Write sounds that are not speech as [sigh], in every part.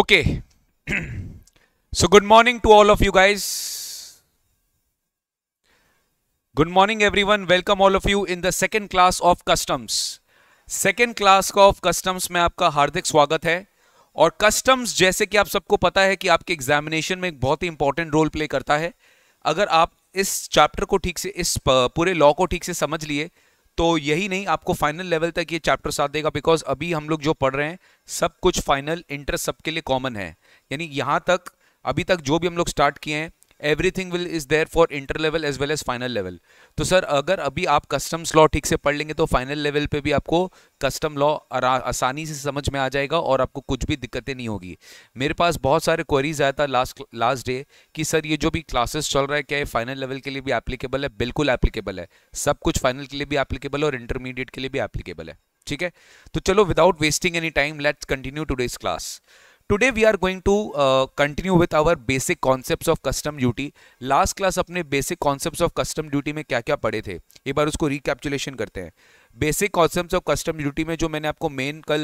Okay so good morning to all of you guys good morning everyone welcome all of you in the second class of customs second class of customs में आपका हार्दिक स्वागत है और customs जैसे कि आप सबको पता है कि आपके एग्जामिनेशन में एक बहुत ही इंपॉर्टेंट रोल प्ले करता है अगर आप इस चैप्टर को ठीक से इस पूरे लॉ को ठीक से समझ लिए तो यही नहीं आपको फाइनल लेवल तक ये चैप्टर साथ देगा बिकॉज अभी हम लोग जो पढ़ रहे हैं सब कुछ फाइनल इंटरेस्ट सबके लिए कॉमन है यानी यहाँ तक अभी तक जो भी हम लोग स्टार्ट किए हैं everything will is there for inter level as well as final level तो सर अगर अभी आप कस्टम्स लॉ ठीक से पढ़ लेंगे तो फाइनल लेवल पे भी आपको कस्टम लॉ आसानी से समझ में आ जाएगा और आपको कुछ भी दिक्कतें नहीं होगी मेरे पास बहुत सारे क्वेरीज आया था लास्ट लास्ट डे कि सर ये जो भी क्लासेस चल रहा है क्या ये फाइनल लेवल के लिए भी एप्लीकेबल है बिल्कुल एप्लीकेबल है सब कुछ फाइनल के लिए भी एप्लीकेबल है और इंटरमीडिएट के लिए भी एप्लीकेबल है ठीक है तो चलो without wasting any time let's continue today's class today we are going to continue with our basic concepts of custom duty last class अपने basic concepts of custom duty में क्या क्या पढ़े थे एक बार उसको रिकैप्चुलेशन करते हैं basic concept of custom duty में जो मैंने आपको मेन कल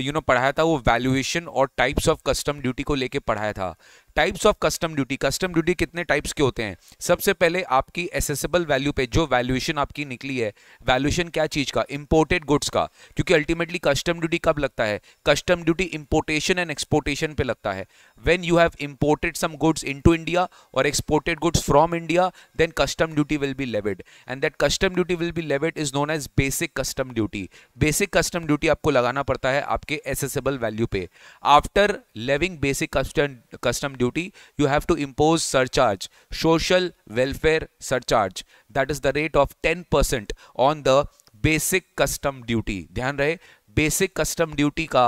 यू uh, नो पढ़ाया था वो वैल्यूएशन और टाइप्स ऑफ कस्टम ड्यूटी को लेके पढ़ाया था types of custom duty custom duty कितने टाइप्स के होते हैं सबसे पहले आपकी एसेसिबल वैल्यू पे जो वैल्यूएशन आपकी निकली है वैल्यूएशन क्या चीज़ का इंपोर्टेड गुड्स का क्योंकि अल्टीमेटली कस्टम ड्यूटी कब लगता है custom duty importation and exportation पे लगता है when you have imported some goods in India और exported goods from India then custom duty will be levied and that custom duty will be levied is known as basic custom duty basic custom duty आपको लगाना पड़ता है आपके assessable value पे after levying basic custom custom duty duty, you have to impose surcharge, social welfare surcharge. That is the rate of 10% on the basic custom duty. ध्यान रहे basic custom duty का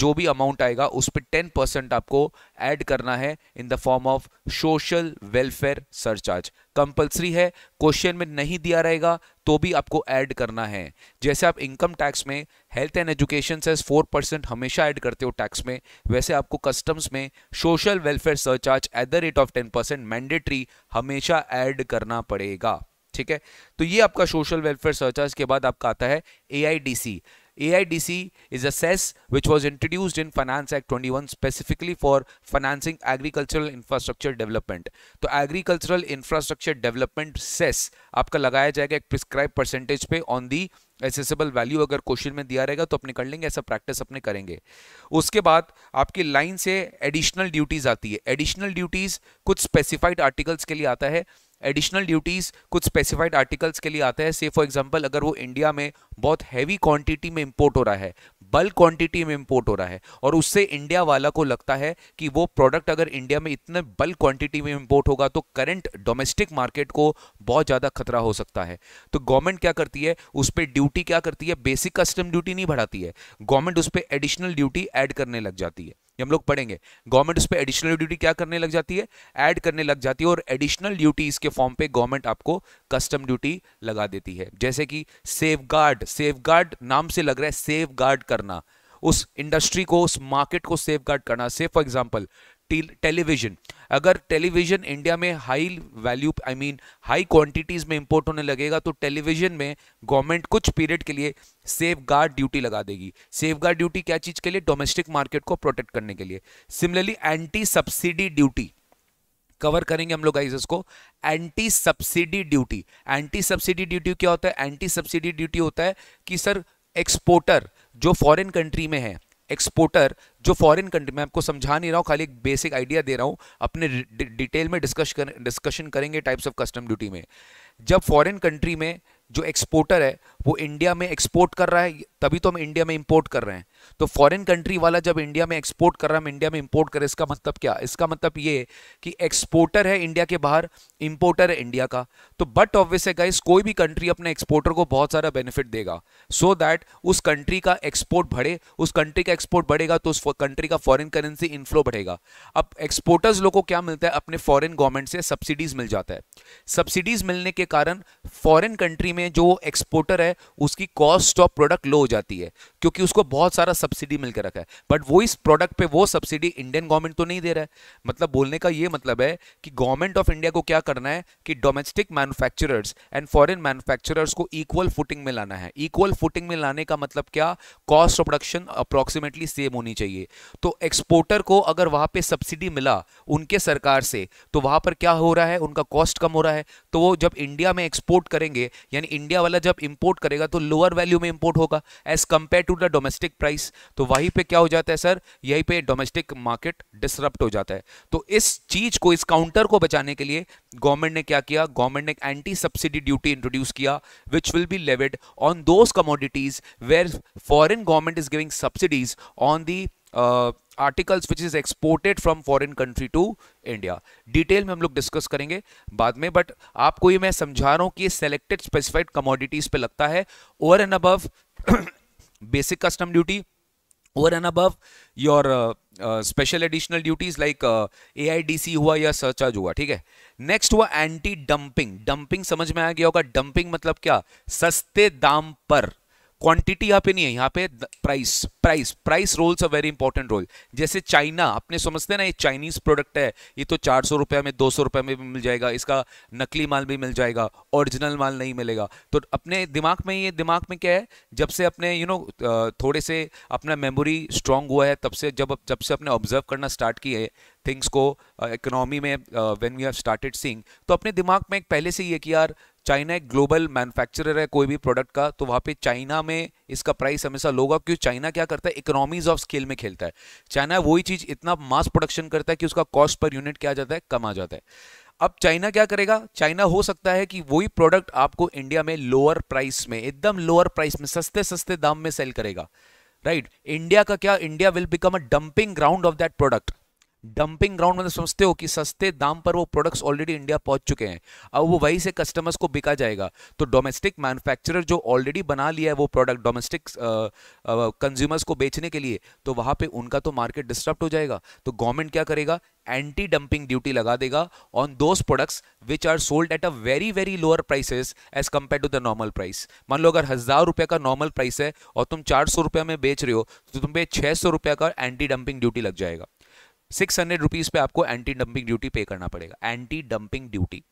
जो भी अमाउंट आएगा उस पर ten percent आपको add करना है in the form of social welfare surcharge compulsory है क्वेश्चन में नहीं दिया रहेगा तो भी आपको ऐड करना है जैसे आप इनकम टैक्स में हेल्थ एंड एजुकेशन से फोर परसेंट हमेशा ऐड करते हो टैक्स में वैसे आपको कस्टम्स में social welfare surcharge at the rate of ten percent mandatory हमेशा ऐड करना पड़ेगा ठीक है तो ये आपका सोशल वेलफेयर सरचार्ज के बाद आपका आता है ए AIDC is a cess which was introduced in Finance Act 21 specifically for financing agricultural infrastructure development. तो agricultural infrastructure development cess आपका लगाया जाएगा एक prescribed percentage पे on the accessible value अगर question में दिया रहेगा तो अपने कर लेंगे ऐसा practice अपने करेंगे उसके बाद आपकी line से additional duties आती है additional duties कुछ specified articles के लिए आता है एडिशनल ड्यूटीज़ कुछ स्पेसिफाइड आर्टिकल्स के लिए आते हैं से फॉर एग्जांपल अगर वो इंडिया में बहुत हैवी क्वांटिटी में इंपोर्ट हो रहा है बल्क क्वांटिटी में इंपोर्ट हो रहा है और उससे इंडिया वाला को लगता है कि वो प्रोडक्ट अगर इंडिया में इतने बल्क क्वांटिटी में इंपोर्ट होगा तो करंट डोमेस्टिक मार्केट को बहुत ज़्यादा खतरा हो सकता है तो गवर्नमेंट क्या करती है उस पर ड्यूटी क्या करती है बेसिक कस्टम ड्यूटी नहीं बढ़ाती है गवर्नमेंट उस पर एडिशनल ड्यूटी एड करने लग जाती है ये हम लोग पढ़ेंगे गवर्नमेंट उस पर एडिशनल ड्यूटी क्या करने लग जाती है ऐड करने लग जाती है और एडिशनल ड्यूटी इसके फॉर्म पे गवर्नमेंट आपको कस्टम ड्यूटी लगा देती है जैसे कि सेफ गार्ड सेफ गार्ड नाम से लग रहा है सेफ गार्ड करना उस इंडस्ट्री को उस मार्केट को सेफ गार्ड करना सेफ फॉर एग्जाम्पल टेलीविजन अगर टेलीविजन इंडिया में high value I mean high quantities में इंपोर्ट होने लगेगा तो टेलीविजन में गवर्नमेंट कुछ पीरियड के लिए सेफ गार्ड ड्यूटी लगा देगी सेफ गार्ड ड्यूटी क्या चीज के लिए डोमेस्टिक मार्केट को प्रोटेक्ट करने के लिए similarly anti subsidy duty cover करेंगे हम लोग आइज को anti subsidy duty anti subsidy duty क्या होता है एंटी सब्सिडी ड्यूटी होता है कि सर एक्सपोर्टर जो फॉरेन कंट्री में है एक्सपोर्टर जो फॉरेन कंट्री में आपको समझा नहीं रहा हूँ खाली एक बेसिक आइडिया दे रहा हूँ अपने डिटेल में डिस्कश कर डिस्कशन करेंगे टाइप्स ऑफ कस्टम ड्यूटी में जब फॉरेन कंट्री में जो एक्सपोर्टर है वो इंडिया में एक्सपोर्ट कर रहा है तभी तो हम इंडिया में इम्पोर्ट कर रहे हैं तो फॉरेन कंट्री वाला जब इंडिया में एक्सपोर्ट कर रहा है हम इंडिया में इंपोर्ट करें इसका मतलब क्या इसका मतलब ये कि एक्सपोर्टर है इंडिया के बाहर इंपोर्टर है इंडिया का तो बट ऑब्वियस है गाइस कोई भी कंट्री अपने एक्सपोर्टर को बहुत सारा बेनिफिट देगा सो so दैट उस कंट्री का एक्सपोर्ट बढ़े उस कंट्री का एक्सपोर्ट बढ़ेगा तो उस कंट्री का फॉरन करेंसी इनफ्लो बढ़ेगा अब एक्सपोर्टर्स लोग को क्या मिलता है अपने फॉरन गवर्नमेंट से सब्सिडीज मिल जाता है सब्सिडीज मिलने के कारण फॉरन कंट्री में जो एक्सपोर्टर है उसकी कॉस्ट ऑफ प्रोडक्ट लो हो जाती है क्योंकि उसको बहुत सारा सब्सिडी मिलकर रखा है बट वो इस प्रोडक्ट पे वो सब्सिडी इंडियन गवर्नमेंट तो नहीं दे रहा है मतलब बोलने का ये मतलब है कि गवर्नमेंट ऑफ इंडिया को क्या करना है कि domestic manufacturers and foreign manufacturers को इक्वल फुटिंग में लाना है इक्वल फुटिंग में लाने का मतलब क्या cost of production approximately same होनी चाहिए तो एक्सपोर्टर को अगर वहां पर सब्सिडी मिला उनके सरकार से तो वहां पर क्या हो रहा है उनका कॉस्ट कम हो रहा है तो वो जब इंडिया में एक्सपोर्ट करेंगे यानी इंडिया वाला जब इंपोर्ट करेगा तो लोअर वैल्यू में इंपोर्ट होगा as compare to the domestic price price तो वहीं पे क्या हो जाता है सर यहीं पे डोमेस्टिक मार्केट डिसरप्ट हो जाता है तो इस चीज को इस काउंटर को बचाने के लिए गवर्नमेंट ने क्या किया गवर्नमेंट ने एंटी सब्सिडी ड्यूटी इंट्रोड्यूस किया which will be levied on those commodities where foreign government is giving subsidies on the articles which is exported from foreign country to India detail में हम लोग discuss करेंगे बाद में but आपको ये मैं समझा रहा हूँ कि सेलेक्टेड स्पेसिफाइड कमोडिटीज पे लगता है over and above basic custom duty over and above your special additional duties like A I D C हुआ या सरचार्ज हुआ ठीक है नेक्स्ट हुआ एंटी डंपिंग डंपिंग समझ में आ गया होगा डंपिंग मतलब क्या सस्ते दाम पर क्वांटिटी यहाँ पे नहीं है यहाँ पे price price price roles a very important role जैसे चाइना अपने समझते हैं ना ये चाइनीज प्रोडक्ट है ये तो चार सौ रुपये में दो सौ रुपये में भी मिल जाएगा इसका नकली माल भी मिल जाएगा ओरिजिनल माल नहीं मिलेगा तो अपने दिमाग में ये दिमाग में क्या है जब से अपने यू you नो know, थोड़े से अपना मेमोरी स्ट्रांग हुआ है तब से जब जब से अपने ऑब्जर्व करना स्टार्ट किए थिंग्स को इकोनॉमी में when we have started seeing तो अपने दिमाग में पहले से ये कि यार चाइना एक ग्लोबल मैन्युफैक्चरर है कोई भी प्रोडक्ट का तो वहाँ पे चाइना में इसका प्राइस हमेशा लोगा क्योंकि चाइना क्या करता है इकोनॉमीज ऑफ स्केल में खेलता है चाइना वही चीज़ इतना मास प्रोडक्शन करता है कि उसका कॉस्ट पर यूनिट क्या जाता है कम आ जाता है अब चाइना क्या करेगा चाइना हो सकता है कि वही प्रोडक्ट आपको इंडिया में लोअर प्राइस में एकदम लोअर प्राइस में सस्ते सस्ते दाम में सेल करेगा राइट right? इंडिया का क्या India will become a dumping ground of that product dumping ground मतलब समझते हो कि सस्ते दाम पर वो प्रोडक्ट्स ऑलरेडी इंडिया पहुंच चुके हैं अब वो वहीं से कस्टमर्स को बिका जाएगा तो डोमेस्टिक मैन्युफैक्चरर जो ऑलरेडी बना लिया है वो प्रोडक्ट डोमेस्टिक कंज्यूमर्स को बेचने के लिए तो वहाँ पे उनका तो मार्केट डिस्टर्ब हो जाएगा तो गवर्नमेंट क्या करेगा एंटी डंपिंग ड्यूटी लगा देगा on those products which are sold at a very very lower prices as compare to the normal price मान लो अगर हज़ार रुपये का नॉर्मल प्राइस है और तुम चार सौ रुपये में बेच रहे हो तो तुम पे छः सौ रुपये का एंटी डंपिंग ड्यूटी लग जाएगा सिक्स हंड्रेड रुपीज पे आपको एंटी डंपिंग ड्यूटी पे करना पड़ेगा एंटी डंपिंग ड्यूटी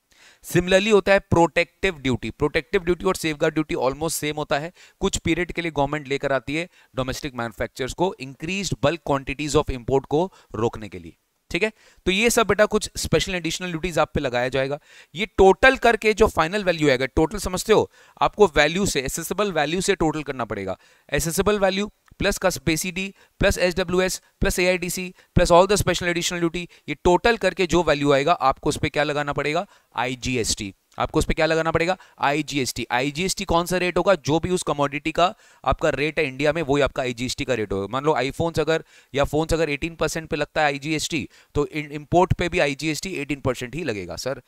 सिमिलरली होता है प्रोटेक्टिव ड्यूटी प्रोटेक्टिव ड्यूटी और सेफ ड्यूटी ऑलमोस्ट सेम होता है कुछ पीरियड के लिए गवर्नमेंट लेकर आती है डोमेस्टिक मैन्युफैक्चरर्स को increase bulk quantities of import को रोकने के लिए ठीक है तो ये सब बेटा कुछ स्पेशल एडिशनल ड्यूटीज आप पे लगाया जाएगा ये टोटल करके जो फाइनल वैल्यू आएगा टोटल समझते हो आपको वैल्यू से एसेसिबल वैल्यू से टोटल करना पड़ेगा एसेसिबल वैल्यू प्लस कस्ब BCD plus H W S plus A I D C plus all the special additional duty ये टोटल करके जो वैल्यू आएगा आपको उस पर क्या लगाना पड़ेगा आई जी एस टी आपको उस पर क्या लगाना पड़ेगा आईजीएसटी आईजीएसटी कौन सा रेट होगा जो भी उस कमोडिटी का आपका रेट है इंडिया में वही आपका आईजीएसटी का रेट होगा मान लो आईफोन्स अगर या फोन्स अगर 18 परसेंट पे लगता है आईजीएसटी तो इंपोर्ट पे भी आईजीएसटी 18 परसेंट ही लगेगा sir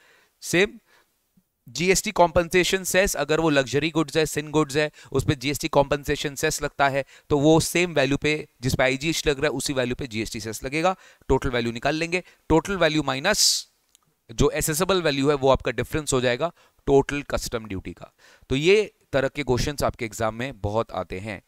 same GST compensation cess अगर वो लग्जरी गुड्स है सिन गुड्स है उस पर जीएसटी कॉम्पनसेशन सेस लगता है तो वो सेम वैल्यू पे जिस पे आईजीएसटी लग रहा है उसी वैल्यू पे जीएसटी सेस लगेगा टोटल वैल्यू निकाल लेंगे टोटल वैल्यू माइनस जो एसेसेबल वैल्यू है वो आपका डिफरेंस हो जाएगा टोटल कस्टम ड्यूटी का तो ये तरह के क्वेश्चन आपके एग्जाम में बहुत आते हैं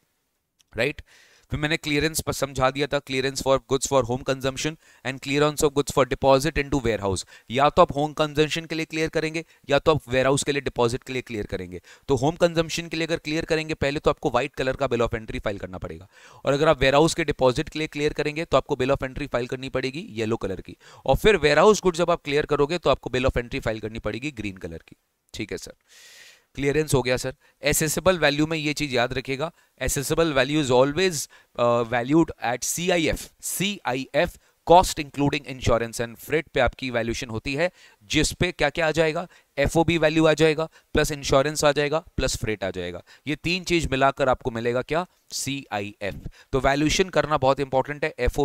राइट right? फिर मैंने क्लियरेंस पर समझा दिया था clearance for goods for home consumption and clearance of goods for deposit into warehouse या तो आप होम कंजम्पशन के लिए क्लियर करेंगे या तो आप वेयर हाउस के लिए डिपॉजिट के लिए क्लियर करेंगे तो होम कंजम्पशन के लिए अगर क्लियर करेंगे पहले तो आपको व्हाइट कलर का बिल ऑफ एंट्री फाइल करना पड़ेगा और अगर आप वेयर हाउस के डिपॉजिट के लिए क्लियर करेंगे तो आपको बिल ऑफ एंट्री फाइल करनी पड़ेगी येलो कलर की और फिर वेयर हाउस गुड जब आप क्लियर करोगे तो आपको बिल ऑफ एंट्री फाइल करनी पड़ेगी ग्रीन कलर की ठीक है सर क्लियरेंस हो गया सर एसेसिबल वैल्यू में ये चीज़ याद रखिएगा assessable value is always valued at C I F C I F cost including insurance and freight पे आपकी वैल्यूशन होती है जिस पे क्या क्या आ जाएगा एफ वैल्यू आ जाएगा प्लस इंश्योरेंस आ जाएगा प्लस फ्रेट आ जाएगा ये तीन चीज मिलाकर आपको मिलेगा क्या सी आई एफ तो वैल्यूशन करना बहुत इंपॉर्टेंट है एफ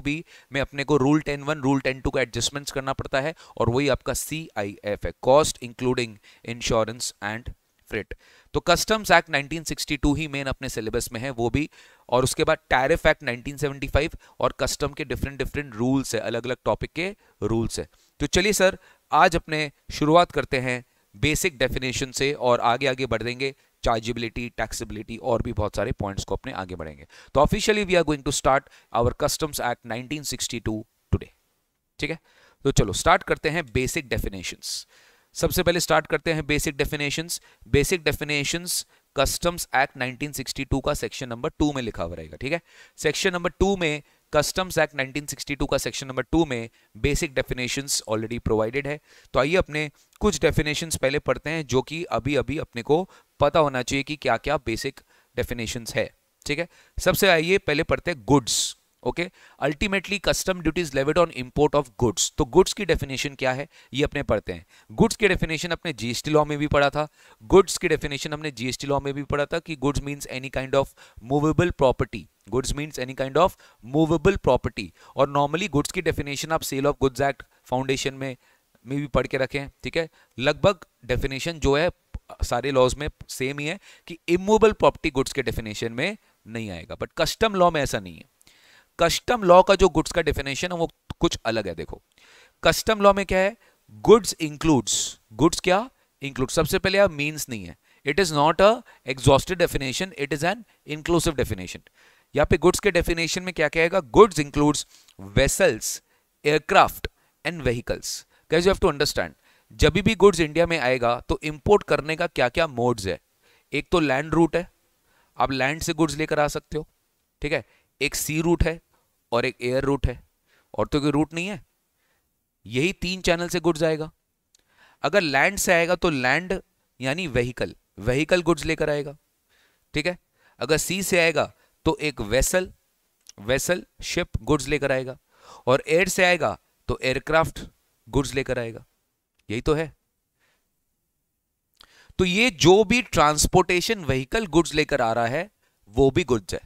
में अपने को rule ten one rule ten two का एडजस्टमेंट्स करना पड़ता है और वही आपका सी आई एफ है cost including insurance and separate तो कस्टम्स एक्ट 1962 ही मेन अपने सिलेबस में है वो भी और उसके बाद टैरिफ एक्ट 1975 और कस्टम के डिफरेंट डिफरेंट रूल्स है अलग अलग टॉपिक के रूल्स है तो चलिए सर आज अपने शुरुआत करते हैं बेसिक डेफिनेशन से और आगे आगे बढ़ देंगे चार्जेबिलिटी टैक्सेबिलिटी और भी बहुत सारे पॉइंट्स को अपने आगे बढ़ेंगे तो officially we are going to start our customs act 1962 today ठीक है तो चलो स्टार्ट करते हैं बेसिक डेफिनेशंस सबसे पहले स्टार्ट करते हैं basic definitions basic definitions customs act 1962 का सेक्शन नंबर टू में लिखा हुआ रहेगा ठीक है सेक्शन नंबर टू में कस्टम्स एक्ट 1962 का सेक्शन नंबर टू में बेसिक डेफिनेशंस ऑलरेडी प्रोवाइडेड है तो आइए अपने कुछ डेफिनेशंस पहले पढ़ते हैं जो कि अभी अभी अपने को पता होना चाहिए कि क्या क्या बेसिक डेफिनेशंस है ठीक है सबसे आइए पहले पढ़ते हैं goods okay ultimately custom duties levied on import of goods तो गुड्स की डेफिनेशन क्या है ये अपने पढ़ते हैं गुड्स की डेफिनेशन अपने जीएसटी लॉ में भी पढ़ा था गुड्स की डेफिनेशन हमने जीएसटी लॉ में भी पढ़ा था कि goods means any kind of movable property goods means any kind of movable property और नॉर्मली गुड्स की डेफिनेशन आप sale of goods act foundation में में भी पढ़ के रखें ठीक है लगभग डेफिनेशन जो है सारे लॉज में सेम ही है कि इमूवेबल प्रॉपर्टी गुड्स के डेफिनेशन में नहीं आएगा बट कस्टम लॉ में ऐसा नहीं है कस्टम लॉ का जो गुड्स का डेफिनेशन है वो कुछ अलग है देखो कस्टम लॉ में क्या है गुड्स इंक्लूड्स गुड्स क्या इंक्लूड सबसे पहले आप मीन्स नहीं है it is not a exhausted definition it is an inclusive definition यहाँ पे गुड्स के डेफिनेशन में क्या कहेगा goods includes vessels aircraft and vehicles cause you have to understand जब भी गुड्स इंडिया में आएगा तो इंपोर्ट करने का क्या क्या मोड्स है एक तो लैंड रूट है आप लैंड से गुड्स लेकर आ सकते हो ठीक है एक सी रूट है और एक एयर रूट है और तो कोई रूट नहीं है यही तीन चैनल से गुड्स आएगा अगर लैंड से आएगा तो लैंड यानी व्हीकल व्हीकल गुड्स लेकर आएगा ठीक है अगर सी से आएगा तो एक वेसल वेसल शिप गुड्स लेकर आएगा और एयर से आएगा तो एयरक्राफ्ट गुड्स लेकर आएगा यही तो है तो ये जो भी ट्रांसपोर्टेशन व्हीकल गुड्स लेकर आ रहा है वो भी गुड्स है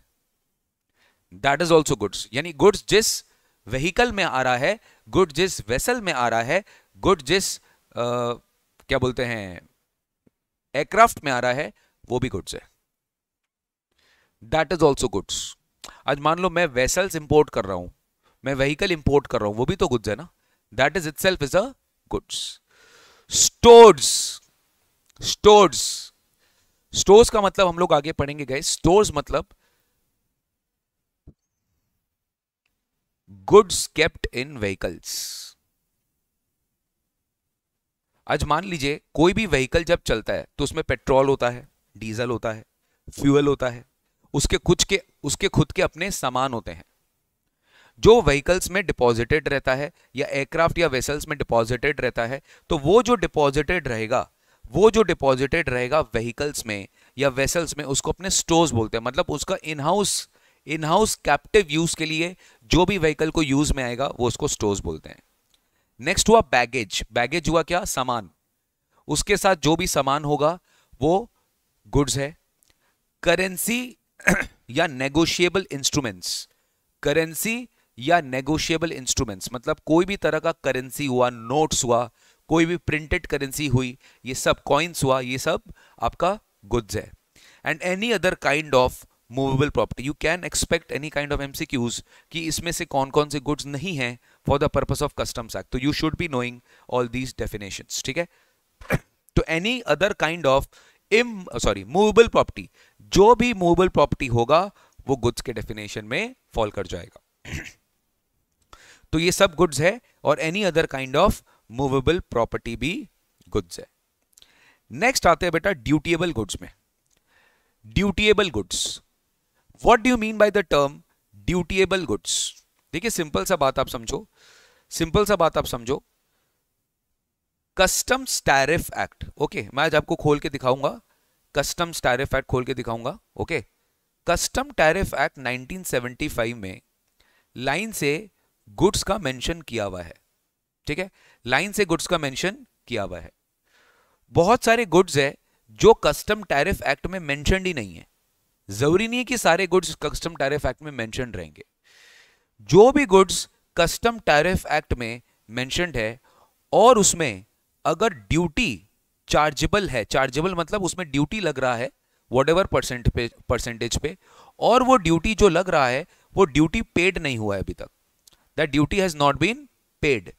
दैट इज ऑल्सो गुड्स यानी गुड्स जिस व्हीकल में आ रहा है गुड जिस वेसल में आ रहा है गुड जिस आ, क्या बोलते हैं एयरक्राफ्ट में आ रहा है वो भी गुड्स है दैट इज ऑल्सो गुड्स आज मान लो मैं वेसल्स इंपोर्ट कर रहा हूं मैं व्हीकल इंपोर्ट कर रहा हूं वो भी तो गुड्स है ना that is itself is a goods stores stores stores का मतलब हम लोग आगे पढ़ेंगे गए स्टोर्स मतलब गुड्स केप्ट इन व्हीकल्स आज मान लीजिए कोई भी व्हीकल जब चलता है तो उसमें पेट्रोल होता है डीजल होता है फ्यूल होता है उसके कुछ के उसके खुद के अपने सामान होते हैं जो व्हीकल्स में डिपॉजिटेड रहता है या एयरक्राफ्ट या वेसल्स में डिपॉजिटेड रहता है तो वो जो डिपॉजिटेड रहेगा वो जो डिपॉजिटेड रहेगा व्हीकल्स में या वेसल्स में उसको अपने स्टोर्स बोलते हैं मतलब उसका in house in house captive use के लिए जो भी व्हीकल को यूज में आएगा वो उसको स्टोर्स बोलते हैं नेक्स्ट हुआ बैगेज बैगेज हुआ क्या सामान उसके साथ जो भी सामान होगा वो गुड्स है करेंसी [clears throat] या नेगोशिएबल इंस्ट्रूमेंट्स करेंसी या नेगोशिएबल इंस्ट्रूमेंट्स मतलब कोई भी तरह का करेंसी हुआ नोट्स हुआ कोई भी प्रिंटेड करेंसी हुई ये सब कॉइन्स हुआ ये सब आपका गुड्स है and any other kind of movable property you can expect any kind of MCQs कि इसमें से कौन कौन से गुड्स नहीं हैं for the purpose of customs act तो you should be knowing all these definition ठीक है तो any other kind of um sorry movable property जो भी मूवेबल प्रॉपर्टी होगा वो गुड्स के डेफिनेशन में फॉल कर जाएगा [clears throat] तो ये सब गुड्स है और any other kind of movable property भी गुड्स है नेक्स्ट आते हैं बेटा ड्यूटिएबल गुड्स में dutiable goods what do you mean by the term dutiable goods देखिए सिंपल सा बात आप समझो सिंपल सा बात आप समझो कस्टम्स टैरिफ एक्ट ओके मैं आज आपको खोल के दिखाऊंगा कस्टम्स टैरिफ एक्ट खोल के दिखाऊंगा ओके कस्टम टैरिफ एक्ट 1975 में लाइन से गुड्स का मेंशन किया हुआ है ठीक है लाइन से गुड्स का मेंशन किया हुआ है बहुत सारे गुड्स है जो कस्टम टैरिफ एक्ट में मेंशन ही नहीं है जरूरी नहीं है कि सारे गुड्स कस्टम टैरिफ एक्ट में मैंशन रहेंगे जो भी गुड्स कस्टम टैरिफ एक्ट में मैंशन है और उसमें अगर ड्यूटी चार्जेबल है चार्जेबल मतलब उसमें ड्यूटी लग रहा है वट एवर परसेंट पे परसेंटेज पे और वो ड्यूटी जो लग रहा है वो ड्यूटी पेड नहीं हुआ है अभी तक that duty has not been paid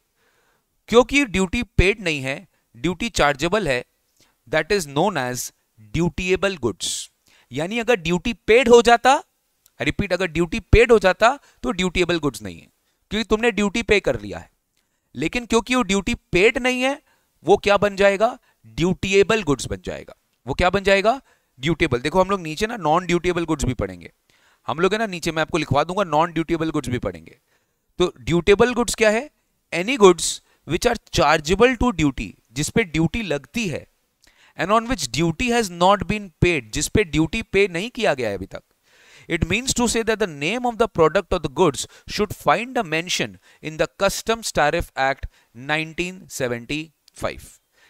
क्योंकि ड्यूटी पेड नहीं है ड्यूटी चार्जेबल है that is known as dutiable goods यानी अगर ड्यूटी पेड हो जाता रिपीट अगर ड्यूटी पेड हो जाता तो ड्यूटीएबल गुड्स नहीं है क्योंकि तुमने ड्यूटी पे कर लिया है लेकिन क्योंकि वो ड्यूटी पेड नहीं है वो क्या बन जाएगा ड्यूटीएबल गुड्स बन जाएगा वो क्या बन जाएगा ड्यूटेबल देखो हम लोग नीचे ना नॉन ड्यूटीएबल गुड्स भी पढ़ेंगे हम लोग है ना नीचे मैं आपको लिखवा दूंगा नॉन ड्यूटीएबल गुड्स भी पढ़ेंगे तो ड्यूटेबल गुड्स क्या है any goods which are chargeable to duty जिसपे ड्यूटी लगती है and on which duty has not been paid जिसपे ड्यूटी पे नहीं किया गया है अभी तक it means to say that the name of the product of the goods should find a mention in the customs tariff act 1975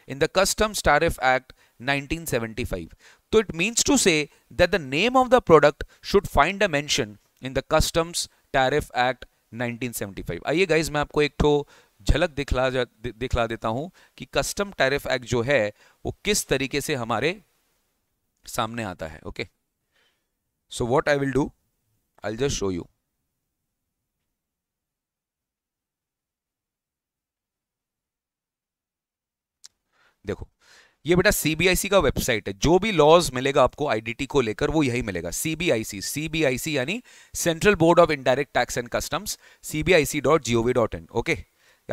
in the customs tariff act 1975 तो it means to say that the name of the product should find a mention in the customs tariff act 1975 आइए guys मैं आपको एक ठो झलक दिखला दिखला देता हूं कि कस्टम टैरिफ एक्ट जो है वो किस तरीके से हमारे सामने आता है okay so what I will do I just show you देखो ये बेटा सीबीआईसी का वेबसाइट है जो भी लॉज मिलेगा आपको आईडीटी को लेकर वो यही मिलेगा सीबीआईसी सीबीआईसी यानी central board of indirect tax and customs CBIC dot gov dot in okay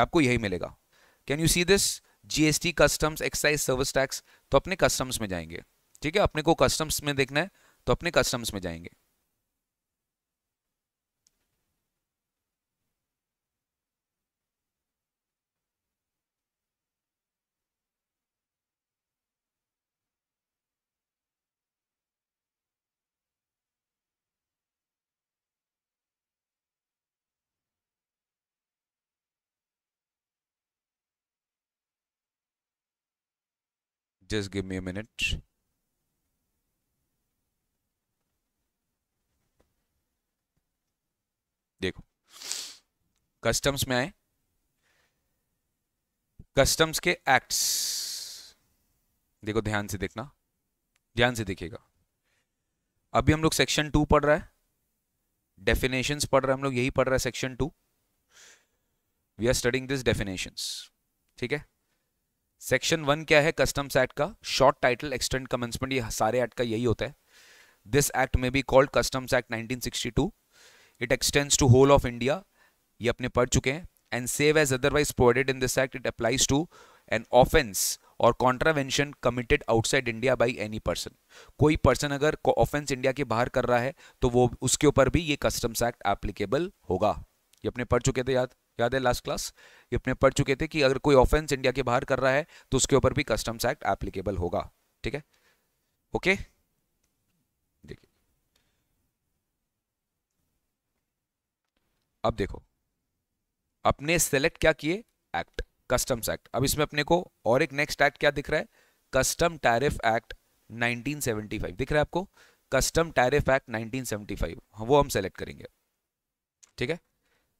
आपको यही मिलेगा can you see this GST customs excise service tax तो अपने कस्टम्स में जाएंगे ठीक है अपने को कस्टम्स में देखना है तो अपने कस्टम्स में जाएंगे just give me a minute देखो कस्टम्स में आए कस्टम्स के एक्ट्स देखो ध्यान से देखना ध्यान से देखिएगा अभी हम लोग सेक्शन टू पढ़ रहा है डेफिनेशन पढ़ रहा है हम लोग यही पढ़ रहा है section two we are studying this definitions ठीक है सेक्शन वन क्या है कस्टम्स एक्ट का शॉर्ट टाइटल एक्सटेंड कमेंसमेंट ये सारे एक्ट का यही होता है दिस एक्ट में be called customs act 1962 it extends to whole of India ये अपने पढ़ चुके हैं and save as otherwise provided in this act it applies to an offence और contravention committed outside India by any person कोई person अगर offence India के बाहर कर रहा है तो वो उसके ऊपर भी ये कस्टम्स एक्ट एप्लीकेबल होगा ये अपने पढ़ चुके थे याद याद है लास्ट क्लास ये अपने पढ़ चुके थे कि अगर कोई ऑफेंस इंडिया के बाहर कर रहा है तो उसके ऊपर भी कस्टम्स एक्ट एप्लीकेबल होगा ठीक है ओके देखिए अब देखो अपने सेलेक्ट क्या किए एक्ट कस्टम्स एक्ट अब इसमें अपने को और एक नेक्स्ट एक्ट क्या दिख रहा है कस्टम टैरिफ एक्ट 1975 दिख रहा है आपको कस्टम टैरिफ एक्ट 1975 वो हम सेलेक्ट करेंगे ठीक है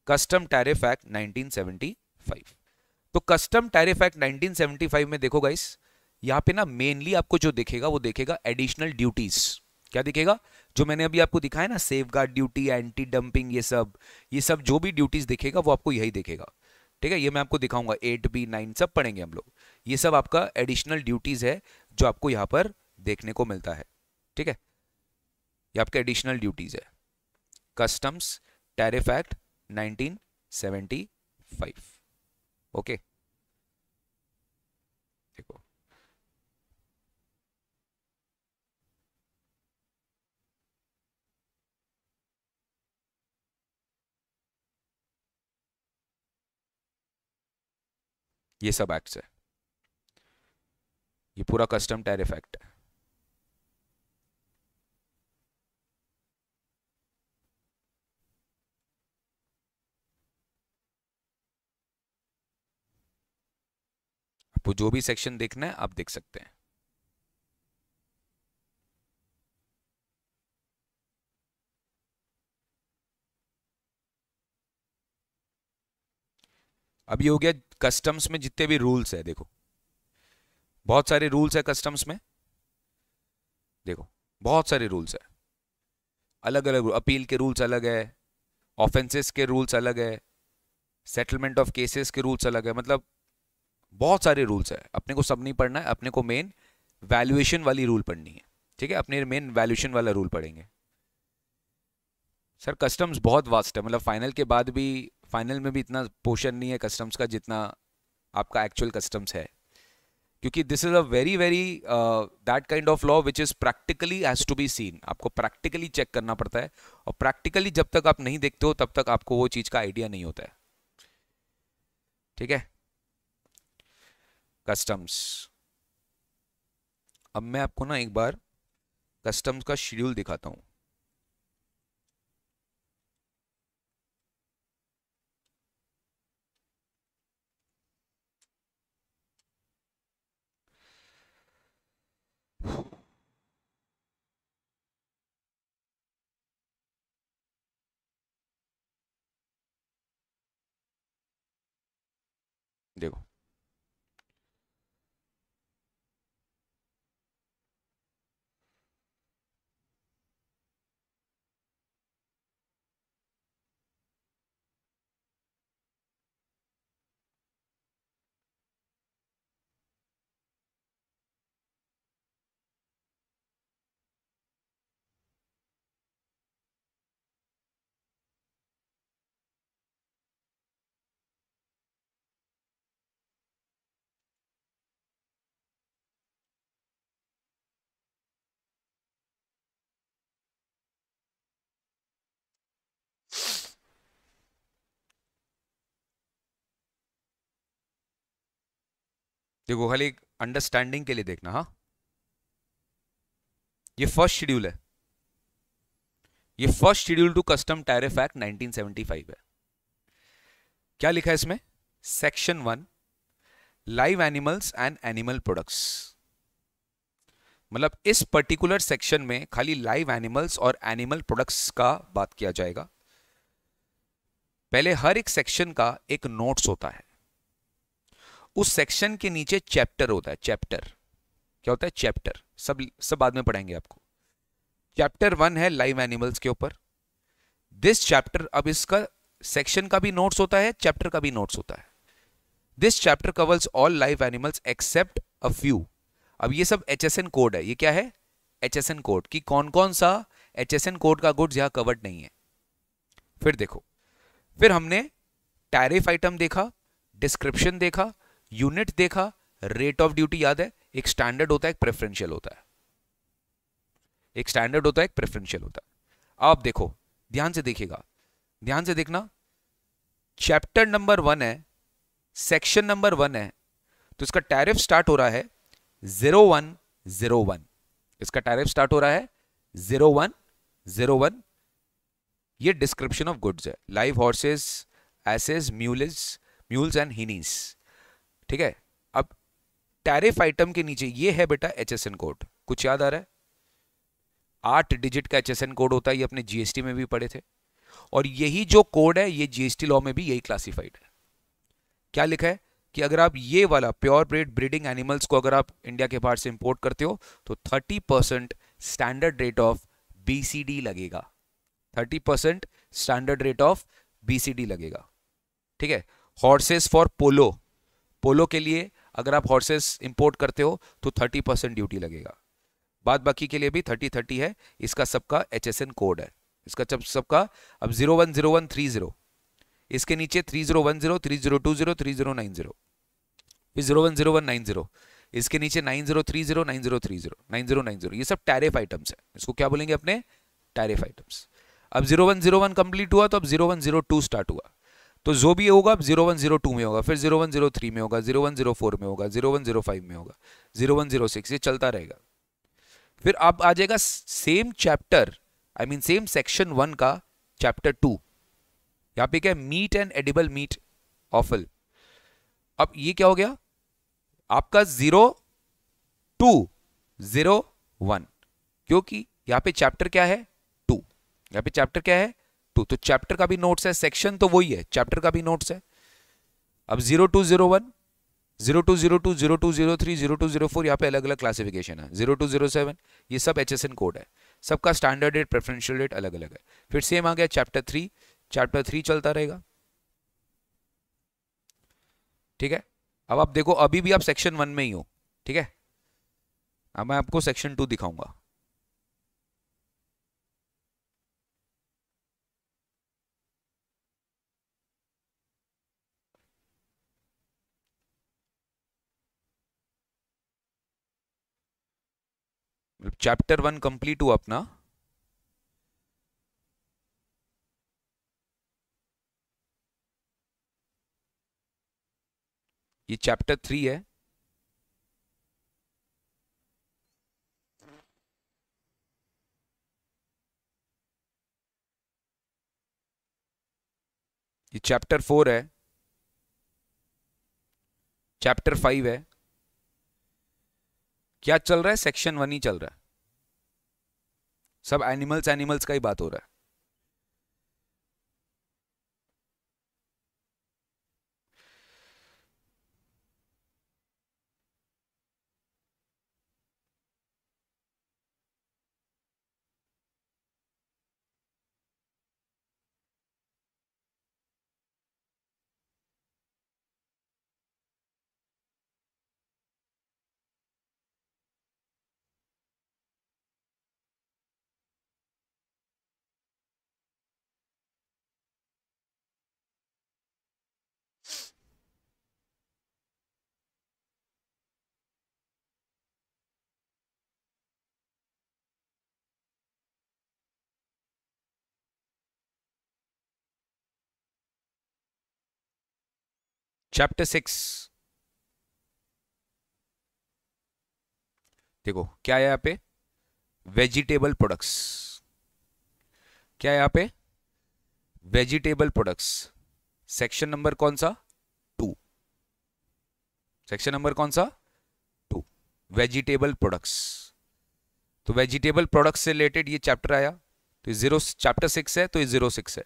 कस्टम टैरिफ एक्ट 1975 तो कस्टम टैरिफ एक्ट 1975 में देखो गाइस यहां पे ना मेनली आपको जो देखेगा वो देखेगा एडिशनल ड्यूटीज क्या दिखेगा जो मैंने अभी आपको दिखाया ना safeguard duty anti dumping ये सब ये सब जो भी ड्यूटीज देखेगा वो आपको यही देखेगा ठीक है ये मैं आपको दिखाऊंगा एट बी नाइन सब पढ़ेंगे हम लोग ये सब आपका एडिशनल ड्यूटीज है जो आपको यहां पर देखने को मिलता है ठीक है ये आपका एडिशनल ड्यूटीज है कस्टम्स टैरिफ एक्ट 1975 ओके देखो ये सब एक्ट्स है ये पूरा कस्टम टैरिफ एक्ट है आपको जो भी सेक्शन देखना है आप देख सकते हैं अब ये हो गया कस्टम्स में जितने भी रूल्स है देखो बहुत सारे रूल्स है कस्टम्स में देखो बहुत सारे रूल्स है अलग अलग अपील के रूल्स अलग है ऑफेंसेस के रूल्स अलग है सेटलमेंट ऑफ केसेस के रूल्स अलग है मतलब बहुत सारे रूल्स है अपने को सब नहीं पढ़ना है अपने को मेन वैल्यूएशन वाली रूल पढ़नी है ठीक है अपने मेन वैल्यूएशन वाला रूल पढ़ेंगे सर कस्टम्स बहुत वास्ट है मतलब फाइनल के बाद भी फाइनल में भी इतना पोर्शन नहीं है कस्टम्स का जितना आपका एक्चुअल कस्टम्स है क्योंकि this is a very very that kind of law which is practically has to be seen आपको प्रैक्टिकली चेक करना पड़ता है और प्रैक्टिकली जब तक आप नहीं देखते हो तब तक आपको वो चीज़ का आइडिया नहीं होता है ठीक है कस्टम्स अब मैं आपको ना एक बार कस्टम्स का शेड्यूल दिखाता हूँ देखो खाली एक अंडरस्टैंडिंग के लिए देखना हा ये फर्स्ट शेड्यूल है ये first schedule to custom tariff act 1975 है क्या लिखा है इसमें section one live animals and animal products मतलब इस पर्टिकुलर सेक्शन में खाली लाइव एनिमल्स और एनिमल प्रोडक्ट्स का बात किया जाएगा पहले हर एक सेक्शन का एक नोट्स होता है उस सेक्शन के नीचे चैप्टर होता है चैप्टर क्या होता है चैप्टर सब सब बाद में पढ़ेंगे आपको चैप्टर वन है लाइव एनिमल्स के ऊपर दिस चैप्टर अब इसका सेक्शन का भी नोट्स होता है चैप्टर का भी नोट्स होता है this chapter covers all live animals except a few अब ये सब एच कोड है ये क्या है एच कोड कि कौन कौन सा एच कोड का गुड्स यहां कवर्ड नहीं है फिर देखो फिर हमने टैरिफ आइटम देखा डिस्क्रिप्शन देखा यूनिट देखा रेट ऑफ ड्यूटी याद है एक स्टैंडर्ड होता है एक प्रेफरेंशियल होता है एक स्टैंडर्ड होता है एक प्रेफरेंशियल होता है आप देखो ध्यान से देखिएगा ध्यान से देखना चैप्टर नंबर वन है सेक्शन नंबर वन है तो इसका टैरिफ स्टार्ट हो रहा है जीरो वन जीरो वन इसका टैरिफ स्टार्ट हो रहा है जीरो वन जीरो वन ये डिस्क्रिप्शन ऑफ गुड्स है live horses asses mules mules and hinnies ठीक है अब टैरिफ आइटम के नीचे ये है बेटा एच कोड कुछ याद आ रहा है आठ डिजिट का एच कोड होता है ये अपने जीएसटी में भी पढ़े थे और यही जो कोड है ये जीएसटी लॉ में भी यही क्लासिफाइड है क्या लिखा है कि अगर आप ये वाला प्योर ब्रेड ब्रीडिंग एनिमल्स को अगर आप इंडिया के बाहर से इंपोर्ट करते हो तो 30 percent standard rate of BCD लगेगा 30 percent standard rate of BCD लगेगा ठीक है हॉर्सेस फॉर पोलो पोलो के लिए अगर आप हॉर्सेस इंपोर्ट करते हो तो 30 परसेंट ड्यूटी लगेगा बाद बाकी के लिए भी 30 30 है इसका सबका एच कोड है इसका सबका अब zero one zero one three zero इसके नीचे three zero one zero three zero two zero three zero nine zero फिर zero one zero one nine zero इसके नीचे nine zero three zero nine zero three zero nine zero nine zero ये सब tariff items है इसको क्या बोलेंगे अपने टैरिफ आइटम्स अब zero one zero one complete हुआ तो अब zero one zero two start हुआ तो जो भी होगा जीरो वन जीरो टू में होगा फिर जीरो वन जीरो थ्री में होगा जीरो वन जीरो फोर में होगा जीरो वन जीरो फाइव में होगा जीरो वन जीरो सिक्स ये चलता रहेगा फिर अब आ जाएगा same chapter I mean same section one का चैप्टर टू यहाँ पे क्या है meat and edible meat offal अब ये क्या हो गया आपका जीरो टू जीरो वन क्योंकि यहाँ पे चैप्टर क्या है टू यहाँ पे चैप्टर क्या है टू तो चैप्टर का भी नोट्स है सेक्शन तो वही है चैप्टर का भी नोट्स है अब zero two zero one zero two zero two zero two zero three zero two zero four यहाँ पे अलग अलग क्लासिफिकेशन है जीरो टू जीरो सेवन ये सब एच एस एन कोड है सबका स्टैंडर्ड रेट प्रेफरेंशियल रेट अलग अलग है फिर सेम आ गया चैप्टर थ्री चैप्टर थ्री चलता रहेगा ठीक है अब आप देखो अभी भी आप सेक्शन वन में ही हो ठीक है अब मैं आपको सेक्शन टू दिखाऊंगा चैप्टर वन कंप्लीट हुआ अपना ये चैप्टर थ्री है ये चैप्टर फोर है चैप्टर फाइव है क्या चल रहा है सेक्शन वन ही चल रहा है सब एनिमल्स एनिमल्स का ही बात हो रहा है चैप्टर सिक्स देखो क्या है यहां पे वेजिटेबल प्रोडक्ट्स क्या है यहां पे वेजिटेबल प्रोडक्ट्स सेक्शन नंबर कौन सा टू सेक्शन नंबर कौन सा टू वेजिटेबल प्रोडक्ट्स तो वेजिटेबल प्रोडक्ट्स से रिलेटेड ये चैप्टर आया तो जीरो चैप्टर सिक्स है तो ये जीरो सिक्स है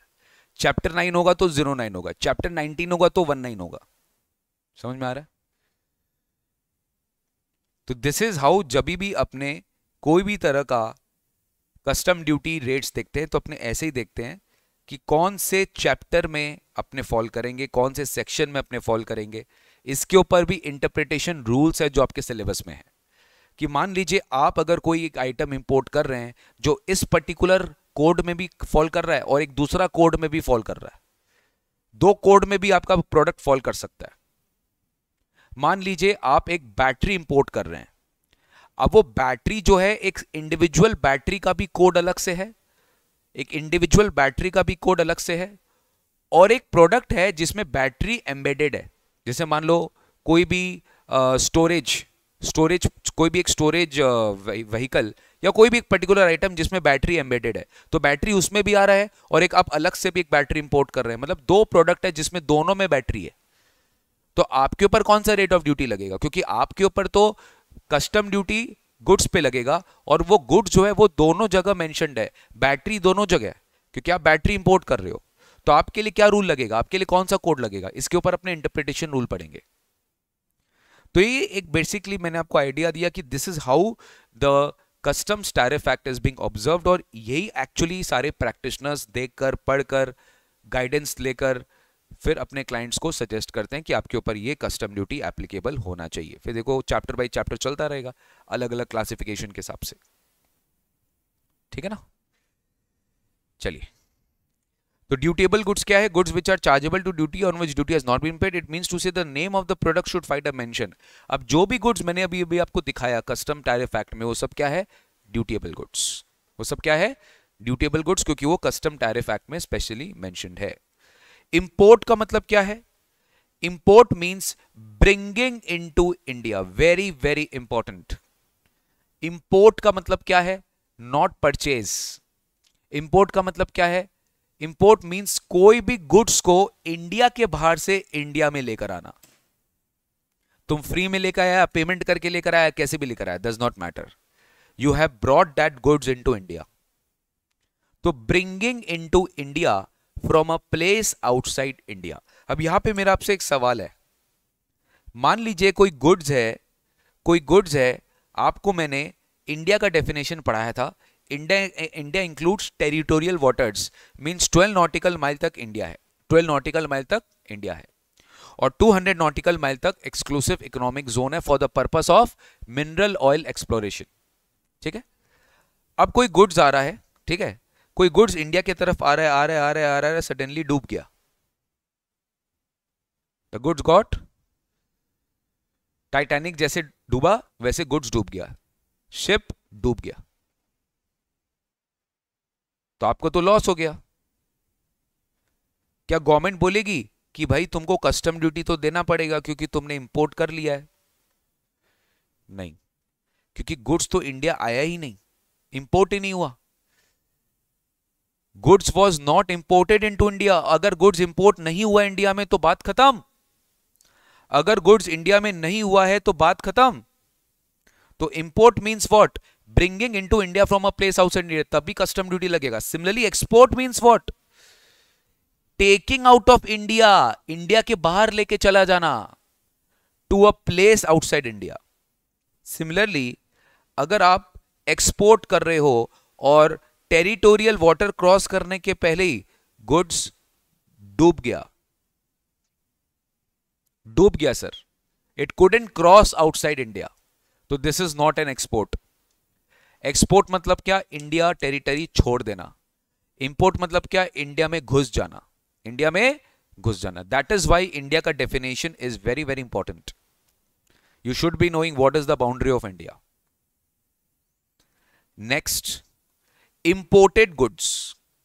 चैप्टर नाइन होगा तो जीरो नाइन होगा चैप्टर नाइनटीन होगा तो वन नाइन होगा समझ में आ रहा है तो दिस इज हाउ जब भी अपने कोई भी तरह का कस्टम ड्यूटी रेट्स देखते हैं तो अपने ऐसे ही देखते हैं कि कौन से चैप्टर में अपने फॉल करेंगे कौन से सेक्शन में अपने फॉल करेंगे इसके ऊपर भी इंटरप्रिटेशन रूल्स है जो आपके सिलेबस में है कि मान लीजिए आप अगर कोई एक आइटम इंपोर्ट कर रहे हैं जो इस पर्टिकुलर कोड में भी फॉल कर रहा है और एक दूसरा कोड में भी फॉल कर रहा है दो कोड में भी आपका प्रोडक्ट फॉल कर सकता है मान लीजिए आप एक बैटरी इंपोर्ट कर रहे हैं अब वो बैटरी जो है एक इंडिविजुअल बैटरी का भी कोड अलग से है एक इंडिविजुअल बैटरी का भी कोड अलग से है और एक प्रोडक्ट है जिसमें बैटरी एम्बेडेड है जैसे मान लो कोई भी स्टोरेज स्टोरेज कोई भी एक स्टोरेज व्हीकल या कोई भी एक पर्टिकुलर आइटम जिसमें बैटरी एम्बेडेड है तो बैटरी उसमें भी आ रहा है और एक आप अलग से भी एक बैटरी इंपोर्ट कर रहे हैं मतलब दो प्रोडक्ट है जिसमें दोनों में बैटरी है तो आपके ऊपर कौन सा रेट ऑफ ड्यूटी लगेगा क्योंकि आपके ऊपर तो कस्टम ड्यूटी गुड्स पे लगेगा और वो गुड्स जो है वो दोनों जगह मैंशनड है बैटरी दोनों जगह क्योंकि आप बैटरी इंपोर्ट कर रहे हो तो आपके लिए क्या रूल लगेगा आपके लिए कौन सा कोड लगेगा इसके ऊपर अपने इंटरप्रिटेशन रूल पड़ेंगे तो ये एक बेसिकली मैंने आपको आइडिया दिया कि this is how the customs tariff act is being observe और यही एक्चुअली सारे प्रैक्टिशनर्स देखकर पढ़कर गाइडेंस लेकर फिर अपने क्लाइंट्स को सजेस्ट करते हैं कि आपके ऊपर ये कस्टम ड्यूटी एप्लीकेबल होना चाहिए फिर देखो चैप्टर बाई चैप्टर चलता रहेगा अलग अलग क्लासिफिकेशन के हिसाब से ठीक है ना चलिए तो ड्यूटेबल गुड्स क्या है goods which are chargeable to duty on which duty not been paid it means to say the name of the product should fight a mention अब जो भी गुड्स मैंने अभी अभी आपको दिखाया कस्टम टैरिफ एक्ट में वो सब क्या है ड्यूटेबल गुड्स वो सब क्या है ड्यूटेबल गुड्स क्योंकि वो कस्टम टैरिफ एक्ट में स्पेशली मैंशनड है इंपोर्ट का मतलब क्या है import means bringing into India very very important import का मतलब क्या है नॉट परचेज इंपोर्ट का मतलब क्या है इंपोर्ट मींस कोई भी गुड्स को इंडिया के बाहर से इंडिया में लेकर आना तुम फ्री में लेकर आया पेमेंट करके लेकर आया कैसे भी लेकर आया does not matter you have brought that goods into India तो bringing into India from a place outside India अब यहां पे मेरा आपसे एक सवाल है मान लीजिए कोई गुड्स है कोई गुड्स है आपको मैंने इंडिया का डेफिनेशन पढ़ाया था India India includes territorial waters means 12 nautical mile तक इंडिया है 12 नॉटिकल माइल तक इंडिया है और 200 नॉटिकल माइल तक एक्सक्लूसिव इकोनॉमिक जोन है for the purpose of mineral oil exploration ठीक है अब कोई गुड्स आ रहा है ठीक है कोई गुड्स इंडिया की तरफ आ रहा है आ रहा है आ रहा है आ रहा है सडनली डूब गया द गुड्स गॉट टाइटैनिक जैसे डूबा वैसे गुड्स डूब गया शिप डूब गया तो आपको तो लॉस हो गया क्या गवर्नमेंट बोलेगी कि भाई तुमको कस्टम ड्यूटी तो देना पड़ेगा क्योंकि तुमने इंपोर्ट कर लिया है नहीं क्योंकि गुड्स तो इंडिया आया ही नहीं इंपोर्ट ही नहीं हुआ goods was not imported in to India अगर गुड्स इंपोर्ट नहीं हुआ इंडिया में तो बात खत्म अगर गुड्स इंडिया में नहीं हुआ है तो बात खत्म तो import means what bringing in to India from a place outside India तभी कस्टम ड्यूटी लगेगा similarly export means what taking out of India India के बाहर लेके चला जाना to a place outside India similarly अगर आप एक्सपोर्ट कर रहे हो और टेरिटोरियल वाटर क्रॉस करने के पहले ही गुड्स डूब गया डूब गया sir it couldn't cross outside India तो this is not an export export मतलब क्या इंडिया टेरिटरी छोड़ देना इंपोर्ट मतलब क्या इंडिया में घुस जाना इंडिया में घुस जाना दैट इज वाई इंडिया का definition is very very important you should be knowing what is the boundary of India next imported goods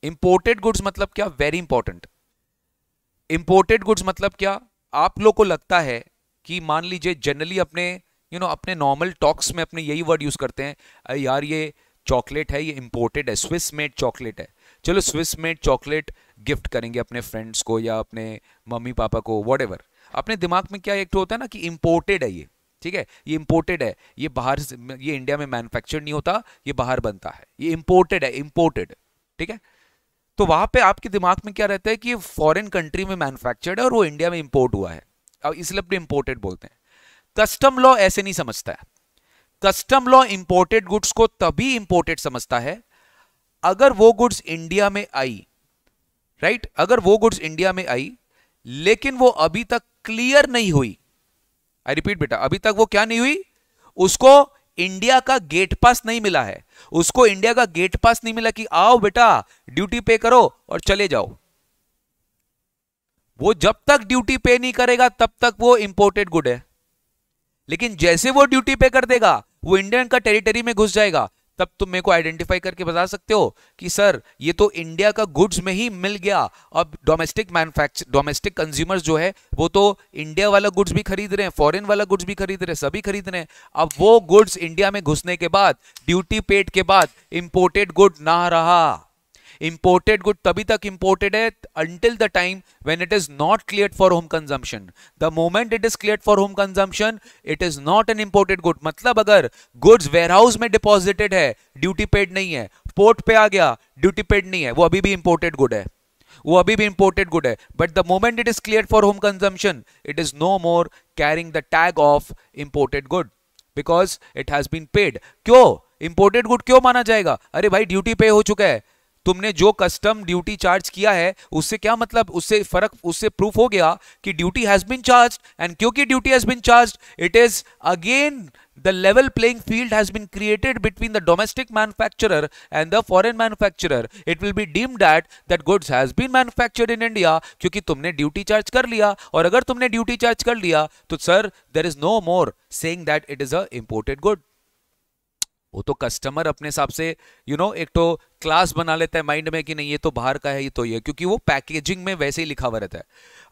imported goods मतलब क्या वेरी इंपॉर्टेंट इंपोर्टेड गुड्स मतलब क्या आप लोग को लगता है कि मान लीजिए जनरली अपने यू you नो know, अपने नॉर्मल टॉक्स में अपने यही वर्ड यूज करते हैं यार ये चॉकलेट है ये इंपोर्टेड है स्विस मेड चॉकलेट है चलो स्विस मेड चॉकलेट गिफ्ट करेंगे अपने फ्रेंड्स को या अपने मम्मी पापा को वॉट आपने दिमाग में क्या एक तो होता है ना कि इंपोर्टेड है ये ठीक है ये इंपोर्टेड है ये बाहर ये इंडिया में मैन्युफैक्चर नहीं होता ये बाहर बनता है ये इंपोर्टेड है इंपोर्टेड ठीक है तो वहां पे आपके दिमाग में क्या रहता है कि फॉरेन कंट्री में मैन्युफैक्चर्ड है और वो इंडिया में इंपोर्ट हुआ है अब इसलिए अपने इंपोर्टेड बोलते हैं कस्टम लॉ ऐसे नहीं समझता है कस्टम लॉ इंपोर्टेड गुड्स को तभी इंपोर्टेड समझता है अगर वो गुड्स इंडिया में आई राइट अगर वो गुड्स इंडिया में आई लेकिन वो अभी तक क्लियर नहीं हुई आई रिपीट बेटा अभी तक वो क्या नहीं हुई उसको इंडिया का गेट पास नहीं मिला है उसको इंडिया का गेट पास नहीं मिला कि आओ बेटा ड्यूटी पे करो और चले जाओ वो जब तक ड्यूटी पे नहीं करेगा तब तक वो इंपोर्टेड गुड है लेकिन जैसे वो ड्यूटी पे कर देगा वो इंडियन का टेरिटरी में घुस जाएगा तब तुम मेरे को आइडेंटिफाई करके बता सकते हो कि सर ये तो इंडिया का गुड्स में ही मिल गया अब डोमेस्टिक मैनुफैक्चर डोमेस्टिक कंज्यूमर्स जो है वो तो इंडिया वाला गुड्स भी खरीद रहे हैं फॉरेन वाला गुड्स भी खरीद रहे हैं सभी खरीद रहे हैं अब वो गुड्स इंडिया में घुसने के बाद ड्यूटी पेड के बाद इंपोर्टेड गुड ना रहा इंपोर्टेड गुड तभी तक इंपोर्टेड है until the time when it is not clear for home consumption the moment it is clear for home consumption it is not an imported good मतलब अगर goods house में deposited है duty paid नहीं है port पे आ गया duty paid नहीं है वो अभी भी इंपोर्टेड गुड है वो अभी भी इंपोर्टेड गुड है but the moment it is clear for home consumption it is no more carrying the tag of imported good because it has been paid क्यों इंपोर्टेड गुड क्यों माना जाएगा अरे भाई ड्यूटी पे हो चुका है तुमने जो कस्टम ड्यूटी चार्ज किया है उससे क्या मतलब उससे फर्क उससे प्रूफ हो गया कि duty has been charge and क्योंकि duty has been charge it is again the level playing field has been created between the domestic manufacturer and the foreign manufacturer it will be deemed at that goods has been manufactured in India क्योंकि तुमने duty charge कर लिया और अगर तुमने duty charge कर लिया तो sir there is no more saying that it is a imported good वो तो कस्टमर अपने हिसाब से यू you नो know, एक तो क्लास बना लेता है माइंड में कि नहीं ये तो बाहर का है ये तो ये क्योंकि वो पैकेजिंग में वैसे ही लिखा हुआ रहता है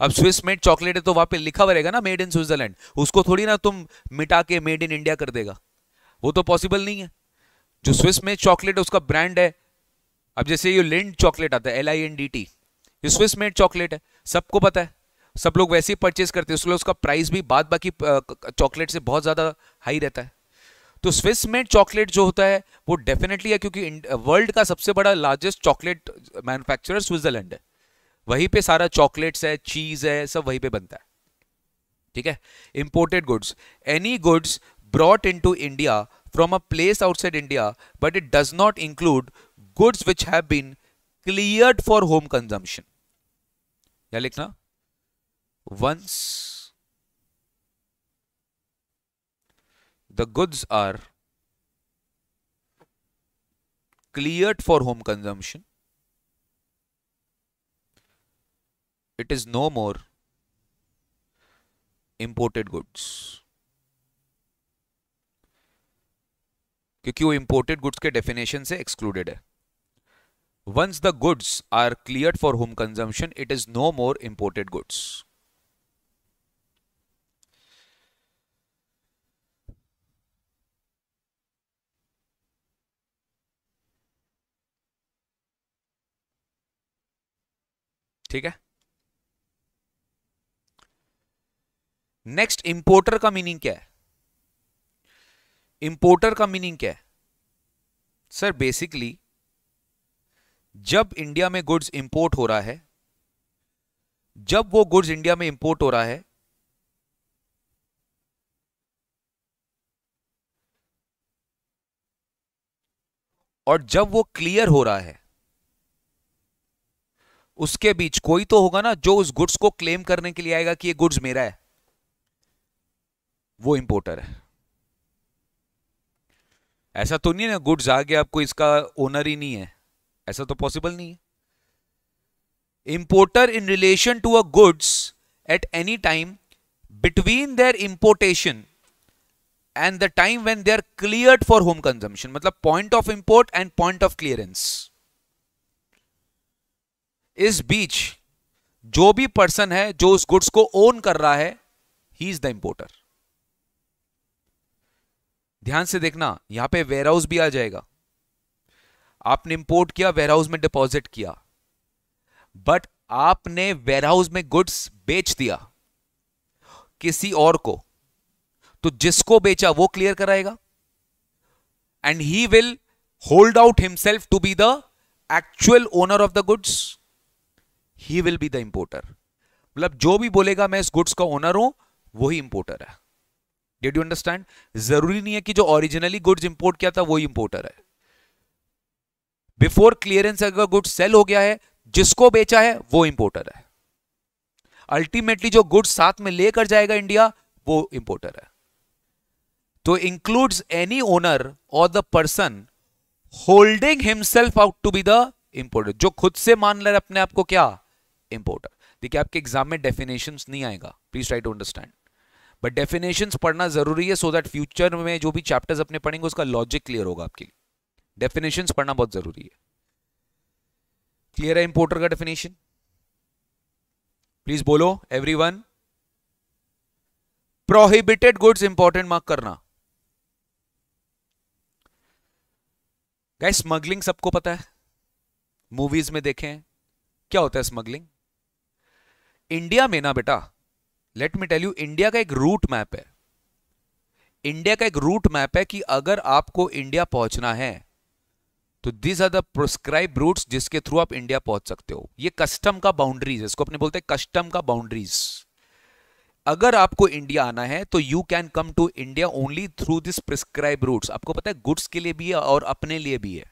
अब स्विस मेड चॉकलेट है तो वहां पे लिखा हुआ रहेगा ना मेड इन स्विट्जरलैंड उसको थोड़ी ना तुम मिटा के मेड इन इंडिया कर देगा वो तो पॉसिबल नहीं है जो स्विस मेड चॉकलेट है उसका ब्रांड है अब जैसे ये लिंड चॉकलेट आता है L I N D T ये स्विस मेड चॉकलेट है सबको पता है सब लोग वैसे ही परचेज करते हैं उसके लिए उसका प्राइस भी बाद बाकी चॉकलेट से बहुत ज़्यादा हाई रहता है तो स्विस मेड चॉकलेट जो होता है वो डेफिनेटली है क्योंकि वर्ल्ड का सबसे बड़ा लार्जेस्ट चॉकलेट मैन्युफैक्चरर स्विट्जरलैंड है वहीं पे सारा चॉकलेट्स है चीज़ है सब वहीं पे बनता है ठीक है imported goods any goods brought in to India from a place outside India but it does not include goods which have been clear for home consumption क्या लिखना once the goods are cleared for home consumption it is no more imported goods क्योंकि वो imported goods के definition से excluded है once the goods are cleared for home consumption it is no more imported goods ठीक है next importer का meaning क्या है इंपोर्टर का मीनिंग क्या है सर बेसिकली जब इंडिया में गुड्स इंपोर्ट हो रहा है जब वो गुड्स इंडिया में इंपोर्ट हो रहा है और जब वो क्लियर हो रहा है उसके बीच कोई तो होगा ना जो उस गुड्स को क्लेम करने के लिए आएगा कि ये गुड्स मेरा है वो इंपोर्टर है ऐसा तो नहीं है ना गुड्स आ गया आपको इसका ओनर ही नहीं है ऐसा तो पॉसिबल नहीं है importer in relation to a goods at any time between their importation and the time when they are clear for home consumption मतलब point of import and point of clearance इस बीच जो भी पर्सन है जो उस गुड्स को own कर रहा है ही इज द इंपोर्टर ध्यान से देखना यहां पे हाउस भी आ जाएगा आपने इंपोर्ट किया वेयरहाउस में डिपॉजिट किया बट आपने वेयरहाउस में गुड्स बेच दिया किसी और को तो जिसको बेचा वो क्लियर कराएगा and he will hold out himself to be the actual owner of the goods he will be the importer मतलब जो भी बोलेगा मैं इस गुड्स का ओनर हूं वही इंपोर्टर है डेड यू अंडरस्टैंड जरूरी नहीं है कि जो ओरिजिनली गुड्स इंपोर्ट किया था वही इंपोर्टर है बिफोर क्लियरेंस अगर गुड्स सेल हो गया है जिसको बेचा है वो इंपोर्टर है अल्टीमेटली जो गुड्स साथ में लेकर जाएगा इंडिया वो इंपोर्टर है तो इंक्लूड्स एनी ओनर और the person holding himself out to be the importer जो खुद से मान ले अपने आप को क्या इंपोर्टर देखिए आपके एग्जाम में डेफिनेशन नहीं आएगा please try to understand but definition पढ़ना जरूरी है सो दैट फ्यूचर में जो भी चैप्टर्स अपने पढ़ेंगे उसका लॉजिक क्लियर होगा आपके लिए डेफिनेशन पढ़ना बहुत जरूरी है क्लियर है इंपोर्टर का डेफिनेशन प्लीज बोलो every one prohibited goods important mark करना गाइस स्मगलिंग सबको पता है मूवीज में देखें क्या होता है स्मगलिंग इंडिया में ना बेटा let me tell you India का एक रूट मैप है इंडिया का एक रूट मैप है कि अगर आपको इंडिया पहुंचना है तो this are the proscribe routes जिसके थ्रू आप इंडिया पहुंच सकते हो ये कस्टम का बाउंड्रीज इसको अपने बोलते हैं कस्टम का बाउंड्रीज अगर आपको इंडिया आना है तो you can come to India only through this prescribe routes आपको पता है गुड्स के लिए भी है और अपने लिए भी है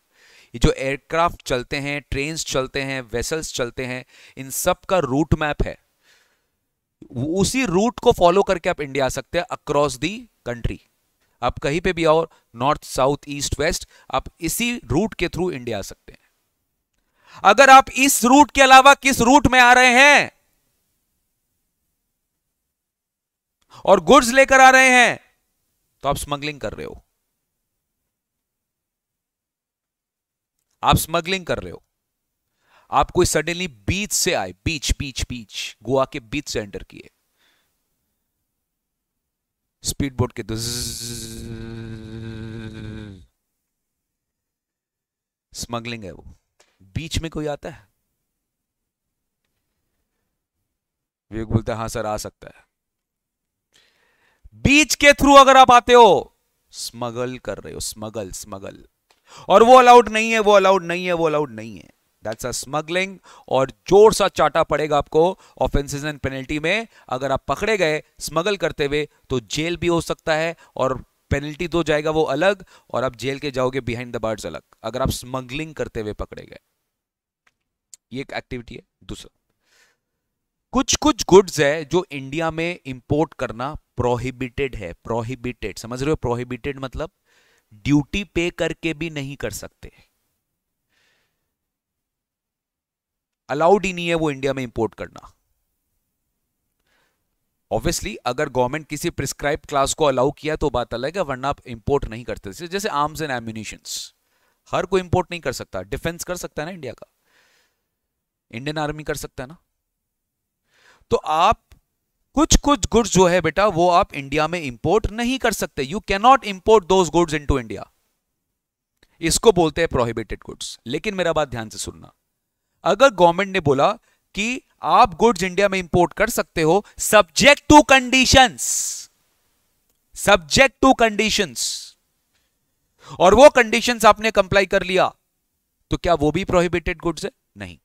ये जो एयरक्राफ्ट चलते हैं ट्रेन्स चलते हैं वेसल्स चलते हैं इन सब का रूट मैप है उसी रूट को फॉलो करके आप इंडिया आ सकते हैं अक्रॉस दी कंट्री आप कहीं पे भी आओ नॉर्थ साउथ ईस्ट वेस्ट आप इसी रूट के थ्रू इंडिया आ सकते हैं अगर आप इस रूट के अलावा किस रूट में आ रहे हैं और गुड्स लेकर आ रहे हैं तो आप स्मगलिंग कर रहे हो आप स्मगलिंग कर रहे हो आप कोई सडनली बीच से आए बीच बीच बीच गोवा के बीच से एंटर किए स्पीड बोट के स्मगलिंग है वो बीच में कोई आता है विवेक बोलता है हाँ सर आ सकता है बीच के थ्रू अगर आप आते हो स्मगल कर रहे हो स्मगल स्मगल और वो अलाउड नहीं है वो अलाउड नहीं है वो अलाउड नहीं है दैट्स अ स्मगलिंग और जोर सा चाटा पड़ेगा आपको ऑफेंसेस एंड पेनल्टी में अगर आप पकड़े गए स्मगल करते हुए तो जेल भी हो सकता है और पेनल्टी तो जाएगा वो अलग और आप जेल के जाओगे बिहाइंड द बार्ड्स अलग अगर आप स्मगलिंग करते हुए पकड़े गए ये एक एक्टिविटी है दूसरा कुछ कुछ गुड्स है जो इंडिया में इंपोर्ट करना प्रोहिबिटेड है प्रोहिबिटेड समझ रहे हो प्रोहिबिटेड मतलब ड्यूटी पे करके भी नहीं कर सकते अलाउड ही नहीं है वो इंडिया में इंपोर्ट करना ऑब्वियसली अगर गवर्नमेंट किसी प्रिस्क्राइब क्लास को अलाउ किया तो बात अलग है वरना आप इंपोर्ट नहीं करते जैसे आर्म्स एंड एम्यूनिशन हर कोई इंपोर्ट नहीं कर सकता डिफेंस कर सकता है ना इंडिया का इंडियन आर्मी कर सकता है ना तो आप कुछ कुछ गुड्स जो है बेटा वो आप इंडिया में इंपोर्ट नहीं कर सकते you cannot import those goods into India इसको बोलते हैं प्रोहिबिटेड गुड्स लेकिन मेरा बात ध्यान से सुनना अगर गवर्नमेंट ने बोला कि आप गुड्स इंडिया में इंपोर्ट कर सकते हो subject to conditions subject to conditions और वो कंडीशंस आपने कंप्लाई कर लिया तो क्या वो भी प्रोहिबिटेड गुड्स है नहीं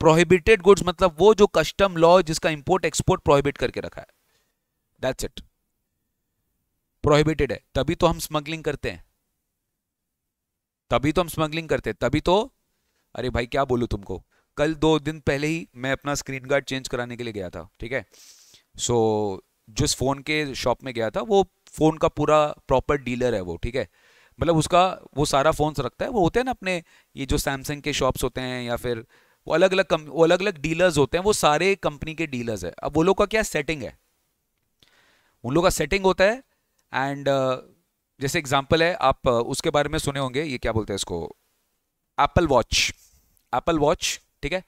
प्रोहिबिटेड गुड्स मतलब वो जो कस्टम लॉ जिसका इंपोर्ट एक्सपोर्ट प्रोहिबिट करके रखा है दैट्स इट प्रोहिबिटेड है तभी तो हम स्मगलिंग करते हैं तभी तो हम स्मगलिंग करते हैं तभी तो अरे भाई क्या बोलूँ तुमको कल दो दिन पहले ही मैं अपना स्क्रीन गार्ड चेंज कराने के लिए गया था ठीक है सो so, जिस फ़ोन के शॉप में गया था वो फ़ोन का पूरा प्रॉपर डीलर है वो ठीक है मतलब उसका वो सारा फ़ोन्स रखता है वो होते हैं ना अपने ये जो सैमसंग के शॉप्स होते हैं या फिर वो अलग अलग कम वो अलग अलग डीलर्स होते हैं वो सारे कंपनी के डीलर्स है अब वो लोग का क्या सेटिंग है उन लोग का सेटिंग होता है एंड जैसे एग्जाम्पल है आप उसके बारे में सुने होंगे ये क्या बोलते हैं इसको एप्पल वॉच एप्पल वॉच ठीक है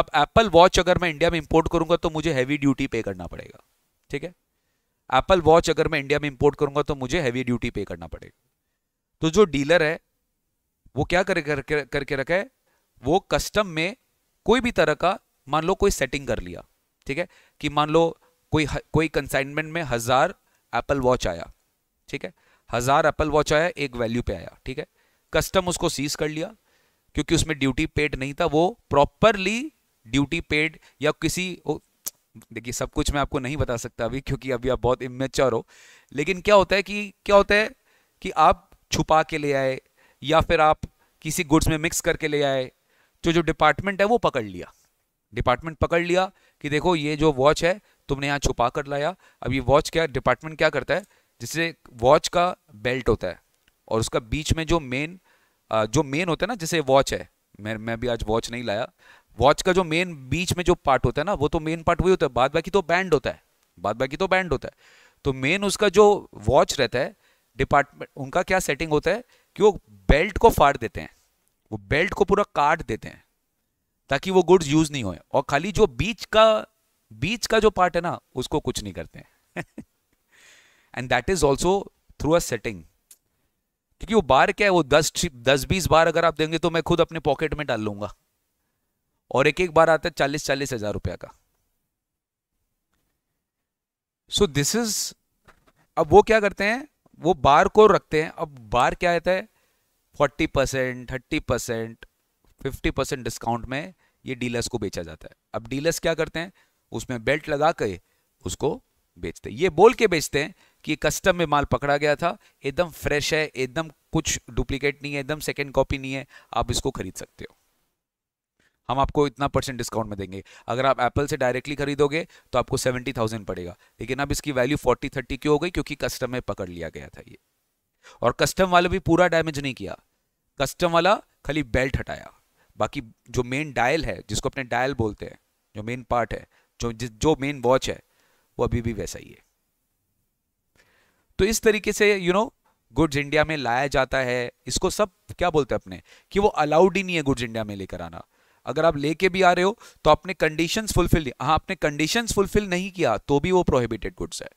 अब एप्पल वॉच अगर मैं इंडिया में इंपोर्ट करूंगा तो मुझे हैवी ड्यूटी पे करना पड़ेगा ठीक है एप्पल वॉच अगर मैं इंडिया में इंपोर्ट करूंगा तो मुझे हैवी ड्यूटी पे करना पड़ेगा तो जो डीलर है वो क्या कर, कर, कर, रखा है वो कस्टम में कोई भी तरह का मान लो कोई सेटिंग कर लिया ठीक है कि मान लो कोई कोई कंसाइनमेंट में हज़ार एप्पल वॉच आया ठीक है हज़ार एप्पल वॉच आया एक वैल्यू पे आया ठीक है कस्टम उसको सीज कर लिया क्योंकि उसमें ड्यूटी पेड नहीं था वो प्रॉपरली ड्यूटी पेड या किसी देखिए सब कुछ मैं आपको नहीं बता सकता अभी क्योंकि अभी आप बहुत इमेच्योर हो लेकिन क्या होता है कि क्या होता है कि आप छुपा के ले आए या फिर आप किसी गुड्स में मिक्स करके ले आए तो जो डिपार्टमेंट है वो पकड़ लिया डिपार्टमेंट पकड़ लिया कि देखो ये जो वॉच है तुमने यहाँ छुपा कर लाया अब ये वॉच क्या डिपार्टमेंट क्या करता है जिससे वॉच का बेल्ट होता है और उसका बीच में जो मेन जो मेन होता है ना जैसे वॉच है मैं मैं भी आज वॉच नहीं लाया वॉच का जो मेन बीच में जो पार्ट होता है ना वो तो मेन पार्ट वही होता है बाद बाकी तो बैंड होता है बाद बाकी तो बैंड होता है तो मेन उसका जो वॉच रहता है डिपार्टमेंट उनका क्या सेटिंग होता है कि वो बेल्ट को फाड़ देते हैं वो बेल्ट को पूरा काट देते हैं ताकि वो गुड्स यूज नहीं होए और खाली जो बीच का बीच का जो पार्ट है ना उसको कुछ नहीं करते हैं and that is also through a setting क्योंकि वो बार क्या है वो दस दस बीस बार अगर आप देंगे तो मैं खुद अपने पॉकेट में डाल लूंगा और एक एक बार आता है चालीस चालीस हजार रुपया का सो दिस इज अब वो क्या करते हैं वो बार को रखते हैं अब बार क्या रहता है forty percent thirty percent fifty percent discount में ये डीलर्स को बेचा जाता है अब डीलर्स क्या करते हैं उसमें बेल्ट लगा के उसको बेचते हैं ये बोल के बेचते हैं कि कस्टम में माल पकड़ा गया था एकदम फ्रेश है एकदम कुछ डुप्लीकेट नहीं है एकदम सेकेंड कॉपी नहीं है आप इसको खरीद सकते हो हम आपको इतना परसेंट डिस्काउंट में देंगे अगर आप एप्पल से डायरेक्टली खरीदोगे तो आपको सेवेंटी थाउजेंड पड़ेगा लेकिन अब इसकी वैल्यू फोर्टी थर्टी की हो गई क्योंकि कस्टम में पकड़ लिया गया था ये और कस्टम वाले भी पूरा डैमेज नहीं किया कस्टम वाला खाली बेल्ट हटाया बाकी जो मेन डायल है जिसको अपने डायल बोलते हैं जो मेन पार्ट है जो जो मेन वॉच है वो अभी भी वैसा ही है तो इस तरीके से यू नो गुड्स इंडिया में लाया जाता है इसको सब क्या बोलते हैं अपने कि वो अलाउड ही नहीं है गुड्स इंडिया में लेकर आना अगर आप लेके भी आ रहे हो तो आपने कंडीशंस फुलफिल हाँ आपने कंडीशंस फुलफिल नहीं किया तो भी वो प्रोहिबिटेड गुड्स है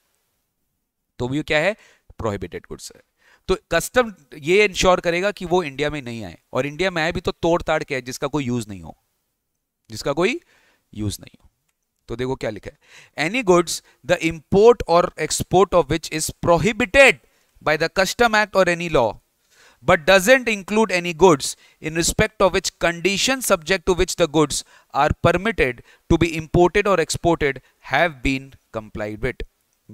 तो भी क्या है प्रोहिबिटेड गुड्स है तो कस्टम ये इंश्योर करेगा कि वो इंडिया में नहीं आए और इंडिया में आए भी तो तोड़ताड़ के जिसका कोई यूज नहीं हो जिसका कोई यूज नहीं हो तो देखो क्या लिखा है एनी गुड्स द इंपोर्ट और export of which is prohibited by the custom act और any law but doesn't include any goods in respect of which condition subject to which the goods are permitted to be imported और exported have been complied with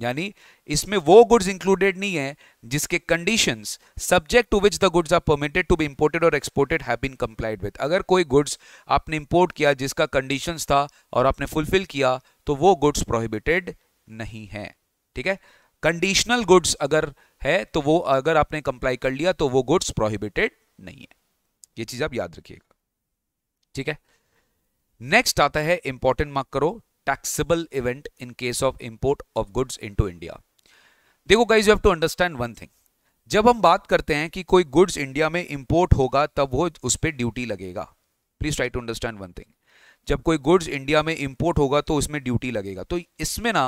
यानी इसमें वो goods included नहीं है जिसके conditions subject to which the goods are permitted to be imported और exported have been complied with अगर कोई गुड्स आपने इंपोर्ट किया जिसका कंडीशंस था और आपने फुलफिल किया तो वो गुड्स प्रोहिबिटेड नहीं है ठीक है कंडीशनल गुड्स अगर है तो वो अगर आपने कंप्लाई कर लिया तो वो गुड्स प्रोहिबिटेड नहीं है ये चीज आप याद रखिएगा ठीक है नेक्स्ट आता है इंपॉर्टेंट मार्क करो taxable event in case of import of goods into India. देखो guys you have to understand one thing जब हम बात करते हैं कि कोई गुड्स इंडिया में इंपोर्ट होगा तब वो उस पर ड्यूटी लगेगा please try to understand one thing जब कोई गुड्स इंडिया में इंपोर्ट होगा तो उसमें ड्यूटी लगेगा तो इसमें ना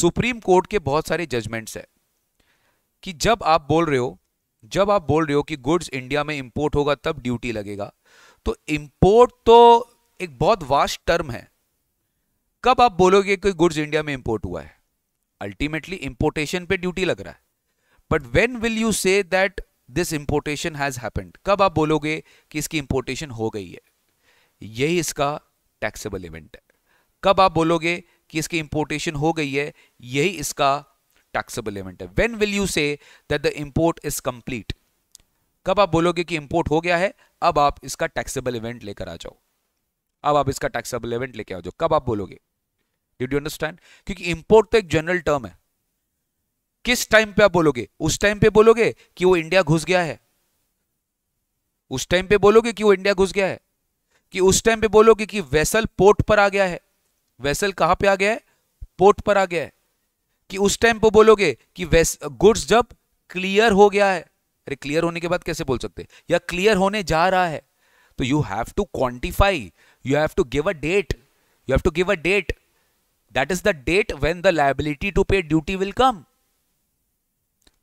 सुप्रीम कोर्ट के बहुत सारे जजमेंट्स है कि जब आप बोल रहे हो जब आप बोल रहे हो कि गुड्स इंडिया में इंपोर्ट होगा तब ड्यूटी लगेगा तो इंपोर्ट तो एक बहुत वास्ट टर्म है कब आप बोलोगे कोई गुड्स इंडिया में इंपोर्ट हुआ है अल्टीमेटली इंपोर्टेशन पे ड्यूटी लग रहा है but when will you say that this importation has happened कब आप बोलोगे कि इसकी इंपोर्टेशन हो गई है यही इसका टैक्सेबल इवेंट है कब आप बोलोगे कि इसकी इंपोर्टेशन हो गई है यही इसका टैक्सेबल इवेंट है when will you say that the import is complete कब आप बोलोगे कि इंपोर्ट हो गया है अब आप इसका टैक्सेबल इवेंट लेकर आ जाओ अब आप इसका टैक्सेबल इवेंट लेकर आ जाओ कब आप बोलोगे डिड यू अंडरस्टैंड क्योंकि इंपोर्ट तो एक जनरल टर्म है किस टाइम पे आप बोलोगे उस टाइम पे बोलोगे कि वो इंडिया घुस गया है उस टाइम पे बोलोगे कि वो इंडिया घुस गया है कि उस टाइम पे बोलोगे कि वेसल पोर्ट पर आ गया है वेसल कहां पे आ गया है पोर्ट पर आ गया है कि उस टाइम पे बोलोगे कि गुड्स जब क्लियर हो गया है अरे क्लियर होने के बाद कैसे बोल सकते या क्लियर होने जा रहा है तो you have to quantify you have to give a date you have to give a date that is the date when the liability to pay duty will come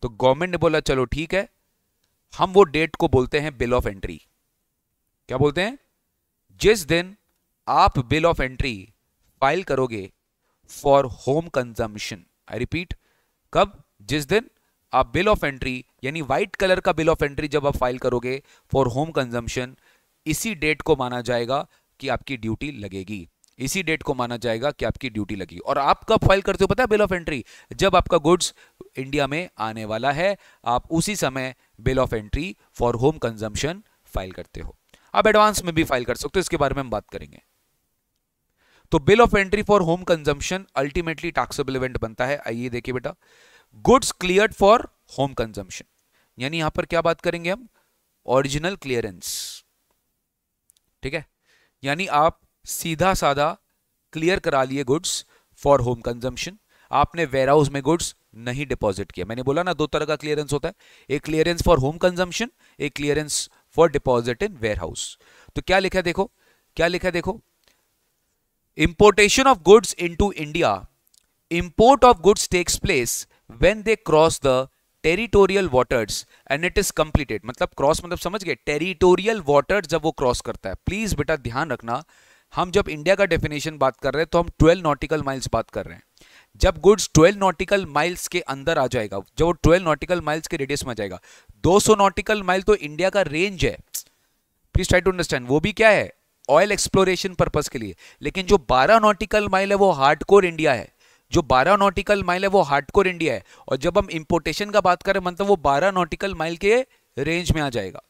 तो गवर्नमेंट ने बोला चलो ठीक है हम वो डेट को बोलते हैं बिल ऑफ एंट्री क्या बोलते हैं जिस दिन आप बिल ऑफ एंट्री फाइल करोगे for home consumption I repeat कब जिस दिन आप बिल ऑफ एंट्री यानी व्हाइट कलर का बिल ऑफ एंट्री जब आप फाइल करोगे फॉर होम कंजम्पशन इसी डेट को माना जाएगा कि आपकी ड्यूटी लगेगी इसी डेट को माना जाएगा कि आपकी ड्यूटी लगी और आप कब फाइल करते हो पता है बिल ऑफ एंट्री जब आपका गुड्स इंडिया में आने वाला है आप उसी समय bill of entry for home consumption file करते हो आप एडवांस में भी फाइल कर सकते हो इसके बारे में हम बात करेंगे तो bill of entry for home consumption ultimately taxable event बनता है आइए देखिए बेटा goods clear for home consumption यानी यहां पर क्या बात करेंगे हम ओरिजिनल क्लियरेंस ठीक है यानी आप सीधा साधा क्लियर करा लिए गुड्स फॉर होम कंजम्पशन आपने वेयर हाउस में गुड्स नहीं डिपॉजिट किया मैंने बोला ना दो तरह का क्लियरेंस होता है एक क्लियरेंस फॉर होम कंजम्पशन एक clearance for deposit in house तो क्या लिखा है देखो क्या लिखा है देखो importation of goods into India import of goods takes place when they cross the territorial waters and it is completed मतलब क्रॉस मतलब समझ गए टेरिटोरियल वाटर्स जब वो क्रॉस करता है प्लीज बेटा ध्यान रखना हम जब इंडिया का डेफिनेशन बात कर रहे हैं तो हम 12 नॉटिकल माइल्स बात कर रहे हैं जब गुड्स 12 नॉटिकल माइल्स के अंदर आ जाएगा जब वो 12 नॉटिकल माइल्स के रेडियस में आ जाएगा 200 नॉटिकल माइल तो इंडिया का रेंज है प्लीज ट्राई टू अंडरस्टैंड वो भी क्या है ऑयल एक्सप्लोरेशन पर्पज के लिए लेकिन जो बारह नॉटिकल माइल है वो कोर इंडिया है जो 12 नॉटिकल माइल है वो हार्डकोर इंडिया है और जब हम इंपोर्टेशन का बात करें मतलब वो 12 नॉटिकल माइल के रेंज में आ जाएगा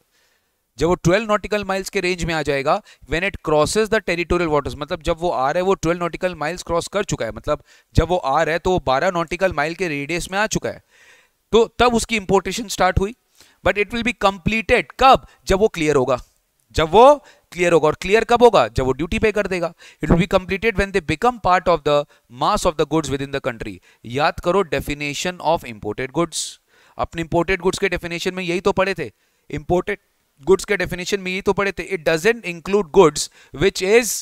जब वो 12 नॉटिकल माइल्स के रेंज में आ जाएगा when it crosses the territorial waters मतलब जब वो आ रहा है वो 12 नॉटिकल माइल्स क्रॉस कर चुका है मतलब जब वो आ रहा है तो वो 12 नॉटिकल माइल के रेडियस में आ चुका है तो तब उसकी इंपोर्टेशन स्टार्ट हुई but it will be completed कब जब वो क्लियर होगा जब वो क्लियर होगा और क्लियर कब होगा जब वो ड्यूटी पे कर देगा it will be completed when they become part of the mass of the goods within the country याद करो डेफिनेशन ऑफ इंपोर्टेड गुड्स अपने इंपोर्टेड गुड्स के डेफिनेशन में यही तो पड़े थे इंपोर्टेड गुड्स के डेफिनेशन में ये तो पढ़े थे it doesn't include goods which is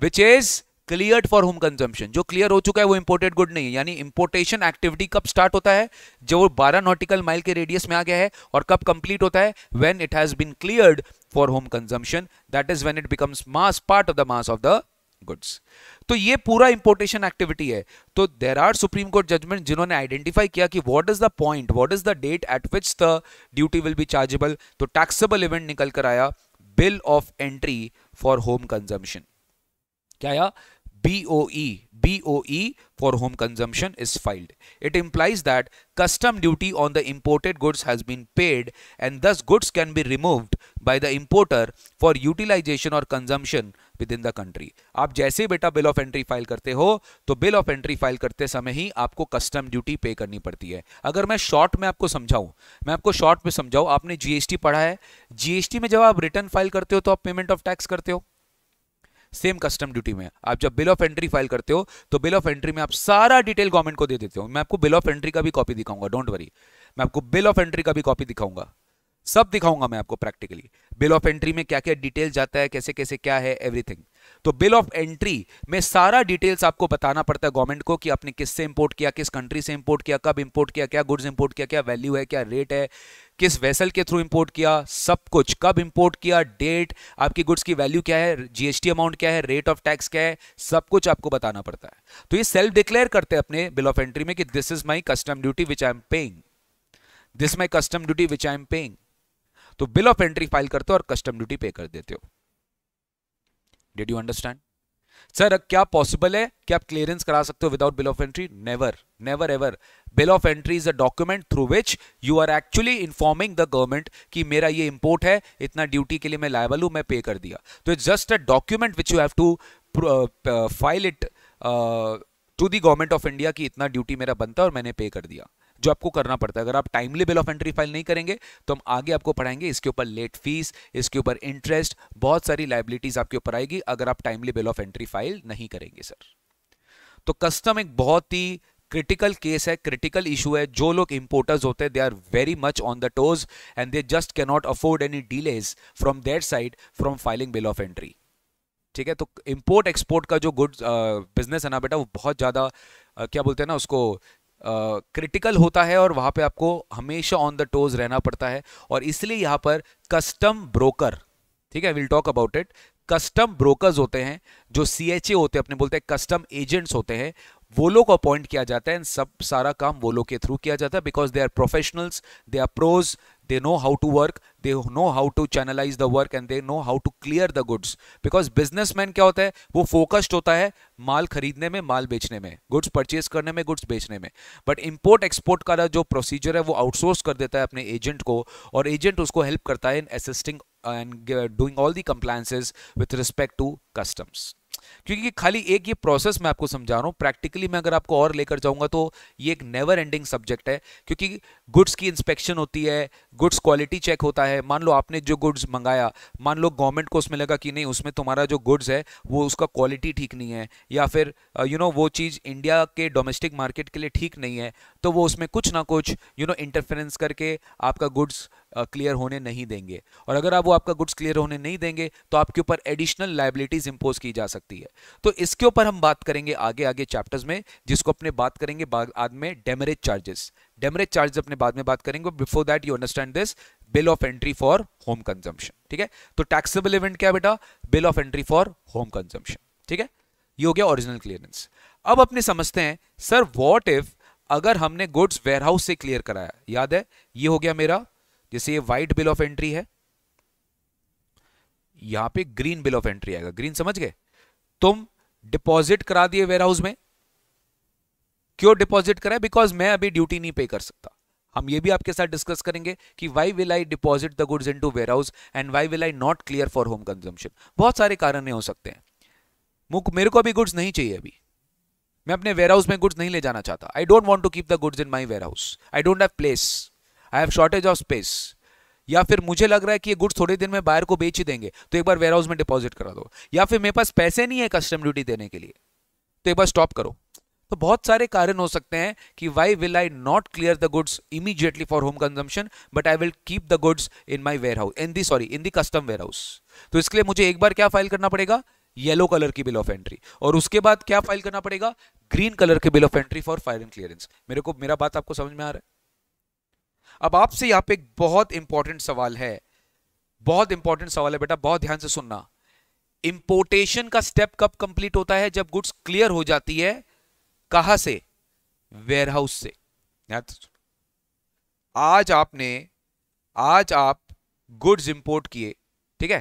which is clear for home consumption जो क्लियर हो चुका है वो इंपोर्टेड गुड नहीं है यानी इंपोर्टेशन एक्टिविटी कब स्टार्ट होता है जो बारह 12 नॉटिकल माइल के रेडियस में आ गया है और कब कंप्लीट होता है when it has been clear for home consumption that is when it becomes mass part of the mass of the goods तो ये पूरा इंपोर्टेशन एक्टिविटी है तो there are Supreme Court judgement जिन्होंने आइडेंटिफाई किया कि what is the point what is the date at which the duty will be chargeable तो taxable event निकल कर आया bill of entry for home consumption क्या आया BOE, BOE for home consumption is filed. It implies that custom duty on the imported goods has been paid and thus goods can be removed by the importer for utilization or consumption within the country आप जैसे बेटा bill of entry file करते हो तो bill of entry file करते समय ही आपको custom duty पे करनी पड़ती है अगर मैं शॉर्ट में आपको समझाऊं मैं आपको शॉर्ट में समझाऊं आपने जीएसटी पढ़ा है जीएसटी में जब आप रिटर्न फाइल करते हो तो आप पेमेंट ऑफ टैक्स करते हो सेम कस्टम ड्यूटी में आप जब बिल ऑफ एंट्री फाइल करते हो तो बिल ऑफ एंट्री में आप सारा डिटेल गवर्नमेंट को दे देते हो मैं आपको बिल ऑफ एंट्री का भी कॉपी दिखाऊंगा डोंट वरी मैं आपको बिल ऑफ एंट्री का भी कॉपी दिखाऊंगा सब दिखाऊंगा मैं आपको प्रैक्टिकली बिल ऑफ एंट्री में क्या क्या डिटेल जाता है कैसे कैसे क्या है एवरीथिंग तो बिल ऑफ एंट्री में सारा डिटेल्स आपको बताना पड़ता है गवर्नमेंट को कि आपने किससे इंपोर्ट किया किस कंट्री से इंपोर्ट किया कब इंपोर्ट किया क्या गुड्स इंपोर्ट किया क्या वैल्यू है क्या रेट है किस वेसल के थ्रू इंपोर्ट किया सब कुछ कब इंपोर्ट किया डेट आपकी गुड्स की वैल्यू क्या है जीएसटी अमाउंट क्या है रेट ऑफ टैक्स क्या है सब कुछ आपको बताना पड़ता है तो ये सेल्फ डिक्लेयर करते हैं अपने बिल ऑफ एंट्री में कि this is my custom duty which I am paying this my custom duty which I am paying तो बिल ऑफ एंट्री फाइल करते हो और कस्टम ड्यूटी पे कर देते हो डिड यू अंडरस्टैंड सर क्या पॉसिबल है कि आप क्लियरेंस करा सकते हो without bill of entry never never ever bill of entry is a document through which you are actually informing the government कि मेरा ये इंपोर्ट है इतना ड्यूटी के लिए मैं लाइबल हूं मैं पे कर दिया तो it just a document which you have to file it to the government of India कि इतना ड्यूटी मेरा बनता है और मैंने पे कर दिया जो आपको करना पड़ता है अगर आप timely bill of entry file नहीं करेंगे तो हम आगे आपको पढ़ाएंगे इसके ऊपर लेट फीस इसके ऊपर इंटरेस्ट बहुत सारी लाइबिलिटीज आपके ऊपर आएगी अगर आप timely bill of entry file नहीं करेंगे सर तो कस्टम एक बहुत ही क्रिटिकल केस है क्रिटिकल इशू है जो लोग इंपोर्टर्स होते हैं they are very much on the toes and they just cannot afford any delays from their side from filing bill of entry ठीक है तो इंपोर्ट एक्सपोर्ट का जो गुड बिजनेस है ना बेटा वो बहुत ज़्यादा क्या बोलते हैं ना उसको क्रिटिकल होता है और वहां पे आपको हमेशा ऑन द टोज रहना पड़ता है और इसलिए यहां पर कस्टम ब्रोकर ठीक है will talk about it custom brokers होते हैं जो सी एच ए होते हैं अपने बोलते हैं कस्टम एजेंट्स होते हैं वो लोग अपॉइंट किया जाता है एंड सब सारा काम वो लोग के थ्रू किया जाता है because they are professionals they are pros they know how to work they know how to channelize the work and they know how to clear the goods because businessman kya hota hai wo focused hota hai maal kharidne mein maal bechne mein goods purchase karne mein goods bechne mein but import export ka jo procedure hai wo outsource kar deta hai apne agent ko aur agent usko help karta hai in assisting and doing all the compliances with respect to customs क्योंकि खाली एक ये process मैं आपको समझा रहा हूँ practically मैं अगर आपको और लेकर जाऊँगा तो ये एक नेवर एंडिंग सब्जेक्ट है क्योंकि गुड्स की इंस्पेक्शन होती है गुड्स क्वालिटी चेक होता है मान लो आपने जो गुड्स मंगाया मान लो गवर्नमेंट को उसमें लगा कि नहीं उसमें तुम्हारा जो गुड्स है वो उसका क्वालिटी ठीक नहीं है या फिर यू नो वो चीज़ इंडिया के डोमेस्टिक मार्केट के लिए ठीक नहीं है तो वो उसमें कुछ ना कुछ यू नो इंटरफेरेंस करके आपका गुड्स क्लियर होने नहीं देंगे और अगर आप वो आपका गुड्स क्लियर होने नहीं देंगे तो आपके ऊपर एडिशनल लाइबिलिटीज इंपोज की जा सकती है तो इसके ऊपर हम बात करेंगे आगे आगे चैप्टर्स में जिसको अपने बात करेंगे बाद में डेमरेज चार्जेस डेमरेज चार्जेस अपने बाद में बात करेंगे before that you understand this bill of entry for home consumption ठीक है तो टैक्सेबल इवेंट क्या बेटा bill of entry for home consumption ठीक है ये हो गया ओरिजिनल क्लियरेंस अब अपने समझते हैं सर वॉट इफ अगर हमने गुड्स वेयरहाउस से क्लियर कराया याद है ये हो गया मेरा जैसे ये व्हाइट बिल ऑफ एंट्री है यहां पे ग्रीन बिल ऑफ एंट्री आएगा ग्रीन समझ गए तुम डिपॉजिट करा दिए वेयर हाउस में क्यों डिपॉजिट करा बिकॉज मैं अभी ड्यूटी नहीं पे कर सकता हम ये भी आपके साथ डिस्कस करेंगे कि why will I deposit the goods into warehouse and why will I not clear for home consumption बहुत सारे कारण हो सकते हैं मुख मेरे को अभी गुड्स नहीं चाहिए अभी मैं अपने वेयर हाउस में गुड्स नहीं ले जाना चाहता I don't want to keep the goods in my warehouse I don't have place I have shortage of space या फिर मुझे लग रहा है कि ये गुड्स थोड़े दिन में बायर को बेच ही देंगे तो एक बार वेयर हाउस में डिपॉजिट करा दो या फिर मेरे पास पैसे नहीं है कस्टम ड्यूटी देने के लिए तो एक बार स्टॉप करो तो बहुत सारे कारण हो सकते हैं कि why will I not clear the goods immediately for home consumption but I will keep the goods in my warehouse in the sorry in the custom warehouse तो इसके लिए मुझे एक बार क्या फाइल करना पड़ेगा येलो कलर की bill of entry और उसके बाद क्या फाइल करना पड़ेगा ग्रीन कलर के bill of entry for fire and clearance मेरे को मेरा बात आपको समझ में आ रहा है अब आपसे यहां पे एक बहुत इंपॉर्टेंट सवाल है बहुत इंपॉर्टेंट सवाल है बेटा बहुत ध्यान से सुनना इंपोर्टेशन का स्टेप कब कंप्लीट होता है जब गुड्स क्लियर हो जाती है कहा से वेयरहाउस से आज आपने आज आप गुड्स इंपोर्ट किए ठीक है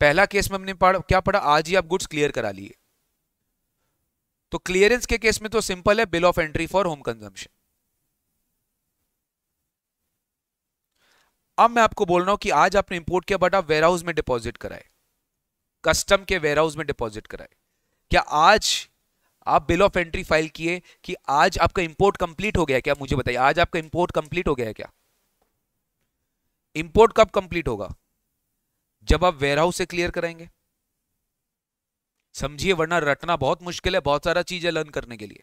पहला केस में हमने पढ़ा क्या पढ़ा आज ही आप गुड्स क्लियर करा लिए तो क्लियरेंस के केस में तो सिंपल है bill of entry for home consumption अब मैं आपको बोल रहा हूं कि आज आपने इंपोर्ट किया बट आप वेयर हाउस में डिपॉजिट कराए कस्टम के वेयर हाउस में डिपॉजिट कराए क्या आज आप बिल ऑफ एंट्री फाइल किए कि आज आपका इंपोर्ट कंप्लीट हो गया क्या मुझे बताइए आज आपका इंपोर्ट कंप्लीट हो गया क्या इंपोर्ट कब कंप्लीट होगा जब आप वेयर हाउस से क्लियर कराएंगे समझिए वरना रटना बहुत मुश्किल है बहुत सारा चीज है लर्न करने के लिए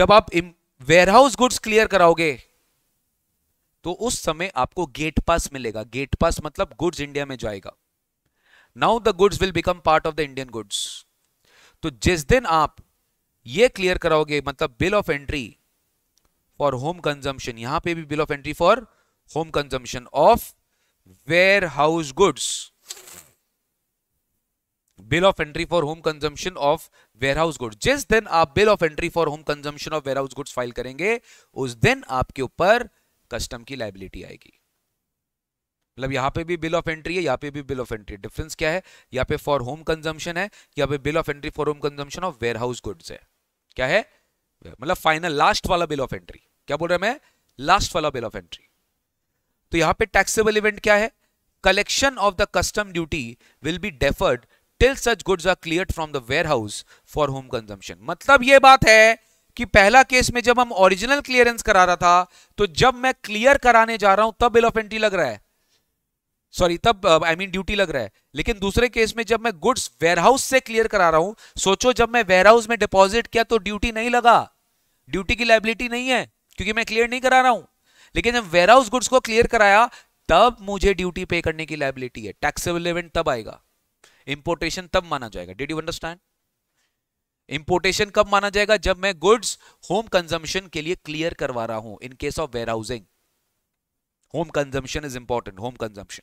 जब आप वेयरहाउस गुड्स क्लियर कराओगे तो उस समय आपको गेट पास मिलेगा गेट पास मतलब गुड्स इंडिया में जाएगा now the goods will become part of the Indian goods तो जिस दिन आप ये क्लियर कराओगे मतलब bill of entry for home consumption यहां पे भी bill of entry for home consumption of warehouse goods bill of entry for home consumption of warehouse goods जिस दिन आप bill of entry for home consumption of warehouse goods file करेंगे उस दिन आपके ऊपर custom की liability आएगी मतलब यहाँ पे भी बिल ऑफ एंट्री है यहाँ पे भी बिल ऑफ एंट्री डिफरेंस क्या है यहाँ पे फॉर होम कंजम्पन है यहाँ पे bill of entry for home consumption of warehouse goods है क्या है मतलब फाइनल लास्ट वाला बिल ऑफ एंट्री क्या बोल रहा मैं लास्ट वाला बिल ऑफ एंट्री तो यहाँ पे टैक्सेबल इवेंट क्या है collection of the custom duty will be deferred till such goods are clear from the warehouse for home consumption मतलब ये बात है कि पहला केस में जब हम ओरिजिनल क्लियरेंस करा रहा था तो जब मैं क्लियर कराने जा रहा हूं तब बिल ऑफ एंट्री लग रहा है सॉरी तब आई मीन ड्यूटी लग रहा है लेकिन दूसरे केस में जब मैं गुड्स वेयरहाउस से क्लियर करा रहा हूं सोचो जब मैं वेयरहाउस में डिपॉजिट किया तो ड्यूटी नहीं लगा ड्यूटी की लाइबिलिटी नहीं है क्योंकि मैं क्लियर नहीं करा रहा हूं लेकिन जब वेयरहाउस गुड्स को क्लियर कराया तब मुझे ड्यूटी पे करने की लाइबिलिटी है टैक्सेबल इवेंट तब आएगा इंपोर्टेशन तब माना जाएगा डिड यू अंडरस्टैंड इंपोर्टेशन कब माना जाएगा जब मैं गुड्स होम कंजम्पशन के लिए क्लियर करवा रहा हूं in case of warehousing home consumption is important home consumption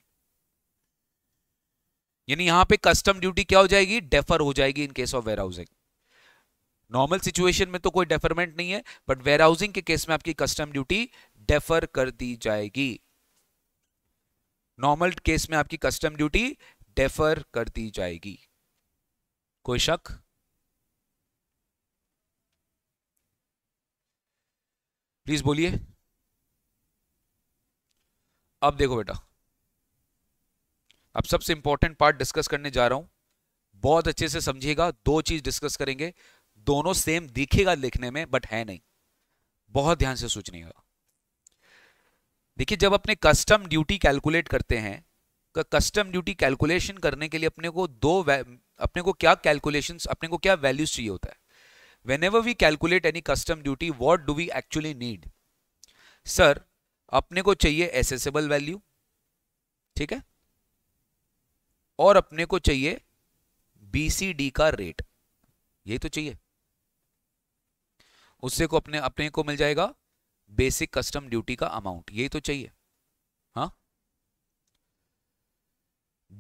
यानी यहां पे कस्टम ड्यूटी क्या हो जाएगी डेफर हो जाएगी in case of warehousing normal situation में तो कोई डेफरमेंट नहीं है बट वेयर हाउसिंग के केस में आपकी कस्टम ड्यूटी डेफर कर दी जाएगी नॉर्मल केस में आपकी कस्टम ड्यूटी डेफर कर दी जाएगी कोई शक प्लीज बोलिए अब देखो बेटा अब सबसे इंपॉर्टेंट पार्ट डिस्कस करने जा रहा हूं बहुत अच्छे से समझिएगा दो चीज डिस्कस करेंगे दोनों सेम दिखेगा लिखने में बट है नहीं बहुत ध्यान से सोचनेगा देखिए जब अपने कस्टम ड्यूटी कैलकुलेट करते हैं का कस्टम ड्यूटी कैलकुलेशन करने के लिए अपने को दो अपने को क्या कैलकुलेशन अपने को क्या वैल्यूज चाहिए होता है whenever we calculate any custom duty what do we actually need sir अपने को चाहिए एसेसेबल वैल्यू ठीक है और अपने को चाहिए बीसीडी का रेट यही तो चाहिए उससे को अपने अपने को मिल जाएगा बेसिक कस्टम ड्यूटी का अमाउंट यही तो चाहिए हा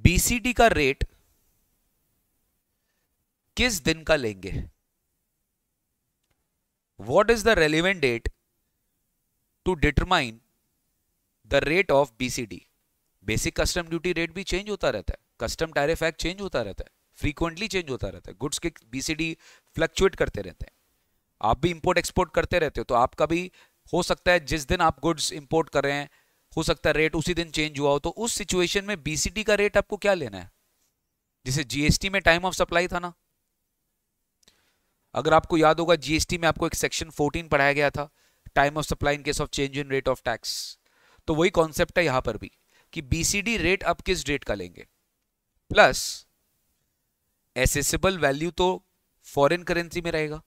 बीसीडी का रेट किस दिन का लेंगे what is the relevant date to determine the rate of BCD? Basic custom duty rate भी चेंज होता रहता है कस्टम टैरिफ एक्ट चेंज होता रहता है फ्रीक्वेंटली चेंज होता रहता है गुड्स के बीसीडी फ्लक्चुएट करते रहते हैं आप भी इंपोर्ट एक्सपोर्ट करते रहते हो तो आपका भी हो सकता है जिस दिन आप गुड्स इंपोर्ट कर रहे हैं हो सकता है रेट उसी दिन चेंज हुआ हो तो उस सिचुएशन में बीसीडी का रेट आपको क्या लेना है जैसे जीएसटी में टाइम ऑफ सप्लाई था ना अगर आपको याद होगा जीएसटी में आपको एक सेक्शन 14 पढ़ाया गया था time of supply in case of change in rate of tax तो वही कॉन्सेप्ट है यहां पर भी कि बीसीडी रेट आप किस डेट का लेंगे प्लस एसेसिबल वैल्यू तो फॉरेन करेंसी में रहेगा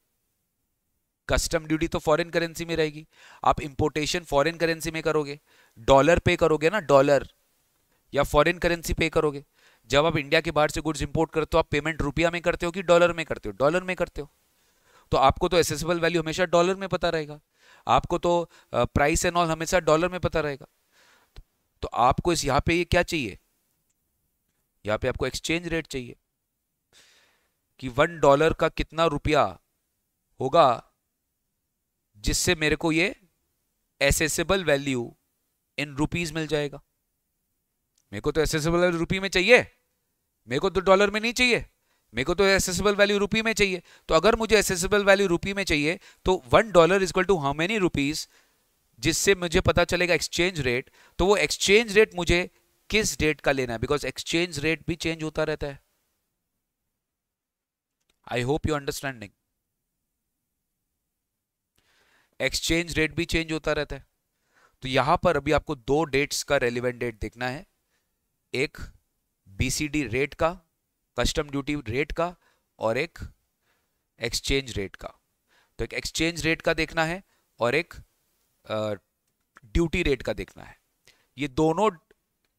कस्टम ड्यूटी तो फॉरेन करेंसी में रहेगी आप इंपोर्टेशन फॉरेन करेंसी में करोगे डॉलर पे करोगे ना डॉलर या फॉरेन करेंसी पे करोगे जब आप इंडिया के बाहर से गुड्स इंपोर्ट करते हो आप पेमेंट रुपया में करते हो कि डॉलर में करते हो डॉलर में करते हो तो आपको तो एसेसिबल वैल्यू हमेशा डॉलर में पता रहेगा आपको तो प्राइस एंड ऑल हमेशा डॉलर में पता रहेगा तो आपको इस यहाँ पे ये क्या चाहिए यहाँ पे आपको एक्सचेंज रेट चाहिए कि वन डॉलर का कितना रुपया होगा जिससे मेरे को ये एसेसिबल वैल्यू इन रुपीज मिल जाएगा मेरे को तो एसेसेबल रुपी में चाहिए मेरे को तो डॉलर में नहीं चाहिए मेरे को तो एसेसिबल वैल्यू रुपी में चाहिए तो अगर मुझे एसेसिबल वैल्यू रुपी में चाहिए तो one dollar is equal to how many rupees जिससे मुझे पता चलेगा एक्सचेंज रेट तो वो एक्सचेंज रेट मुझे किस डेट का लेना है बिकॉज एक्सचेंज रेट भी चेंज होता रहता है I hope you understanding exchange rate भी चेंज होता रहता है तो यहां पर अभी आपको दो डेट्स का रेलिवेंट डेट देखना है एक बीसीडी रेट का कस्टम ड्यूटी रेट का और एक एक्सचेंज रेट का तो एक एक्सचेंज रेट का देखना है और एक ड्यूटी रेट का देखना है ये दोनों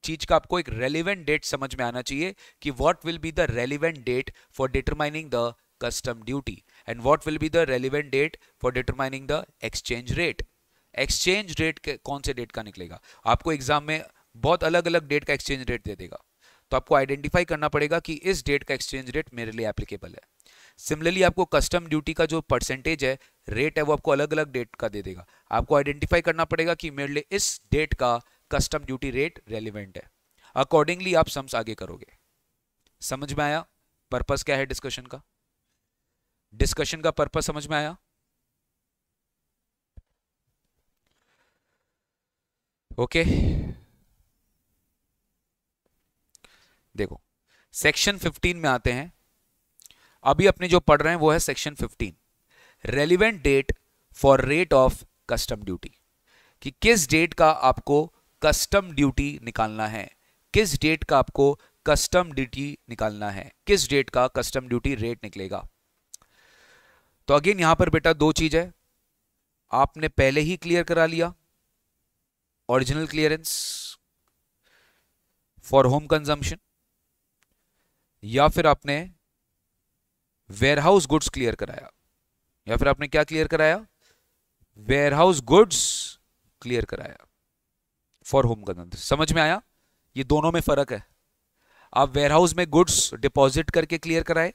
चीज का आपको एक रेलिवेंट डेट समझ में आना चाहिए कि what will be the relevant date for determining the custom duty and what will be the relevant date for determining the exchange rate exchange rate कौन से डेट का निकलेगा आपको एग्जाम में बहुत अलग अलग डेट का एक्सचेंज रेट दे देगा तो आपको आइडेंटिफाई करना पड़ेगा कि इस डेट का एक्सचेंज रेट मेरे लिए एप्लीकेबल है सिमिलरली आपको कस्टम ड्यूटी का जो परसेंटेज है रेट है वो आपको अलग अलग डेट का दे देगा आपको आइडेंटिफाई करना पड़ेगा कि मेरे लिए इस डेट का कस्टम ड्यूटी रेट रेलिवेंट है अकॉर्डिंगली आप सम्स आगे करोगे समझ में आया पर्पस क्या है डिस्कशन का डिस्कशन का पर्पस समझ में आया ओके okay. देखो सेक्शन 15 में आते हैं अभी अपने जो पढ़ रहे हैं वो है section 15 relevant date for rate of custom duty कि किस डेट का आपको कस्टम ड्यूटी निकालना है किस डेट का आपको कस्टम ड्यूटी निकालना है किस डेट का कस्टम ड्यूटी रेट निकलेगा तो अगेन यहां पर बेटा दो चीज है आपने पहले ही क्लियर करा लिया original clearance for home consumption या फिर आपने वेयरहाउस गुड्स क्लियर कराया या फिर आपने क्या क्लियर कराया वेयरहाउस गुड्स क्लियर कराया फॉर होम गंध समझ में आया ये दोनों में फर्क है आप वेयरहाउस में गुड्स डिपॉजिट करके क्लियर कराए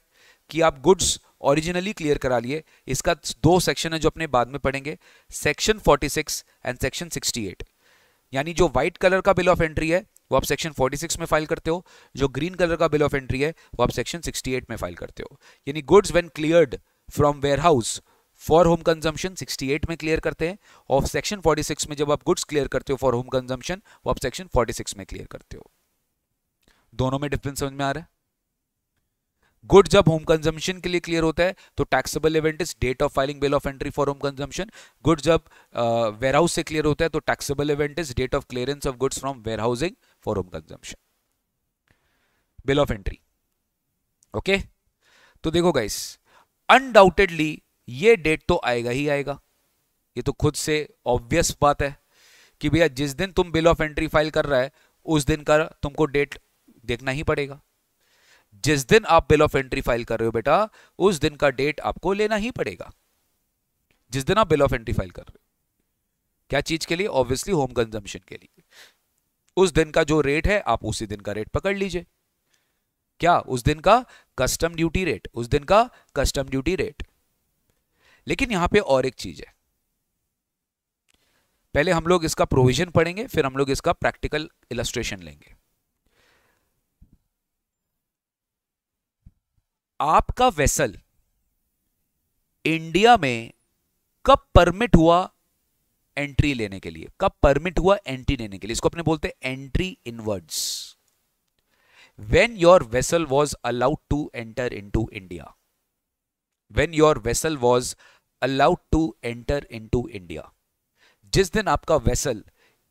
कि आप गुड्स ओरिजिनली क्लियर करा लिए इसका दो सेक्शन है जो अपने बाद में पढ़ेंगे सेक्शन 46 एंड सेक्शन 68 यानी जो व्हाइट कलर का बिल ऑफ एंट्री है वो आप सेक्शन 46 में फाइल करते हो जो ग्रीन कलर का बिल ऑफ एंट्री है वो आप सेक्शन 68 में फाइल करते हो यानी goods when cleared from warehouse for home consumption 68 में क्लियर करते हैं और सेक्शन 46 में जब आप गुड्स क्लियर करते हो फॉर होम कंजम्पशन वो आप सेक्शन 46 में क्लियर करते हो दोनों में डिफरेंस समझ में आ रहा है गुड जब होम कंजम्पशन के लिए क्लियर होता है तो taxable event is date of filing bill of entry for home consumption good जब वेयर हाउस से क्लियर होता है तो taxable event is date of clearance of goods from warehousing for home consumption bill of entry okay तो देखो guys undoubtedly ये date तो आएगा ही आएगा ये तो खुद से ऑब्वियस बात है कि भैया जिस दिन तुम बिल ऑफ एंट्री फाइल कर रहा है उस दिन का तुमको डेट देखना ही पड़ेगा जिस दिन आप बिल ऑफ एंट्री फाइल कर रहे हो बेटा उस दिन का डेट आपको लेना ही पड़ेगा जिस दिन आप बिल ऑफ एंट्री फाइल कर रहे हो क्या चीज के लिए ऑब्वियसली होम कंजम्पशन के लिए उस दिन का जो रेट है आप उसी दिन का रेट पकड़ लीजिए क्या उस दिन का कस्टम ड्यूटी रेट उस दिन का कस्टम ड्यूटी रेट लेकिन यहां पे और एक चीज है पहले हम लोग इसका प्रोविजन पढ़ेंगे फिर हम लोग इसका प्रैक्टिकल इलस्ट्रेशन लेंगे आपका वेसल इंडिया में कब परमिट हुआ एंट्री लेने के लिए कब परमिट हुआ एंट्री लेने के लिए इसको अपने बोलते हैं entry inwards when your vessel was allowed to enter into India when your vessel was allowed to enter into India जिस दिन आपका वेसल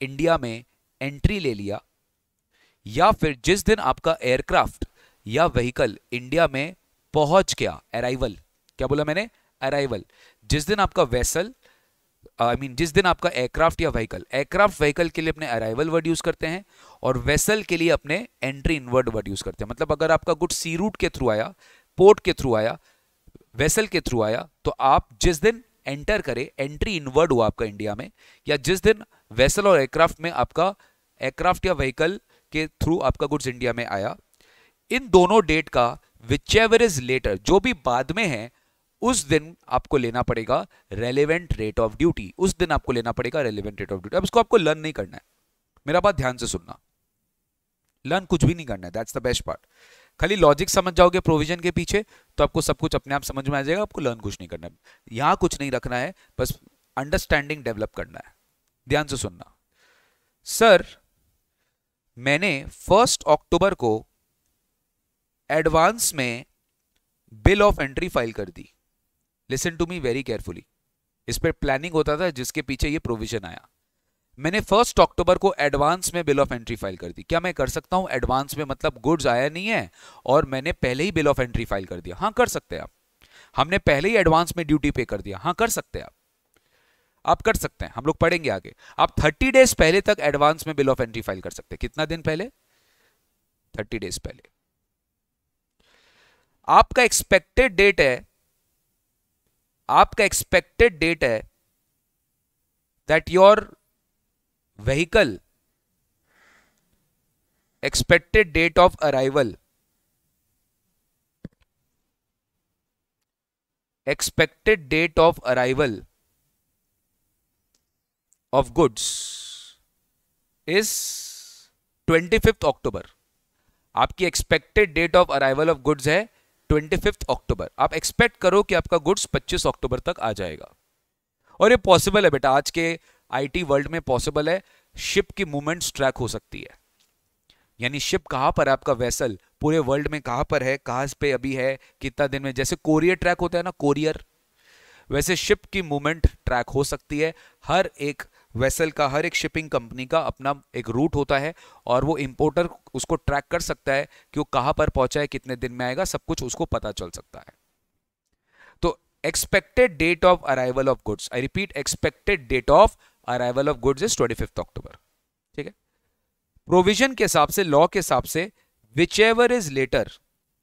इंडिया में एंट्री ले लिया या फिर जिस दिन आपका एयरक्राफ्ट या व्हीकल इंडिया में पहुंच गया अराइवल क्या बोला मैंने अराइवल जिस दिन आपका वेसल आई मीन जिस दिन आपका एयरक्राफ्ट या व्हीकल एयरक्राफ्ट व्हीकल के लिए अपने अराइवल वर्ड यूज करते हैं और वेसल के लिए अपने एंट्री इनवर्ड वर्ड यूज करते हैं मतलब अगर आपका गुड सी रूट के थ्रू आया पोर्ट के थ्रू आया वेसल के थ्रू आया तो आप जिस दिन एंटर करें एंट्री इनवर्ड हुआ आपका इंडिया में या जिस दिन वेसल और एयरक्राफ्ट में आपका एयरक्राफ्ट या व्हीकल के थ्रू आपका गुड्स इंडिया में आया इन दोनों डेट का विच एवर इज लेटर जो भी बाद में है उस दिन आपको लेना पड़ेगा रेलिवेंट रेट ऑफ ड्यूटी उस दिन आपको लेना पड़ेगा रेलिवेंट रेट ऑफ ड्यूटी अब इसको आपको लर्न नहीं करना है मेरा बात ध्यान से सुनना लर्न कुछ भी नहीं करना है दैट्स द बेस्ट पार्ट खाली लॉजिक समझ जाओगे प्रोविजन के पीछे तो आपको सब कुछ अपने आप समझ में आ जाएगा आपको लर्न कुछ नहीं करना है यहां कुछ नहीं रखना है बस अंडरस्टैंडिंग डेवलप करना है ध्यान से सुनना सर मैंने फर्स्ट अक्टूबर को एडवांस में बिल ऑफ एंट्री फाइल कर दी listen to me very carefully इस पर प्लानिंग होता था जिसके पीछे ये प्रोविजन आया मैंने फर्स्ट अक्टूबर को एडवांस में बिल ऑफ एंट्री फाइल कर दी क्या मैं कर सकता हूं एडवांस में मतलब गुड्स आया नहीं है और मैंने पहले ही बिल ऑफ एंट्री फाइल कर दिया हाँ कर सकते हैं आप हमने पहले ही एडवांस में ड्यूटी पे कर दिया हाँ कर सकते हैं आप आप कर सकते हैं हम लोग पढ़ेंगे आगे आप थर्टी डेज पहले तक एडवांस में बिल ऑफ एंट्री फाइल कर सकते हैं कितना दिन पहले थर्टी डेज पहले आपका एक्सपेक्टेड डेट है आपका एक्सपेक्टेड डेट है that your vehicle expected date of arrival expected date of arrival of goods is twenty fifth October आपकी expected date of arrival of goods है ट्वेंटी अक्टूबर आप expect करो कि आपका गुड्स 25 अक्टूबर तक आ जाएगा और ये पॉसिबल है बेटा आज के आईटी वर्ल्ड में पॉसिबल है शिप की मूवमेंट ट्रैक हो सकती है यानी शिप कहां पर है आपका वेसल पूरे वर्ल्ड में कहां पर है कहां पे अभी है कितना दिन में जैसे कोरियर ट्रैक होता है ना कोरियर वैसे शिप की मूवमेंट ट्रैक हो सकती है हर एक वेसल का हर एक शिपिंग कंपनी का अपना एक रूट होता है और वो इम्पोर्टर उसको ट्रैक कर सकता है कि वो कहाँ पर पहुंचा है कितने दिन में आएगा सब कुछ उसको पता चल सकता है तो expected date of arrival of goods I repeat expected date of arrival of goods is twenty October ठीक है प्रोविजन के हिसाब से लॉ के हिसाब से विच एवर इज लेटर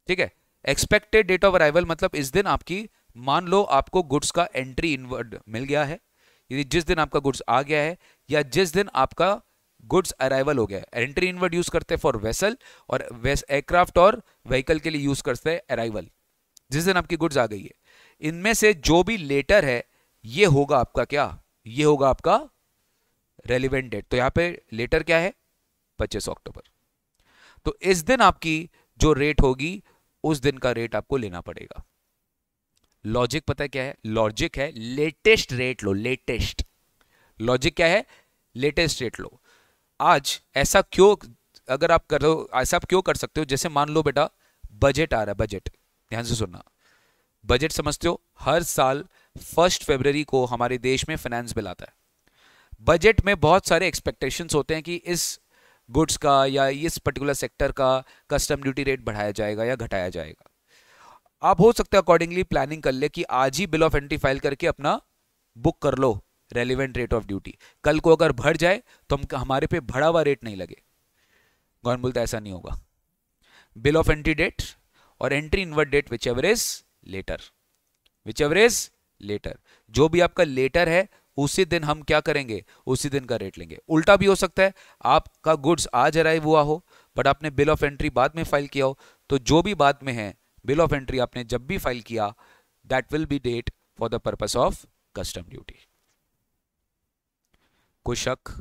ठीक है एक्सपेक्टेड डेट ऑफ अराइवल मतलब इस दिन आपकी मान लो आपको गुड्स का एंट्री इनवर्ड मिल गया है यदि जिस दिन आपका गुड्स आ गया है या जिस दिन आपका गुड्स अराइवल हो गया है एंट्री इनवर्ड यूज करते हैं फॉर वेसल और एयरक्राफ्ट और व्हीकल के लिए यूज करते हैं अराइवल जिस दिन आपकी गुड्स आ गई है इनमें से जो भी लेटर है ये होगा आपका क्या ये होगा आपका रेलिवेंट डेट तो यहाँ पे लेटर क्या है पच्चीस अक्टूबर तो इस दिन आपकी जो रेट होगी उस दिन का रेट आपको लेना पड़ेगा लॉजिक पता है क्या है लॉजिक है लेटेस्ट रेट लो लेटेस्ट लॉजिक क्या है लेटेस्ट रेट लो आज ऐसा क्यों अगर आप कर ऐसा आप क्यों कर सकते हो जैसे मान लो बेटा बजट आ रहा है बजट ध्यान से सुनना बजट समझते हो हर साल फर्स्ट फरवरी को हमारे देश में फाइनेंस बिल आता है बजट में बहुत सारे एक्सपेक्टेशंस होते हैं कि इस गुड्स का या इस पर्टिकुलर सेक्टर का कस्टम ड्यूटी रेट बढ़ाया जाएगा या घटाया जाएगा आप हो सकते हैं अकॉर्डिंगली प्लानिंग कर ले कि आज ही बिल ऑफ एंट्री फाइल करके अपना बुक कर लो रेलिवेंट रेट ऑफ ड्यूटी कल को अगर भर जाए तो हम हमारे पे भरा हुआ रेट नहीं लगे गवर्नमेंट बोलता ऐसा नहीं होगा बिल ऑफ एंट्री डेट और entry inward date which ever is later which ever is later जो भी आपका लेटर है उसी दिन हम क्या करेंगे उसी दिन का रेट लेंगे उल्टा भी हो सकता है आपका गुड्स आज अराइव हुआ हो बट आपने बिल ऑफ एंट्री बाद में फाइल किया हो तो जो भी बाद में है बिल ऑफ एंट्री आपने जब भी फाइल किया that will be date for the purpose of custom duty कोई शक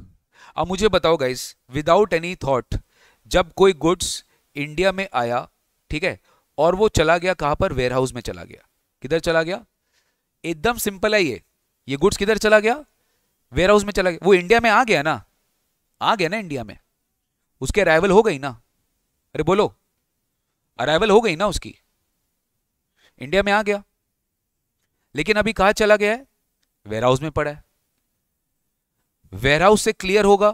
अब मुझे बताओ गाइस विदाउट एनी थॉट जब कोई गुड्स इंडिया में आया ठीक है और वो चला गया कहां पर वेयर हाउस में चला गया किधर चला गया एकदम सिंपल है ये ये गुड्स किधर चला गया वेयर हाउस में चला गया वो इंडिया में आ गया ना आ गया ना इंडिया में उसके अराइवल हो गई ना अरे बोलो अराइवल हो गई ना उसकी इंडिया में आ गया लेकिन अभी कहा चला गया है वेयरहाउस में पड़ा है वेयरहाउस से क्लियर होगा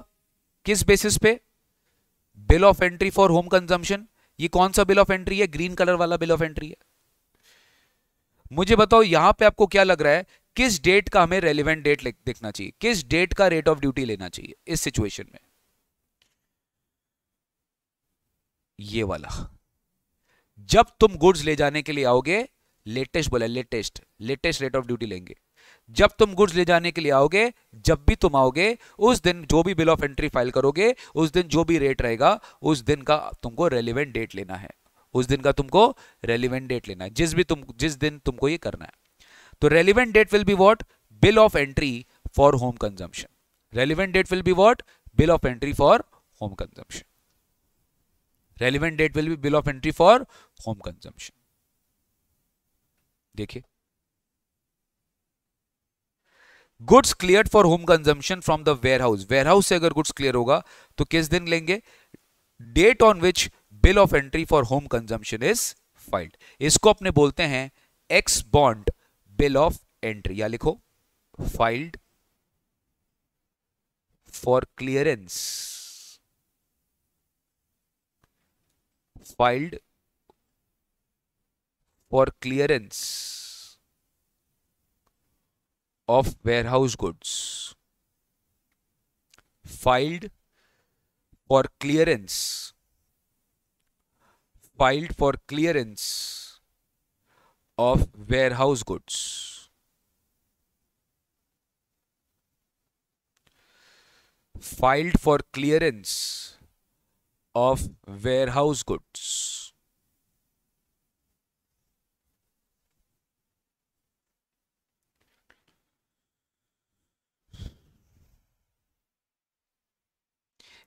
किस बेसिस पे bill of entry for home consumption ये कौन सा बिल ऑफ एंट्री है ग्रीन कलर वाला बिल ऑफ एंट्री है मुझे बताओ यहां पे आपको क्या लग रहा है किस डेट का हमें रेलिवेंट डेट देखना चाहिए किस डेट का रेट ऑफ ड्यूटी लेना चाहिए इस सिचुएशन में ये वाला जब तुम गुड्स ले जाने के लिए आओगे लेटेस्ट बोला latest latest rate of duty लेंगे जब तुम गुड्स ले जाने के लिए आओगे जब भी तुम आओगे उस दिन जो भी बिल ऑफ एंट्री फाइल करोगे उस दिन जो भी रेट रहेगा उस दिन का तुमको रेलिवेंट डेट लेना है उस दिन का तुमको रेलिवेंट डेट लेना है जिस भी तुम जिस दिन तुमको ये करना है तो relevant date will be what bill of entry for home consumption relevant date will be what bill of entry for home consumption relevant date will be bill of entry for home consumption देखिए goods clear for home consumption from the warehouse warehouse से अगर goods clear होगा तो किस दिन लेंगे date on which bill of entry for home consumption is filed इसको अपने बोलते हैं ex bond bill of entry या लिखो filed for clearance filed for clearance of warehouse goods. Filed for clearance. Filed for clearance of warehouse goods. Filed for clearance of warehouse goods.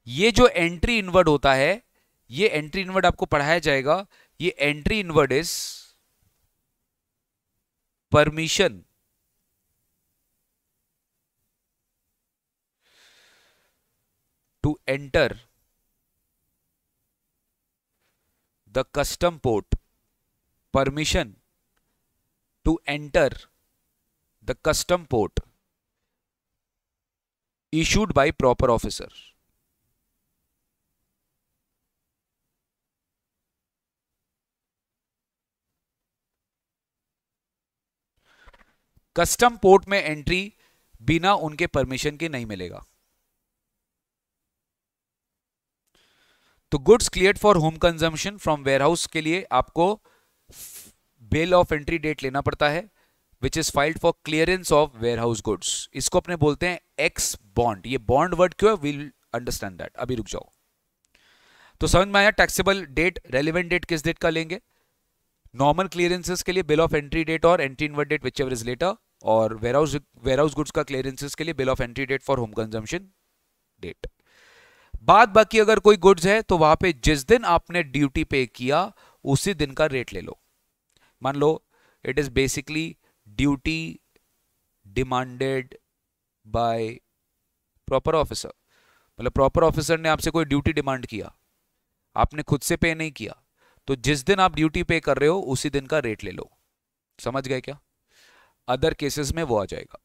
ये जो entry inward होता है ये entry inward आपको पढ़ाया जाएगा ये entry inward is permission to enter the custom port permission to enter the custom port issued by proper officer custom port में एंट्री बिना उनके परमिशन के नहीं मिलेगा तो goods clear for home consumption from warehouse के लिए आपको बेल ऑफ एंट्री डेट लेना पड़ता है which is filed for clearance of warehouse goods इसको अपने बोलते हैं एक्स बॉन्ड ये बॉन्ड वर्ड क्यों है वील अंडरस्टैंड दैट अभी रुक जाओ तो समझ में आया टैक्सेबल डेट रेलिवेंट डेट किस डेट का लेंगे नॉर्मल क्लियरेंसेस के लिए बिल ऑफ एंट्री डेट और entry inward date whichever is later और वेयरहाउस वेयरहाउस गुड्स का क्लियरेंसेस के लिए bill of entry date for home consumption date बाद बाकी अगर कोई गुड्स है तो वहां पे जिस दिन आपने ड्यूटी पे किया उसी दिन का रेट ले लो मान लो it is basically duty demanded by proper officer मतलब प्रॉपर ऑफिसर ने आपसे कोई ड्यूटी डिमांड किया आपने खुद से पे नहीं किया तो जिस दिन आप ड्यूटी पे कर रहे हो उसी दिन का रेट ले लो समझ गए क्या अदर केसेस में वो आ जाएगा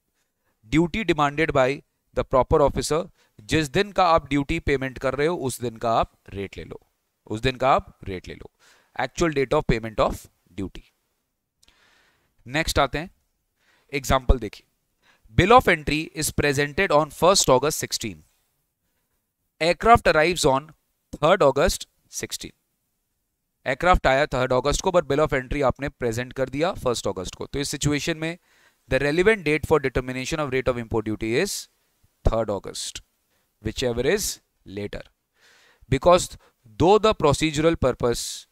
duty demanded by the proper officer जिस दिन का आप ड्यूटी पेमेंट कर रहे हो उस दिन का आप रेट ले लो उस दिन का आप रेट ले लो actual date of payment of duty next आते हैं एग्जाम्पल देखिए bill of entry is presented on first August sixteen aircraft arrive on third August sixteen aircraft आया थर्ड ऑगस्ट को बट बिल ऑफ एंट्री आपने present कर दिया first August को तो इस सिचुएशन में the relevant date for determination of rate of import duty is third August whichever is later because though the procedural purpose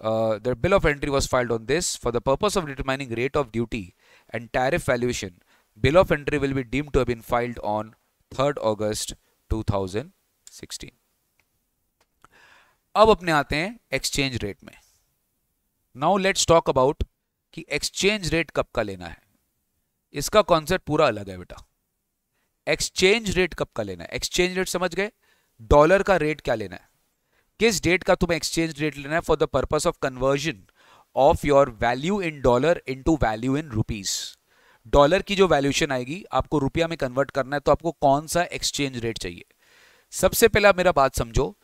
uh, the bill of entry was filed on this for the purpose of determining rate of duty and tariff valuation bill of entry will be deemed to have been filed on 3rd august 2016 अब अपने आते हैं exchange rate में now let's talk about कि exchange rate कब का लेना है इसका कॉन्सेप्ट पूरा अलग है बेटा एक्सचेंज रेट कब का लेना है एक्सचेंज रेट समझ गए डॉलर का रेट क्या लेना है किस डेट का तुम्हें एक्सचेंज रेट लेना है for the purpose of conversion of your value in dollar into value in rupees dollar की जो वैल्यूशन आएगी आपको रुपया में कन्वर्ट करना है तो आपको कौन सा एक्सचेंज रेट चाहिए सबसे पहला मेरा बात समझो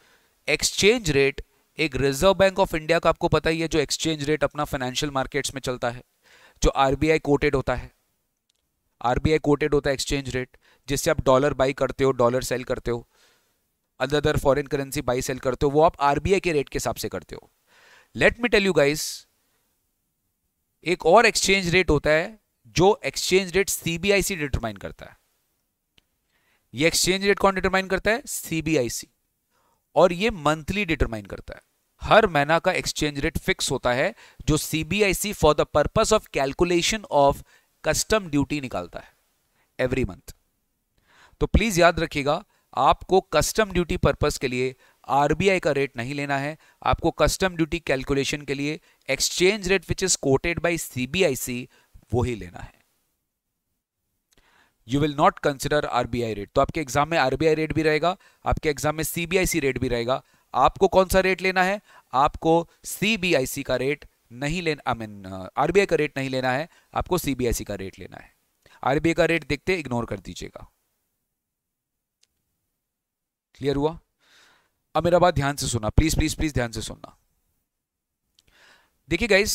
एक्सचेंज रेट एक रिजर्व बैंक ऑफ इंडिया का आपको पता ही है जो एक्सचेंज रेट अपना फाइनेंशियल मार्केट्स में चलता है जो आरबीआई कोटेड होता है आरबीआई कोटेड होता है एक्सचेंज रेट जिससे आप डॉलर बाई करते हो डॉलर सेल करते हो other other foreign currency buy sell करते हो वो आप आरबीआई के रेट के हिसाब से करते हो let me tell you guys एक और एक्सचेंज रेट होता है जो एक्सचेंज रेट सीबीआईसी डिटरमाइन करता है ये एक्सचेंज रेट कौन डिटरमाइन करता है सीबीआईसी और ये मंथली डिटरमाइन करता है हर महीना का एक्सचेंज रेट फिक्स होता है जो CBIC for the purpose of calculation of custom duty निकालता है एवरी मंथ तो प्लीज़ याद रखिएगा आपको कस्टम ड्यूटी पर्पज़ के लिए आरबीआई का रेट नहीं लेना है आपको कस्टम ड्यूटी कैलकुलेशन के लिए exchange rate which is quoted by CBIC वो ही लेना है you will not consider RBI rate तो आपके एग्जाम में आरबीआई रेट भी रहेगा आपके एग्जाम में सीबीआईसी रेट भी रहेगा आपको कौन सा रेट लेना है आपको सीबीआईसी का रेट नहीं लेना आई मीन आरबीआई का रेट नहीं लेना है आपको सीबीआईसी का रेट लेना है आरबीआई का रेट देखते इग्नोर कर दीजिएगा क्लियर हुआ अब मेरा बात ध्यान से सुना प्लीज प्लीज प्लीज ध्यान से सुनना देखिए गाइस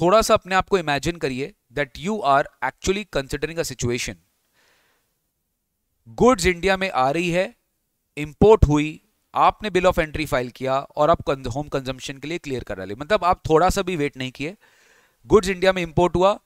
थोड़ा सा अपने आप को इमेजिन करिए that you are actually considering a situation goods India में आ रही है इंपोर्ट हुई आपने बिल ऑफ एंट्री फाइल किया और आप होम कंजम्पशन के लिए क्लियर करा लिए मतलब आप थोड़ा सा भी वेट नहीं किए गुड्स इंडिया में इंपोर्ट हुआ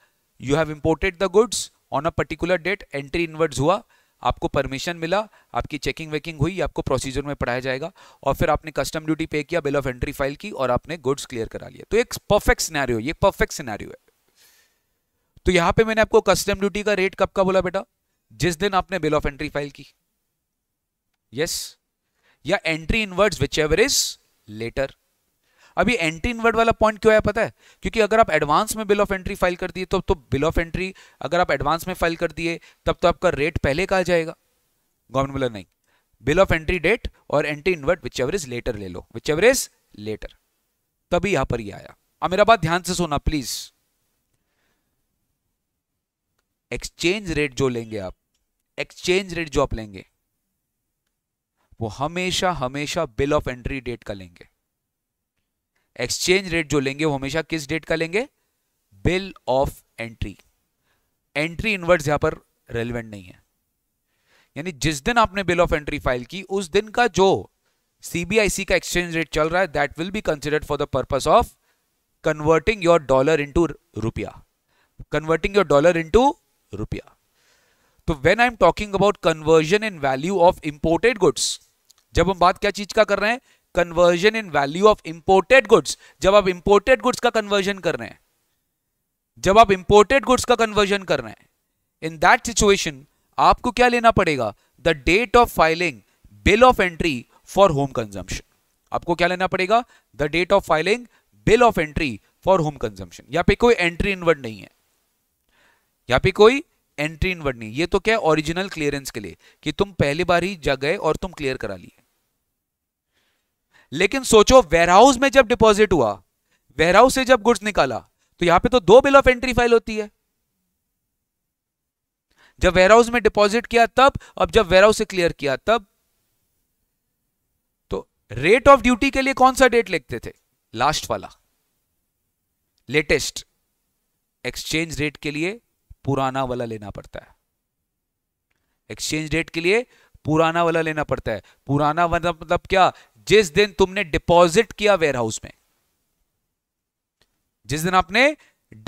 you have imported the goods on a particular date entry inwards हुआ आपको परमिशन मिला आपकी चेकिंग वेकिंग हुई आपको प्रोसीजर में पढ़ाया जाएगा और फिर आपने कस्टम ड्यूटी पे किया बिल ऑफ एंट्री फाइल की और आपने गुड्स क्लियर करा लिया तो एक परफेक्ट सिनेरियो ये परफेक्ट सिनेरियो है तो यहां पे मैंने आपको कस्टम ड्यूटी का रेट कब का बोला बेटा जिस दिन आपने बिल ऑफ एंट्री फाइल की यस yes. या entry inwards whichever is later अभी एंटी इनवर्ट वाला पॉइंट क्यों आया पता है क्योंकि अगर आप एडवांस में बिल ऑफ एंट्री फाइल कर दिए तो तो बिल ऑफ एंट्री अगर आप एडवांस में फाइल कर दिए तब तो आपका रेट पहले का आ जाएगा गवर्नमेंट बोला नहीं बिल ऑफ एंट्री डेट और entry inward which ever is later ले लो विच एवरेज लेटर तभी यहां पर ही आया अब मेरा बात ध्यान से सुना प्लीज एक्सचेंज रेट जो लेंगे आप एक्सचेंज रेट जो आप लेंगे वो हमेशा हमेशा बिल ऑफ एंट्री डेट का लेंगे एक्सचेंज रेट जो लेंगे वो हमेशा किस डेट का लेंगे bill of entry entry inward यहां पर रेलिवेंट नहीं है यानी जिस दिन आपने बिल ऑफ एंट्री फाइल की उस दिन का जो सीबीआईसी का एक्सचेंज रेट चल रहा है that will be considered for the purpose of converting your dollar into रुपया कन्वर्टिंग योर डॉलर इंटू रुपया तो when I am talking about conversion in value of imported goods जब हम बात क्या चीज का कर रहे हैं conversion in value of imported goods जब आप इंपोर्टेड गुड्स का कन्वर्जन कर रहे हैं जब आप इंपोर्टेड गुड्स का कन्वर्जन कर रहे हैं इन दैट सिचुएशन आपको क्या लेना पड़ेगा the date of filing bill of entry for home consumption आपको क्या लेना पड़ेगा the date of filing bill of entry for home consumption यहां पे कोई एंट्री इनवर्ड नहीं है यहां पे कोई एंट्री इनवर्ड नहीं ये तो क्या ओरिजिनल क्लियरेंस के लिए कि तुम पहली बार ही जगह और तुम क्लियर करा ली लेकिन सोचो वेयरहाउस में जब डिपॉजिट हुआ वेयरहाउस से जब गुड्स निकाला तो यहां पे तो दो बिल ऑफ एंट्री फाइल होती है जब वेयरहाउस में डिपॉजिट किया तब अब जब वेयरहाउस से क्लियर किया तब तो रेट ऑफ ड्यूटी के लिए कौन सा डेट लिखते थे लास्ट वाला लेटेस्ट एक्सचेंज रेट के लिए पुराना वाला लेना पड़ता है एक्सचेंज रेट के लिए पुराना वाला लेना पड़ता है पुराना वाला मतलब, मतलब क्या जिस दिन तुमने डिपॉजिट किया वेयरहाउस में जिस दिन आपने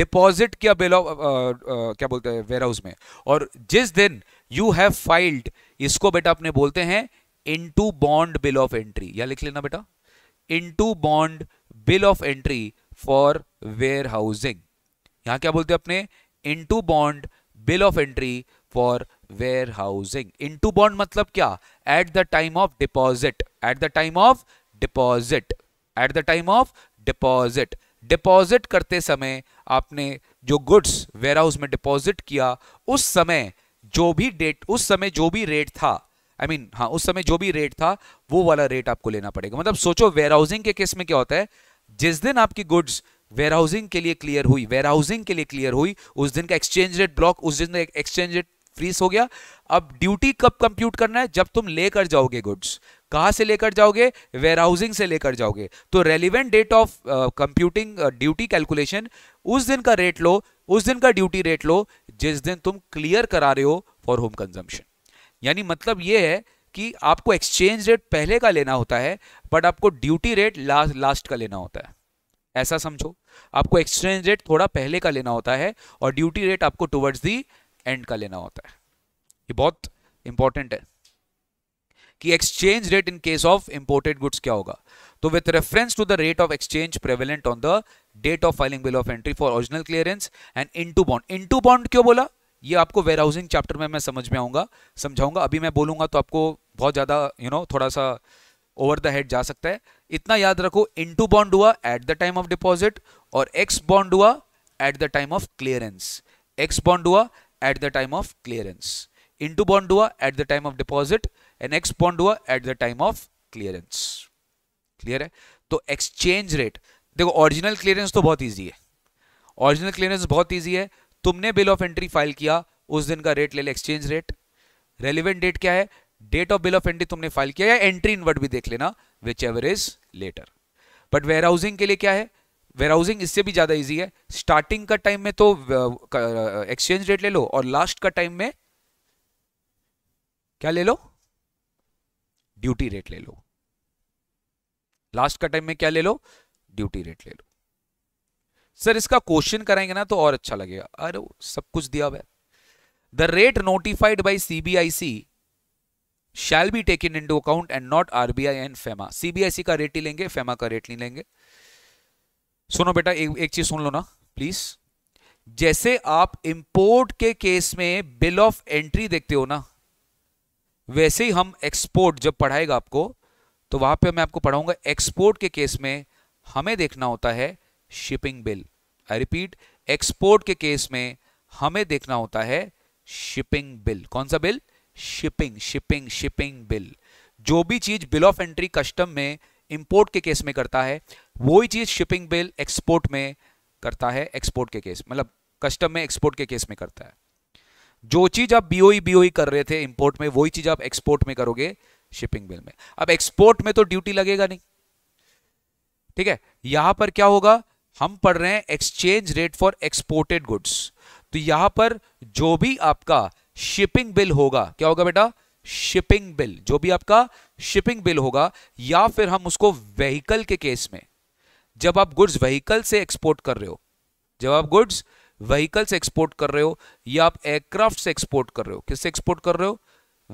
डिपॉजिट किया बिल क्या बोलते हैं वेयरहाउस में और जिस दिन यू हैव फाइल्ड इसको बेटा अपने बोलते हैं into bond bill of entry या लिख लेना बेटा into bond bill of entry for warehousing यहां क्या बोलते हैं अपने into bond bill of entry for warehousing into bond मतलब क्या at the time of deposit at the time of deposit at the time of deposit deposit करते समय आपने जो गुड्स वेयर हाउस में डिपॉजिट किया उस समय जो भी डेट उस समय जो भी रेट था आई I मीन mean, हाँ उस समय जो भी रेट था वो वाला रेट आपको लेना पड़ेगा मतलब सोचो वेयर हाउसिंग के केस में क्या होता है जिस दिन आपकी गुड्स वेयर हाउसिंग के लिए क्लियर हुई वेयर हाउसिंग के लिए क्लियर हुई उस दिन का एक्सचेंज रेट ब्लॉक उस दिन एक्सचेंज रेट फ्रीज हो गया अब ड्यूटी कब कंप्यूट करना है जब तुम लेकर जाओगे गुड्स कहाँ से लेकर जाओगे वेयरहाउसिंग से लेकर जाओगे तो relevant date of computing duty calculation उस दिन का रेट लो उस दिन का ड्यूटी रेट लो जिस दिन तुम क्लियर करा रहे हो फॉर होम कंजम्पशन यानी मतलब ये है कि आपको एक्सचेंज रेट पहले का लेना होता है बट आपको ड्यूटी रेट लास्ट लास्ट का लेना होता है ऐसा समझो आपको एक्सचेंज रेट थोड़ा पहले का लेना होता है और ड्यूटी रेट आपको टुवर्ड्स दी एंड का लेना होता है ये बहुत इंपॉर्टेंट है कि exchange rate in case of imported goods क्या होगा तो with reference to the rate of exchange prevalent on the date of filing bill of entry for original clearance and into bond into bond क्यों बोला ये आपको where housing chapter में मैं समझ में आऊंगा समझाऊंगा अभी मैं बोलूंगा तो आपको बहुत ज्यादा यू you नो know, थोड़ा सा ओवर द हेड जा सकता है इतना याद रखो इनटू बॉन्ड हुआ at the time of deposit और एक्स बॉन्ड हुआ at the time of clearance ex bond हुआ at the time of clearance, into hua at the time of deposit and ex hua at the time of clearance. clear hai to तो exchange rate देखो original clearance तो बहुत easy है original clearance बहुत easy है तुमने bill of entry file किया उस दिन का रेट ले ले एक्सचेंज रेट रेलिवेंट डेट क्या है date of bill of entry तुमने फाइल किया या एंट्री इनवर्ट भी देख लेना whichever is later but warehousing के लिए क्या है वेराउजिंग इससे भी ज़्यादा ईजी है स्टार्टिंग का टाइम में तो एक्सचेंज uh, रेट uh, ले लो और लास्ट का टाइम में क्या ले लो ड्यूटी रेट ले लो लास्ट का टाइम में क्या ले लो ड्यूटी रेट ले लो सर इसका क्वेश्चन कराएंगे ना तो और अच्छा लगेगा अरे सब कुछ दिया हुआ the rate notified by CBIC shall be taken into account and not RBI and FEMA CBIC का रेट ही लेंगे फेमा का रेट नहीं लेंगे सुनो बेटा एक, एक चीज सुन लो ना प्लीज जैसे आप इंपोर्ट के केस में बिल ऑफ एंट्री देखते हो ना वैसे ही हम एक्सपोर्ट जब पढ़ाएगा आपको तो वहां पे मैं आपको पढ़ाऊंगा एक्सपोर्ट के केस में हमें देखना होता है shipping bill I repeat export के केस में हमें देखना होता है शिपिंग बिल कौन सा bill shipping shipping shipping bill जो भी चीज बिल ऑफ एंट्री कस्टम में इंपोर्ट के केस में करता है वही चीज़ शिपिंग बिल एक्सपोर्ट में करता है एक्सपोर्ट के केस मतलब कस्टम में एक्सपोर्ट के केस में करता है जो चीज़ आप बीओई बीओई e, e कर रहे थे इंपोर्ट में वही चीज़ आप एक्सपोर्ट में करोगे शिपिंग बिल में अब एक्सपोर्ट में तो ड्यूटी लगेगा नहीं ठीक है यहां पर क्या होगा हम पढ़ रहे हैं exchange rate for exported goods तो यहां पर जो भी आपका शिपिंग बिल होगा क्या होगा बेटा शिपिंग बिल जो भी आपका शिपिंग बिल होगा या फिर हम उसको व्हीकल के केस में जब आप गुड्स व्हीकल से एक्सपोर्ट कर रहे हो जब आप गुड्स व्हीकल से एक्सपोर्ट कर रहे हो या आप एयरक्राफ्ट से एक्सपोर्ट कर रहे हो किससे एक्सपोर्ट कर रहे हो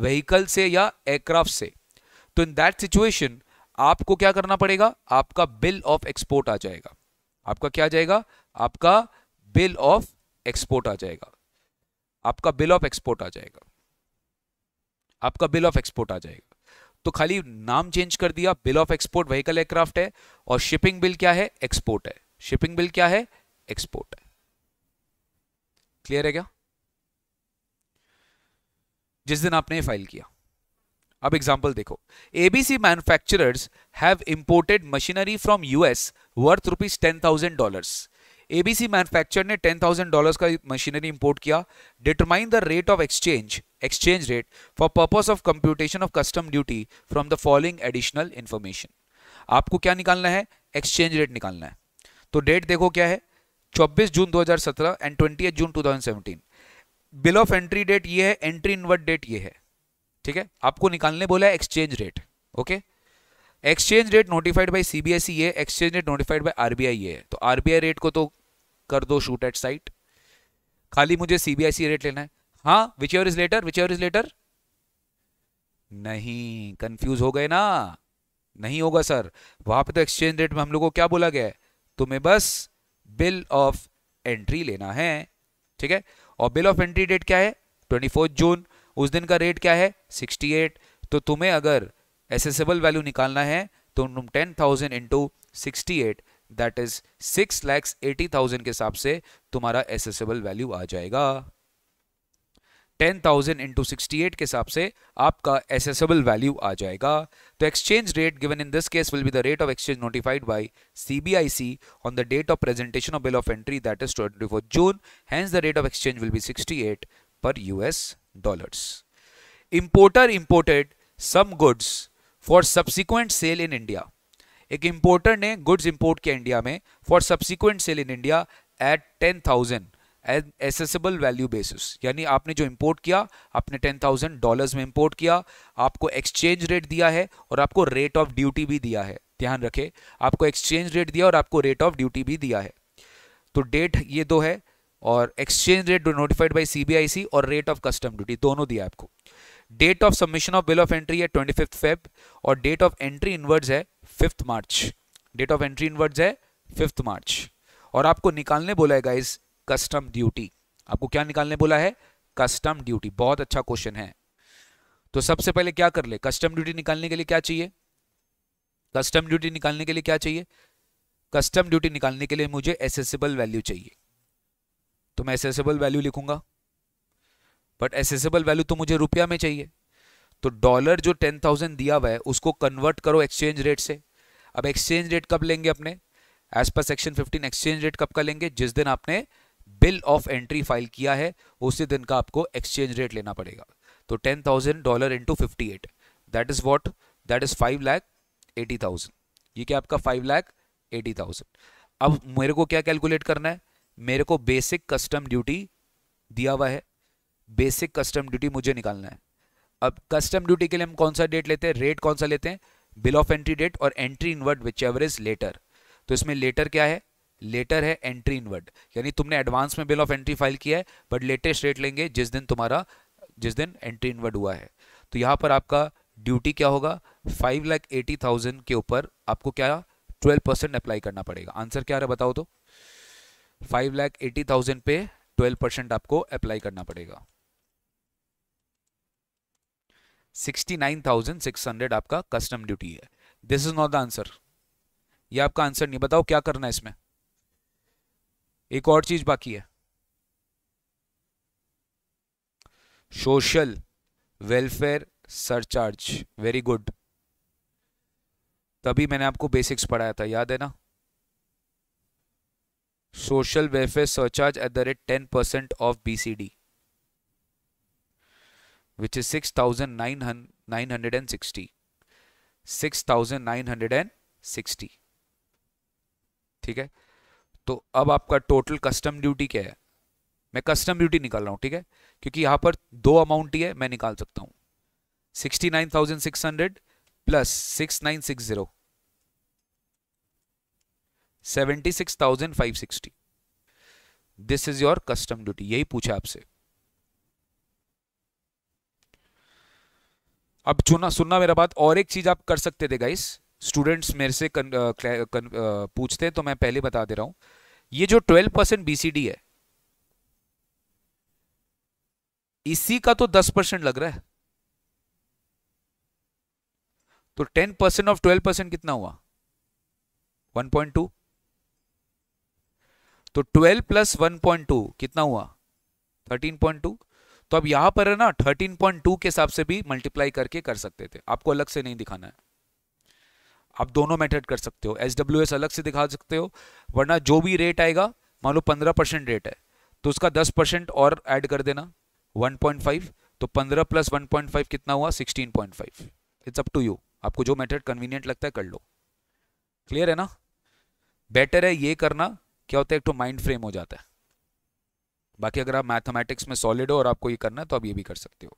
व्हीकल से या एयरक्राफ्ट से तो इन दैट सिचुएशन आपको क्या करना पड़ेगा आपका बिल ऑफ एक्सपोर्ट आ जाएगा आपका क्या आ जाएगा आपका बिल ऑफ एक्सपोर्ट आ जाएगा आपका बिल ऑफ एक्सपोर्ट आ जाएगा आपका बिल ऑफ एक्सपोर्ट आ जाएगा तो खाली नाम चेंज कर दिया bill of export vehicle aircraft है और शिपिंग बिल क्या है एक्सपोर्ट है शिपिंग बिल क्या है एक्सपोर्ट है क्लियर है क्या जिस दिन आपने ये फाइल किया अब एग्जाम्पल देखो ABC manufacturers have imported machinery from US worth rupees ten thousand dollar ABC manufacture ने टेन थाउजेंड डॉलर का मशीनरी इंपोर्ट किया determine the rate of exchange exchange rate for purpose of computation of custom duty from the following additional information आपको क्या निकालना है exchange rate निकालना है तो डेट देखो क्या है 24 जून 2017 एंड 20 जून 2017 बिल ऑफ एंट्री डेट ये है एंट्री इनवर्ट डेट ये है ठीक है आपको निकालने बोला है exchange rate okay okay? Exchange rate notified by C B S E है exchange rate notified by R B I है तो आर बी आई रेट को तो कर दो शूट एट साइट खाली मुझे C B S E rate लेना है हाँ whichever is later whichever is later नहीं कंफ्यूज हो गए ना नहीं होगा सर वहां पे तो एक्सचेंज रेट में हम लोग को क्या बोला गया है तुम्हें बस बिल ऑफ एंट्री लेना है ठीक है और बिल ऑफ एंट्री डेट क्या है ट्वेंटी जून उस दिन का रेट क्या है सिक्सटी तो तुम्हें अगर एसेसेबल वैल्यू निकालना है तो ten thousand into sixty eight that is six lakhs eighty thousand के हिसाब से तुम्हारा एसेसेबल वैल्यू आ जाएगा ten thousand into sixty eight के हिसाब से आपका एसेसेबल वैल्यू आ जाएगा तो exchange rate given in this case will be the rate of exchange notified by C B I C on the date of presentation of bill of entry that is twenty four June hence the rate of exchange will be sixty eight per U S dollars importer imported some goods for subsequent sale in India एक importer ने goods import किया India में for subsequent sale in India at ten thousand assessable value basis यानी आपने जो import किया आपने ten thousand dollar में इम्पोर्ट किया आपको एक्सचेंज रेट दिया है और आपको रेट ऑफ ड्यूटी भी दिया है ध्यान रखे आपको एक्सचेंज रेट दिया और आपको रेट ऑफ ड्यूटी भी दिया है तो डेट ये दो है और exchange rate notified by C B C और रेट ऑफ कस्टम ड्यूटी दोनों दिया आपको date of submission of bill of entry है ट्वेंटी फिफ्थ फेब और डेट ऑफ एंट्री इनवर्ड्स है fifth March date of entry inwards है fifth March और आपको निकालने बोला है गाइज कस्टम ड्यूटी आपको क्या निकालने बोला है कस्टम ड्यूटी बहुत अच्छा क्वेश्चन है तो सबसे पहले क्या कर ले कस्टम ड्यूटी निकालने के लिए क्या चाहिए कस्टम ड्यूटी निकालने के लिए क्या चाहिए कस्टम ड्यूटी निकालने के लिए मुझे एसेसिबल वैल्यू चाहिए तो मैं एसेसिबल वैल्यू लिखूंगा बट एसेसेबल वैल्यू तो मुझे रुपया में चाहिए तो डॉलर जो टेन थाउजेंड दिया हुआ है उसको कन्वर्ट करो एक्सचेंज रेट से अब एक्सचेंज रेट कब लेंगे अपने as per section fifteen exchange rate कब का लेंगे जिस दिन आपने बिल ऑफ एंट्री फाइल किया है उसी दिन का आपको एक्सचेंज रेट लेना पड़ेगा तो ten thousand dollar into fifty eight that is what that is five lakh eighty thousand ये क्या आपका फाइव लैख एटी थाउजेंड अब मेरे को क्या कैलकुलेट करना है मेरे को बेसिक कस्टम ड्यूटी दिया हुआ है बेसिक कस्टम ड्यूटी मुझे निकालना है अब कस्टम ड्यूटी के लिए हम कौन सा डेट लेते हैं रेट कौन सा लेते हैं बिल ऑफ एंट्री डेट और entry inward whichever is later तो इसमें लेटर क्या है लेटर है एंट्री इनवर्ड यानी तुमने एडवांस में बिल ऑफ एंट्री फाइल किया है बट लेटेस्ट रेट लेंगे जिस दिन तुम्हारा जिस दिन एंट्री इनवर्ड हुआ है तो यहाँ पर आपका ड्यूटी क्या होगा फाइव लाख एटी थाउजेंड के ऊपर आपको क्या ट्वेल्व परसेंट अप्लाई करना पड़ेगा आंसर क्या रहा बताओ तो फाइव लाख एटी थाउजेंड पे ट्वेल्व परसेंट आपको अप्लाई करना पड़ेगा 69,600 आपका कस्टम ड्यूटी है this is not the answer ये आपका आंसर नहीं बताओ क्या करना है इसमें एक और चीज बाकी है social welfare surcharge very good तभी मैंने आपको बेसिक्स पढ़ाया था याद है ना social welfare surcharge at the rate ten percent of BCD which is 6960 6960 ठीक है तो अब आपका टोटल कस्टम ड्यूटी क्या है मैं कस्टम ड्यूटी निकाल रहा हूं ठीक है क्योंकि यहां पर दो अमाउंट ही है मैं निकाल सकता six 69,600 plus 6960 76,560 this is your custom duty यही पूछा आपसे अब चुना सुनना मेरा बात और एक चीज़ आप कर सकते थे गाइस स्टूडेंट्स मेरे से कन, कन, कन, पूछते तो मैं पहले बता दे रहा हूं ये जो ट्वेल्व परसेंट बी है इसी का तो दस परसेंट लग रहा है तो ten percent of twelve percent कितना हुआ वन पॉइंट टू तो twelve plus one point two कितना हुआ थर्टीन पॉइंट टू तो अब यहां पर है ना 13.2 के हिसाब से भी मल्टीप्लाई करके कर सकते थे आपको अलग से नहीं दिखाना है आप दोनों मेथड कर सकते हो एस डब्ल्यू एस अलग से दिखा सकते हो वरना जो भी रेट आएगा मान लो पंद्रह परसेंट रेट है तो उसका दस परसेंट और ऐड कर देना वन पॉइंट फाइव तो पंद्रह प्लस वन पॉइंट फाइव कितना हुआ sixteen point five it's up to you आपको जो मेथड कन्वीनियंट लगता है कर लो क्लियर है ना बेटर है ये करना क्या होता है एक तो माइंड फ्रेम हो जाता है बाकी अगर आप मैथमेटिक्स में सॉलिड हो और आपको ये करना है तो आप ये भी कर सकते हो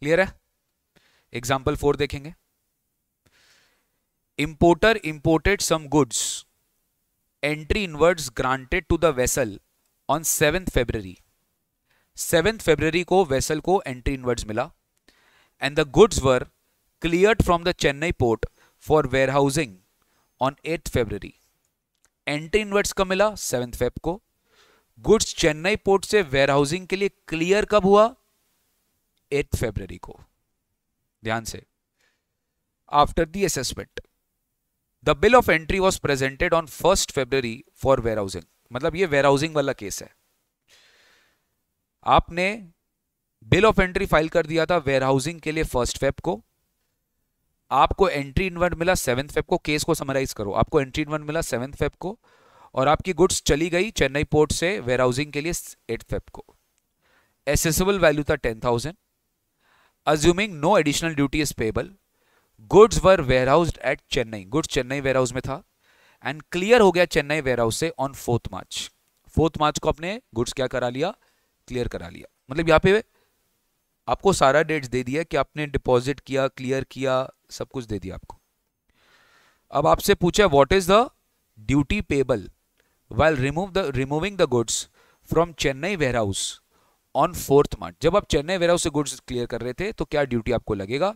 क्लियर है एग्जाम्पल फोर देखेंगे importer imported some goods entry inwards granted to the vessel on seventh February seventh February को वेसल को एंट्री इनवर्ड्स मिला and the goods were clear from the Chennai port for warehousing on eight February entry inwards का मिला seventh Feb को goods Chennai port से warehousing के लिए clear कब हुआ एट फेब्रवरी को ध्यान से after the assessment the bill of entry was presented on first February for warehousing मतलब ये वेयर हाउसिंग वाला केस है आपने बिल ऑफ एंट्री फाइल कर दिया था वेयर हाउसिंग के लिए फर्स्ट फेब को आपको एंट्री इनवर्ट मिला सेवेंथ फेब को केस को समराइज करो आपको एंट्री इनवर्ट मिला सेवेंथ फेब को और आपकी गुड्स चली गई चेन्नई पोर्ट से वेयर हाउसिंग के लिए एट फेब को एसेसिबल वैल्यू था ten thousand assuming no additional duty is payable goods were warehouse at Chennai goods Chennai warehouse में था एंड क्लियर हो गया चेन्नई वेयर हाउस से on fourth March fourth March को आपने गुड्स क्या करा लिया क्लियर करा लिया मतलब यहाँ पे आपको सारा डेट्स दे दिया कि आपने डिपॉजिट किया क्लियर किया सब कुछ दे दिया आपको अब आपसे पूछा what is the duty payable remove the removing the goods from Chennai warehouse on fourth March जब आप चेन्नई हाउस से गुड्स क्लियर कर रहे थे तो क्या ड्यूटी आपको लगेगा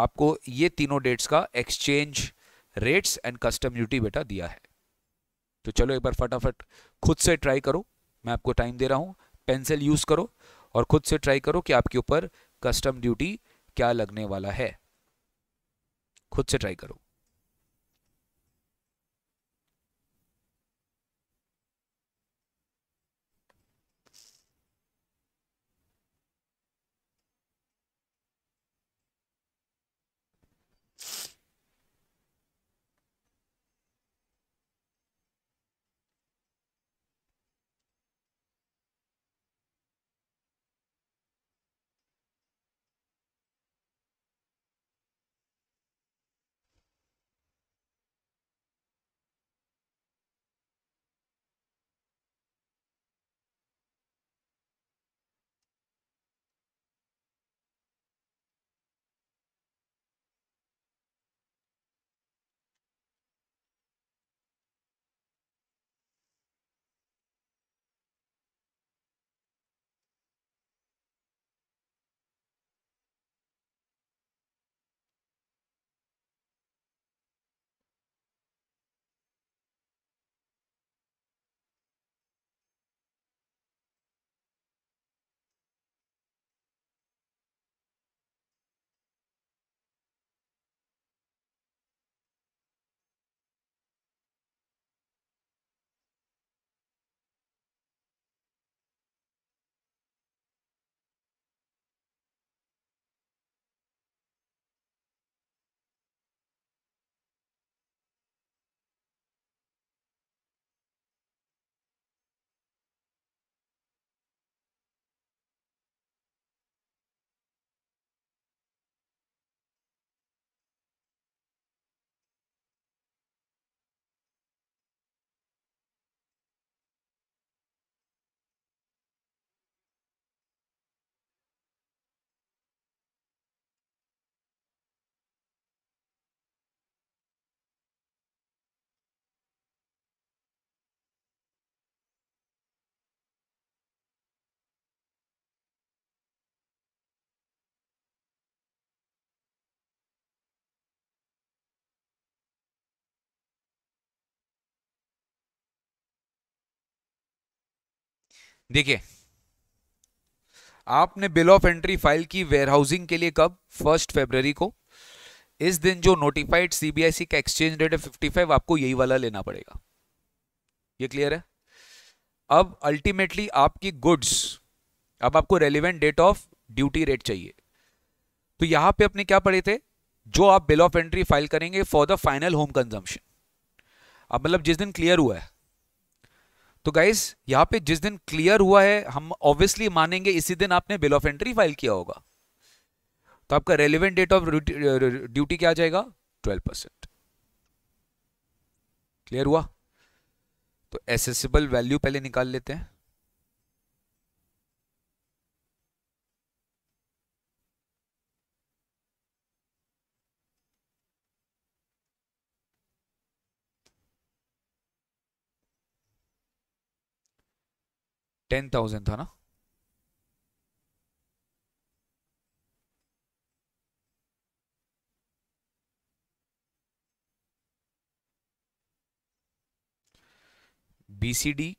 आपको ये तीनों डेट्स का exchange rates and custom duty बेटा दिया है तो चलो एक बार फटाफट खुद से ट्राई करो मैं आपको टाइम दे रहा हूँ पेंसिल यूज़ करो और खुद से ट्राई करो कि आपके ऊपर कस्टम ड्यूटी क्या लगने वाला है खुद से ट्राई करो देखिए आपने बिल ऑफ एंट्री फाइल की वेयरहाउसिंग के लिए कब फर्स्ट फेब्रवरी को इस दिन जो नोटिफाइड सीबीआईसी का एक्सचेंज रेट है 55 आपको यही वाला लेना पड़ेगा ये क्लियर है अब अल्टीमेटली आपकी गुड्स अब आपको relevant date of duty rate चाहिए तो यहां पे अपने क्या पढ़े थे जो आप बिल ऑफ एंट्री फाइल करेंगे for the final home consumption अब मतलब जिस दिन क्लियर हुआ है तो गाइस यहां पे जिस दिन क्लियर हुआ है हम ऑब्वियसली मानेंगे इसी दिन आपने बिल ऑफ एंट्री फाइल किया होगा तो आपका रेलिवेंट डेट ऑफ ड्यूटी क्या आ जाएगा ट्वेल्व परसेंट क्लियर हुआ तो एसेसिबल वैल्यू पहले निकाल लेते हैं टेन थाउजेंड था ना बीसीडी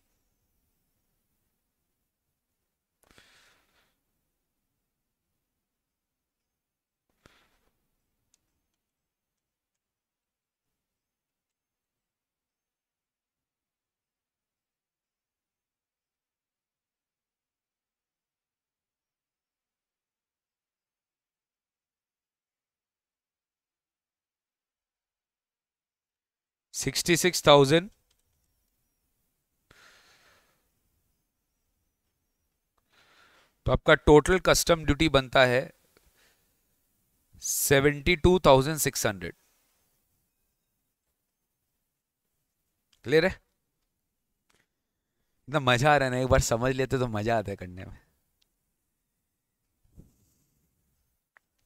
सिक्सटी सिक्स थाउजेंड तो आपका टोटल कस्टम ड्यूटी बनता है seventy two thousand six hundred clear है इतना मजा आ रहा है ना एक बार समझ लेते तो मजा आता है करने में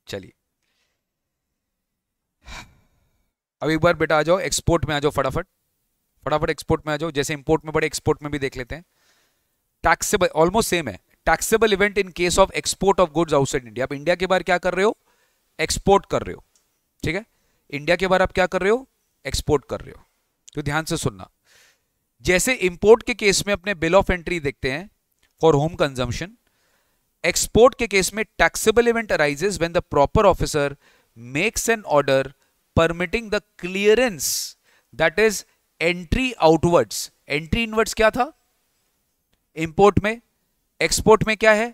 चलिए अब एक बार बेटा आ जाओ एक्सपोर्ट में आ जाओ फटाफट फटाफट एक्सपोर्ट में आ जाओ जैसे इंपोर्ट में बड़े एक्सपोर्ट में भी देख लेते हैं टैक्सेबल ऑलमोस्ट सेम है taxable event in case of export of goods outside India आप इंडिया के बाहर क्या कर रहे हो एक्सपोर्ट कर रहे हो ठीक है इंडिया के बाहर आप क्या कर रहे हो एक्सपोर्ट कर रहे हो तो ध्यान से सुनना जैसे इंपोर्ट के केस में अपने बिल ऑफ एंट्री देखते हैं फॉर होम कंजम्पशन एक्सपोर्ट के केस में taxable event arises when the proper officer makes an order permitting the clearance that is entry outwards entry inwards क्या था इंपोर्ट में एक्सपोर्ट में क्या है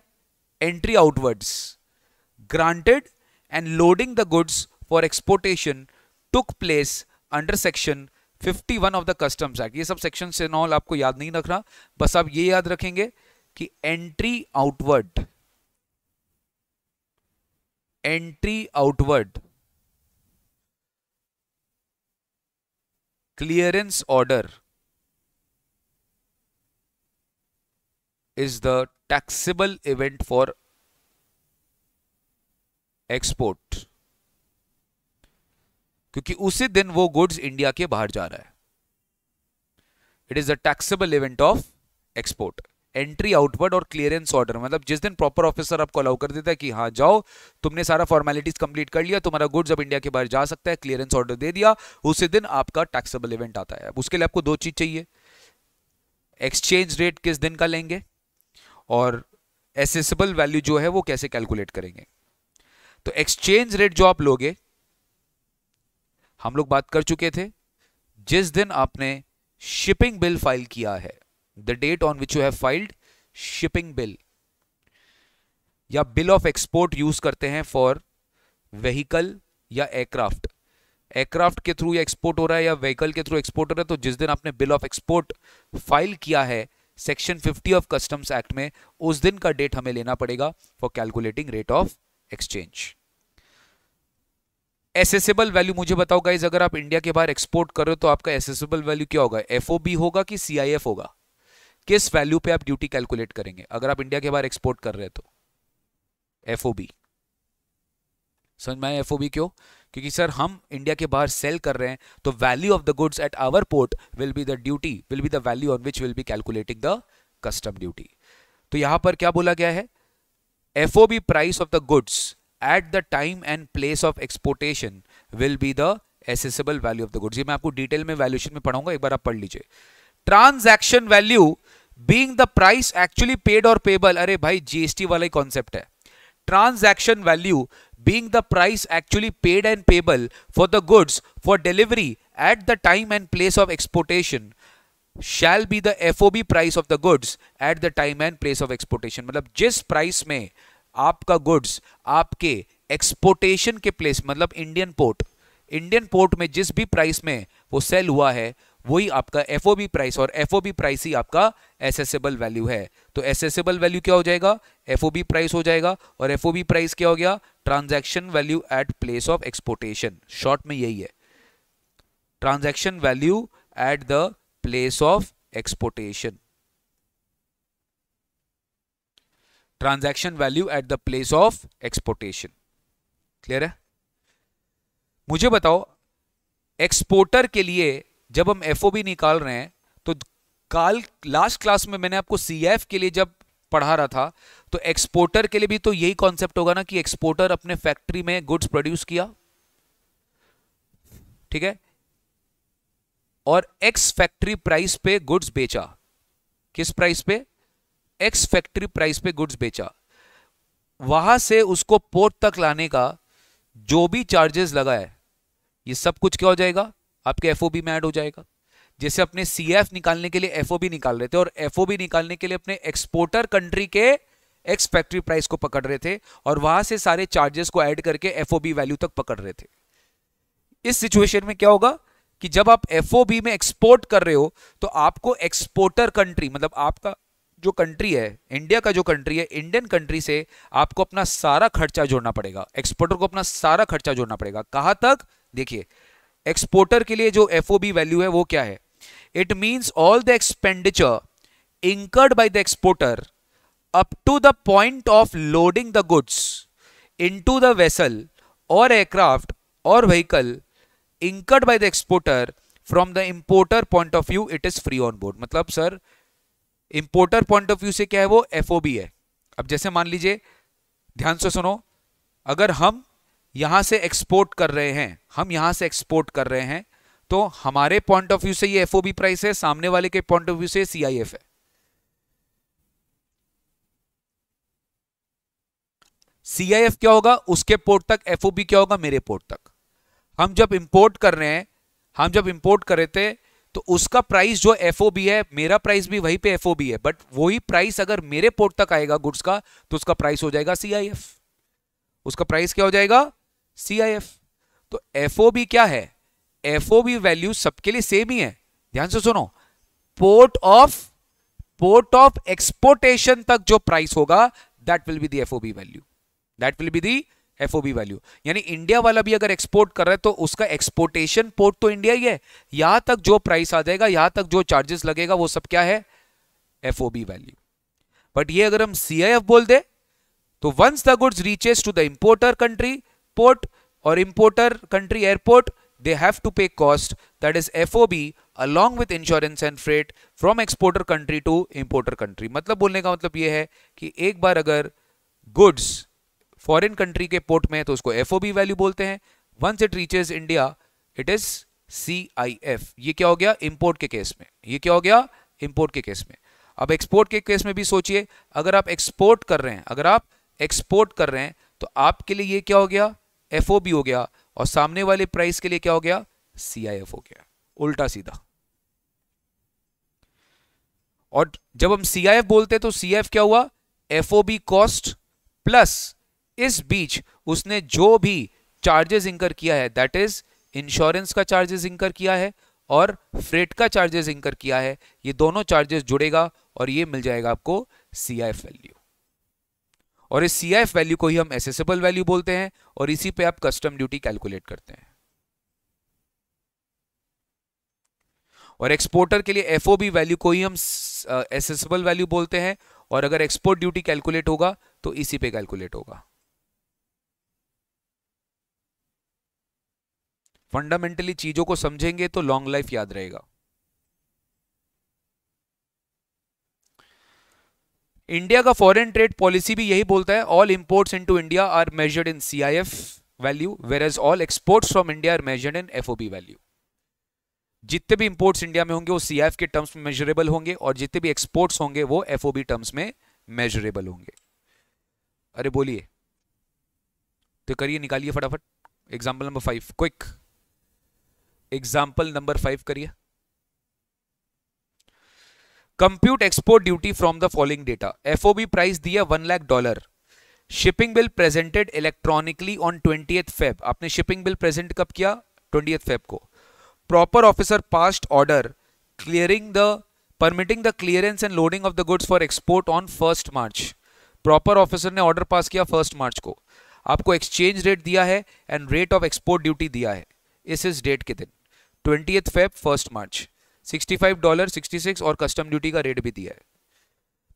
entry outwards granted and loading the goods for exportation took place under section 51 of the customs act ये सब section से knoll आपको याद नहीं रखना बस आप ये याद रखेंगे कि entry outward entry outward clearance order is the taxable event for export क्योंकि उसी दिन वो गुड्स इंडिया के बाहर जा रहा है it is a taxable event of export entry outward और क्लियरेंस ऑर्डर मतलब जिस दिन प्रॉपर ऑफिसर आपको अलाउ कर देता है कि हाँ जाओ तुमने सारा फॉर्मेलिटीज कंप्लीट कर लिया तुम्हारा गुड्स अब इंडिया के बाहर जा सकता है क्लियरेंस ऑर्डर दे दिया उसी दिन आपका टैक्सेबल इवेंट आता है उसके लिए आपको दो चीज चाहिए एक्सचेंज रेट किस दिन का लेंगे और एसेसिबल वैल्यू जो है वो कैसे कैलकुलेट करेंगे तो एक्सचेंज रेट जो आप लोगे हम लोग बात कर चुके थे जिस दिन आपने शिपिंग बिल फाइल किया है the date on which you have filed shipping bill या बिल ऑफ एक्सपोर्ट यूज करते हैं फॉर व्हीकल या एयरक्राफ्ट एयरक्राफ्ट के थ्रू एक्सपोर्ट हो रहा है या व्हीकल के थ्रू एक्सपोर्ट हो रहा है तो जिस दिन आपने बिल ऑफ एक्सपोर्ट फाइल किया है सेक्शन 50 ऑफ कस्टम्स एक्ट में उस दिन का डेट हमें लेना पड़ेगा for calculating rate of exchange assessable value मुझे बताओ गाइज अगर आप इंडिया के बाहर एक्सपोर्ट करो तो आपका एसेसेबल वैल्यू क्या होगा एफओबी होगा कि सीआईएफ होगा किस वैल्यू पे आप ड्यूटी कैलकुलेट करेंगे अगर आप इंडिया के बाहर एक्सपोर्ट कर रहे हो तो एफओबी समझ में आया एफओबी क्यों क्योंकि सर हम इंडिया के बाहर सेल कर रहे हैं तो value of the goods at our port will be the duty will be the value on which will be calculating the custom duty तो, तो यहां पर क्या बोला गया है FOB price of the goods at the time and place of exportation will be the assessable value of the goods ये मैं आपको डिटेल में वैल्यूएशन में पढ़ाऊंगा एक बार आप पढ़ लीजिए transaction value being the price actually paid और पेबल अरे भाई जीएसटी वाला ही कॉन्सेप्ट है transaction value being the price actually paid and payable for the goods for delivery at the time and place of exportation shall be the F O B price of the goods at the time and place of exportation मतलब जिस price में आपका goods आपके exportation के place मतलब Indian port Indian port में जिस भी प्राइस में वो सेल हुआ है वही आपका एफ प्राइस और एफ प्राइस ही आपका एसेसेबल वैल्यू है तो एसेसेबल वैल्यू क्या हो जाएगा एफ प्राइस हो जाएगा और एफ प्राइस क्या हो गया transaction value at place of exportation short में यही है transaction value at the place of exportation transaction value at the place of exportation clear है मुझे बताओ एक्सपोर्टर के लिए जब हम एफ निकाल रहे हैं तो काल लास्ट क्लास में मैंने आपको सी के लिए जब पढ़ा रहा था तो एक्सपोर्टर के लिए भी तो यही कॉन्सेप्ट होगा ना कि एक्सपोर्टर अपने फैक्ट्री में गुड्स प्रोड्यूस किया ठीक है और एक्स फैक्ट्री प्राइस पे गुड्स बेचा किस प्राइस पे एक्स फैक्ट्री प्राइस पे गुड्स बेचा वहां से उसको पोर्ट तक लाने का जो भी चार्जेस लगा है ये सब कुछ क्या हो जाएगा आपके एफ में ऐड हो जाएगा जैसे अपने सी निकालने के लिए एफ निकाल रहे थे और एफ निकालने के लिए अपने एक्सपोर्टर कंट्री के एक्स फैक्ट्री प्राइस को पकड़ रहे थे और वहां से सारे चार्जेस को ऐड करके एफ वैल्यू तक पकड़ रहे थे इस सिचुएशन में क्या होगा कि जब आप एफ में एक्सपोर्ट कर रहे हो तो आपको एक्सपोर्टर कंट्री मतलब आपका जो कंट्री है इंडिया का जो कंट्री है इंडियन कंट्री से आपको अपना सारा खर्चा जोड़ना पड़ेगा एक्सपोर्टर को अपना सारा खर्चा जोड़ना पड़ेगा कहां तक देखिए एक्सपोर्टर के लिए जो एफ वैल्यू है वो क्या है it mean all the expenditure incurred by the exporter up to the point of loading the goods into the vessel और एयरक्राफ्ट और vehicle incurred by the exporter from the importer point of view it is free on board मतलब sir importer point of view से क्या है वो F O B है अब जैसे मान लीजिए ध्यान से सुनो अगर हम यहां से एक्सपोर्ट कर रहे हैं हम यहां से एक्सपोर्ट कर रहे हैं तो हमारे पॉइंट ऑफ व्यू से ये एफ प्राइस है सामने वाले के पॉइंट ऑफ व्यू से सीआईएफ है सीआईएफ क्या होगा उसके पोर्ट तक एफ क्या होगा मेरे पोर्ट तक हम जब इंपोर्ट कर रहे हैं हम जब इंपोर्ट कर रहे थे तो उसका प्राइस जो एफ है मेरा प्राइस भी वही पे एफ है बट वही प्राइस अगर मेरे पोर्ट तक आएगा गुड्स का तो उसका प्राइस हो जाएगा सीआईएफ उसका प्राइस क्या हो जाएगा सी आई एफ तो एफ ओ बी क्या है एफ ओ बी वैल्यू सबके लिए सेम ही है ध्यान से सुनो port of port of exportation तक जो प्राइस होगा that will be the F O B value that will be the F O B value यानी इंडिया वाला भी अगर एक्सपोर्ट कर रहा है तो उसका एक्सपोर्टेशन पोर्ट तो इंडिया ही है यहां तक जो प्राइस आ जाएगा यहां तक जो चार्जेस लगेगा वो सब क्या है F O B value but ये अगर हम सी आई एफ बोल दे तो once the goods reaches to the importer country port or importer country airport, they have to pay cost that is FOB along with insurance and freight from exporter country to importer country. मतलब बोलने का मतलब ये है कि एक बार अगर goods foreign country के port में है तो उसको FOB value बोलते हैं once it reaches India it is CIF. ये क्या हो गया import के केस में ये क्या हो गया import के केस में अब एक्सपोर्ट के केस में भी सोचिए अगर आप एक्सपोर्ट कर रहे हैं अगर आप एक्सपोर्ट कर रहे हैं तो आपके लिए ये क्या हो गया एफ हो गया और सामने वाले प्राइस के लिए क्या हो गया सी हो गया उल्टा सीधा और जब हम सी बोलते तो सी क्या हुआ एफ कॉस्ट प्लस इस बीच उसने जो भी चार्जेस इंकर किया है दैट इज इंश्योरेंस का चार्जेस इंकर किया है और फ्रेट का चार्जेस इंकर किया है ये दोनों चार्जेस जुड़ेगा और ये मिल जाएगा आपको सी वैल्यू और इस सी वैल्यू को ही हम एसेसेबल वैल्यू बोलते हैं और इसी पे आप कस्टम ड्यूटी कैलकुलेट करते हैं और एक्सपोर्टर के लिए एफ वैल्यू को ही हम एसेसेबल वैल्यू बोलते हैं और अगर एक्सपोर्ट ड्यूटी कैलकुलेट होगा तो इसी पे कैलकुलेट होगा फंडामेंटली चीजों को समझेंगे तो लॉन्ग लाइफ याद रहेगा इंडिया का फॉरेन ट्रेड पॉलिसी भी यही बोलता है all imports into India are measured in CIF value where as all exports from India are measured in FOB value जितने भी इंपोर्ट्स इंडिया में होंगे वो सीआईएफ के टर्म्स में मेजरेबल होंगे और जितने भी एक्सपोर्ट्स होंगे वो एफओबी टर्म्स में मेजरेबल होंगे अरे बोलिए तो करिए निकालिए फटाफट example number five quick example number five करिए compute export duty from the following data FOB price दिया one lakh dollar shipping bill presented electronically on twenty Feb आपने शिपिंग बिल प्रेजेंट कब किया ट्वेंटी फेब को proper officer past order clearing the permitting the clearance and loading of the goods for export on first March proper officer ने order pass किया first March को आपको exchange rate दिया है and rate of export duty दिया है इस इस डेट के दिन twenty Feb first March five dollar sixty six और कस्टम ड्यूटी का रेट भी दिया है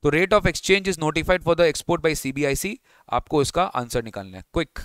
तो rate of exchange is notified for the export by CBIC आपको इसका आंसर निकालना है क्विक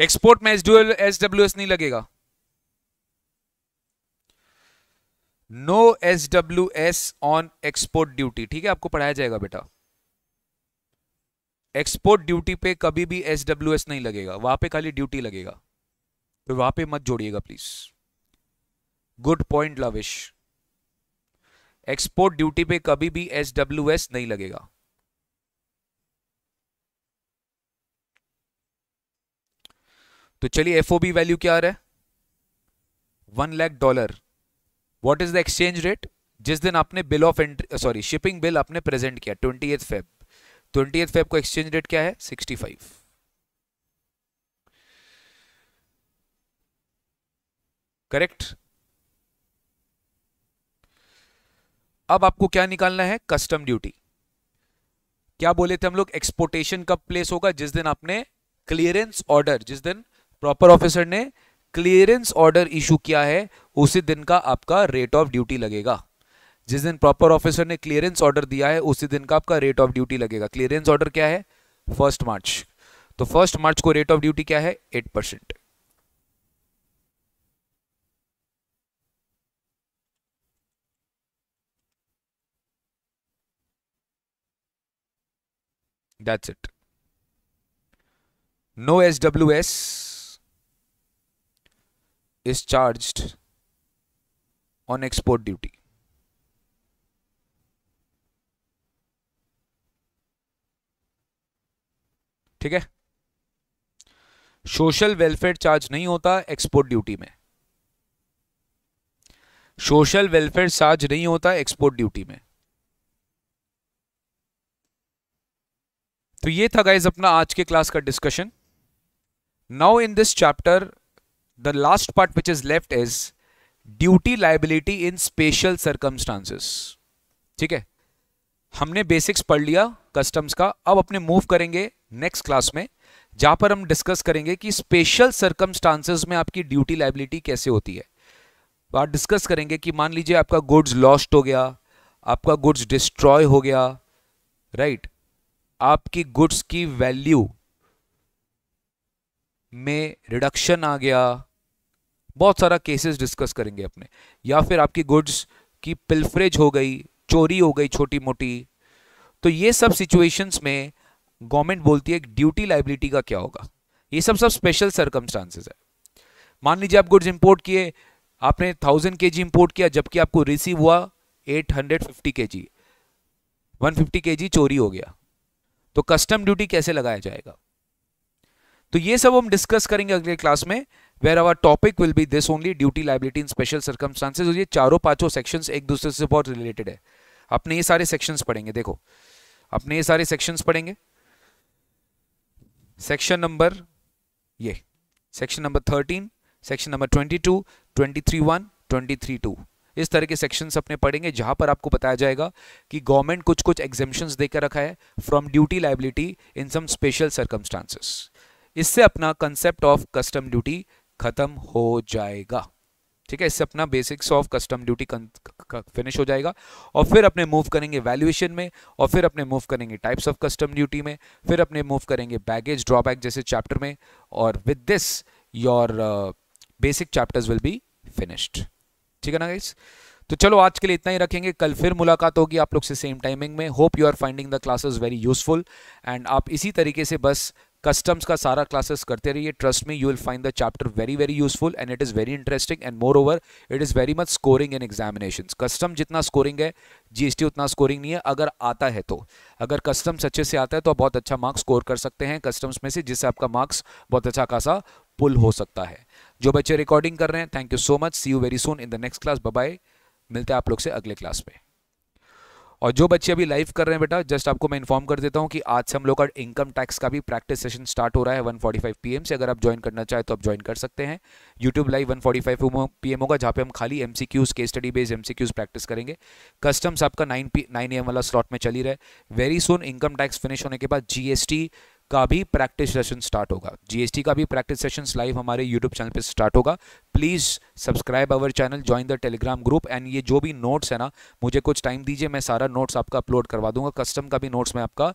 एक्सपोर्ट में एस एसडब्ल्यूएस नहीं लगेगा no SWS S on export duty ठीक है आपको पढ़ाया जाएगा बेटा एक्सपोर्ट ड्यूटी पे कभी भी एसडब्ल्यूएस एस नहीं लगेगा वहां पे खाली ड्यूटी लगेगा तो वहां पे मत जोड़िएगा please good point Lavish export duty पे कभी भी एसडब्ल्यूएस एस नहीं लगेगा तो चलिए एफ वैल्यू क्या आ रहा है one lakh dollar what is the exchange rate जिस दिन आपने bill of entry sorry shipping bill आपने प्रेजेंट किया twenty eighth Feb twenty eighth Feb को एक्सचेंज रेट क्या है सिक्सटी फाइव करेक्ट अब आपको क्या निकालना है कस्टम ड्यूटी क्या बोले थे हम लोग एक्सपोर्टेशन कब प्लेस होगा जिस दिन आपने क्लियरेंस ऑर्डर जिस दिन प्रॉपर ऑफिसर ने क्लियरेंस ऑर्डर इशू किया है उसी दिन का आपका रेट ऑफ ड्यूटी लगेगा जिस दिन प्रॉपर ऑफिसर ने क्लियरेंस ऑर्डर दिया है उसी दिन का आपका रेट ऑफ ड्यूटी लगेगा क्लियरेंस ऑर्डर क्या है फर्स्ट मार्च तो फर्स्ट मार्च को रेट ऑफ ड्यूटी क्या है eight percent that's it no S is charged on export duty. ठीक है सोशल वेलफेयर चार्ज नहीं होता एक्सपोर्ट ड्यूटी में सोशल वेलफेयर चार्ज नहीं होता एक्सपोर्ट ड्यूटी में तो ये था गाइज अपना आज के क्लास का discussion now in this chapter the last part which is left is duty liability in special circumstances ठीक है हमने बेसिक्स पढ़ लिया कस्टम्स का अब अपने मूव करेंगे नेक्स्ट क्लास में जहां पर हम डिस्कस करेंगे कि स्पेशल सर्कमस्टांसेस में आपकी ड्यूटी लाइबिलिटी कैसे होती है आप डिस्कस करेंगे कि मान लीजिए आपका गुड्स लॉस्ट हो गया आपका गुड्स डिस्ट्रॉय हो गया राइट right? आपकी गुड्स की वैल्यू में रिडक्शन आ गया बहुत सारा केसेस डिस्कस करेंगे अपने या फिर आपकी गुड्स की पिल्फ्रेज हो गई चोरी हो गई छोटी मोटी तो ये सब सिचुएशंस में गवर्नमेंट बोलती है ड्यूटी लाइबिलिटी का क्या होगा ये सब सब स्पेशल सर्कमस्टांसेस है मान लीजिए आप गुड्स इंपोर्ट किए आपने थाउजेंड के इंपोर्ट किया जबकि आपको रिसीव हुआ एट हंड्रेड फिफ्टी के जी वन फिफ्टी के जी चोरी हो गया तो कस्टम ड्यूटी कैसे लगाया जाएगा तो ये सब हम डिस्कस करेंगे अगले क्लास में where our topic will be this only duty liability in special circumstances ये चारों पांचों सेक्शंस एक दूसरे से बहुत रिलेटेड है अपने ये सारे सेक्शंस पढ़ेंगे देखो अपने ये सारे सेक्शंस पढ़ेंगे सेक्शन नंबर ये section number thirteen section number twenty two twenty three one twenty three two इस तरह के सेक्शंस अपने पढ़ेंगे जहां पर आपको बताया जाएगा कि गवर्नमेंट कुछ कुछ एग्जेम्पन्स देकर रखा है from duty liability in some special circumstances इससे अपना कंसेप्ट ऑफ कस्टम ड्यूटी ख़त्म हो जाएगा ठीक है इससे अपना basics of custom duty finish हो जाएगा और फिर अपने मूव करेंगे वैल्यूएशन में और फिर अपने मूव करेंगे टाइप्स ऑफ कस्टम ड्यूटी में फिर अपने मूव करेंगे बैगेज ड्रॉबैक जैसे चैप्टर में और with this your basic chapters will be finished ठीक है ना गाइस तो चलो आज के लिए इतना ही रखेंगे कल फिर मुलाकात होगी आप लोग से सेम टाइमिंग में hope you are finding the classes very useful and आप इसी तरीके से बस कस्टम्स का सारा क्लासेस करते रहिए trust me you will find the chapter very very useful and it is very interesting and moreover it is very much scoring in examination custom जितना स्कोरिंग है जीएसटी उतना स्कोरिंग नहीं है अगर आता है तो अगर कस्टम्स अच्छे से आता है तो आप बहुत अच्छा मार्क्स स्कोर कर सकते हैं कस्टम्स में से जिससे आपका मार्क्स बहुत अच्छा खासा पुल हो सकता है जो बच्चे रिकॉर्डिंग कर रहे हैं thank you so much see you very soon in the next class bye मिलते हैं आप लोग से अगले क्लास में और जो बच्चे अभी लाइव कर रहे हैं बेटा जस्ट आपको मैं इन्फॉर्म कर देता हूँ कि आज से हम लोग का इनकम टैक्स का भी प्रैक्टिस सेशन स्टार्ट हो रहा है 1:45 पीएम से अगर आप ज्वाइन करना चाहें तो आप ज्वाइन कर सकते हैं यूट्यूब लाइव 1:45 फाइव होगा जहाँ पे हम खाली M C Qs study based M practice करेंगे कस्टम्स आपका नाइन पी नाइन एम वाला स्लॉट में चली रहा है very soon income tax finish होने के बाद जी का भी प्रैक्टिस सेशन स्टार्ट होगा जीएसटी का भी प्रैक्टिस सेशन लाइव हमारे यूट्यूब चैनल पे स्टार्ट होगा please subscribe our channel join the Telegram group and ये जो भी नोट्स है ना मुझे कुछ टाइम दीजिए मैं सारा नोट्स आपका अपलोड करवा दूंगा कस्टम का भी नोट्स मैं आपका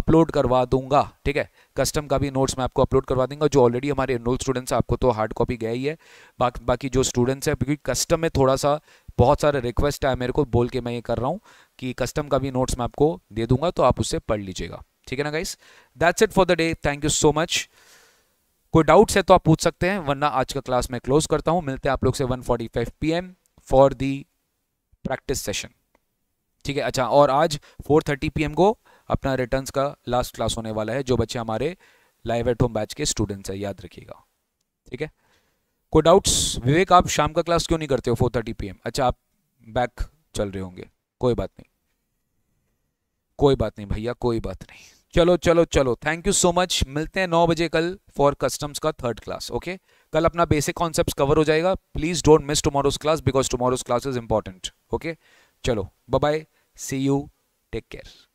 अपलोड करवा दूंगा ठीक है कस्टम का भी नोट्स मैं आपको अपलोड करवा दूंगा जो ऑलरेडी हमारे एनरोल स्टूडेंट्स आपको तो हार्ड कॉपी गया ही है बा, बाकी जो स्टूडेंट्स हैं क्योंकि कस्टम में थोड़ा सा बहुत सारे रिक्वेस्ट है मेरे को बोल के मैं ये कर रहा हूँ कि कस्टम का भी नोट्स मैं आपको दे दूंगा तो आप उससे पढ़ लीजिएगा ठीक है ना guys that's it for the day thank you so much कोई डाउट्स है तो आप पूछ सकते हैं वरना आज का क्लास मैं क्लोज करता हूँ मिलते हैं आप लोग से 1:45 forty five for the practice session ठीक है अच्छा और आज 4:30 थर्टी पी को अपना रिटर्न का लास्ट क्लास होने वाला है जो बच्चे हमारे लाइव एट होम बैच के स्टूडेंट्स हैं याद रखिएगा ठीक है कोई डाउट्स विवेक आप शाम का क्लास क्यों नहीं करते हो फोर थर्टी पी अच्छा आप बैक चल रहे होंगे कोई बात नहीं कोई बात नहीं भैया कोई बात नहीं चलो चलो चलो थैंक यू सो मच मिलते हैं नौ बजे कल फॉर कस्टम्स का थर्ड क्लास ओके कल अपना बेसिक कॉन्सेप्ट कवर हो जाएगा please don't miss tomorrow's class because tomorrow's class is important okay चलो bye see you take care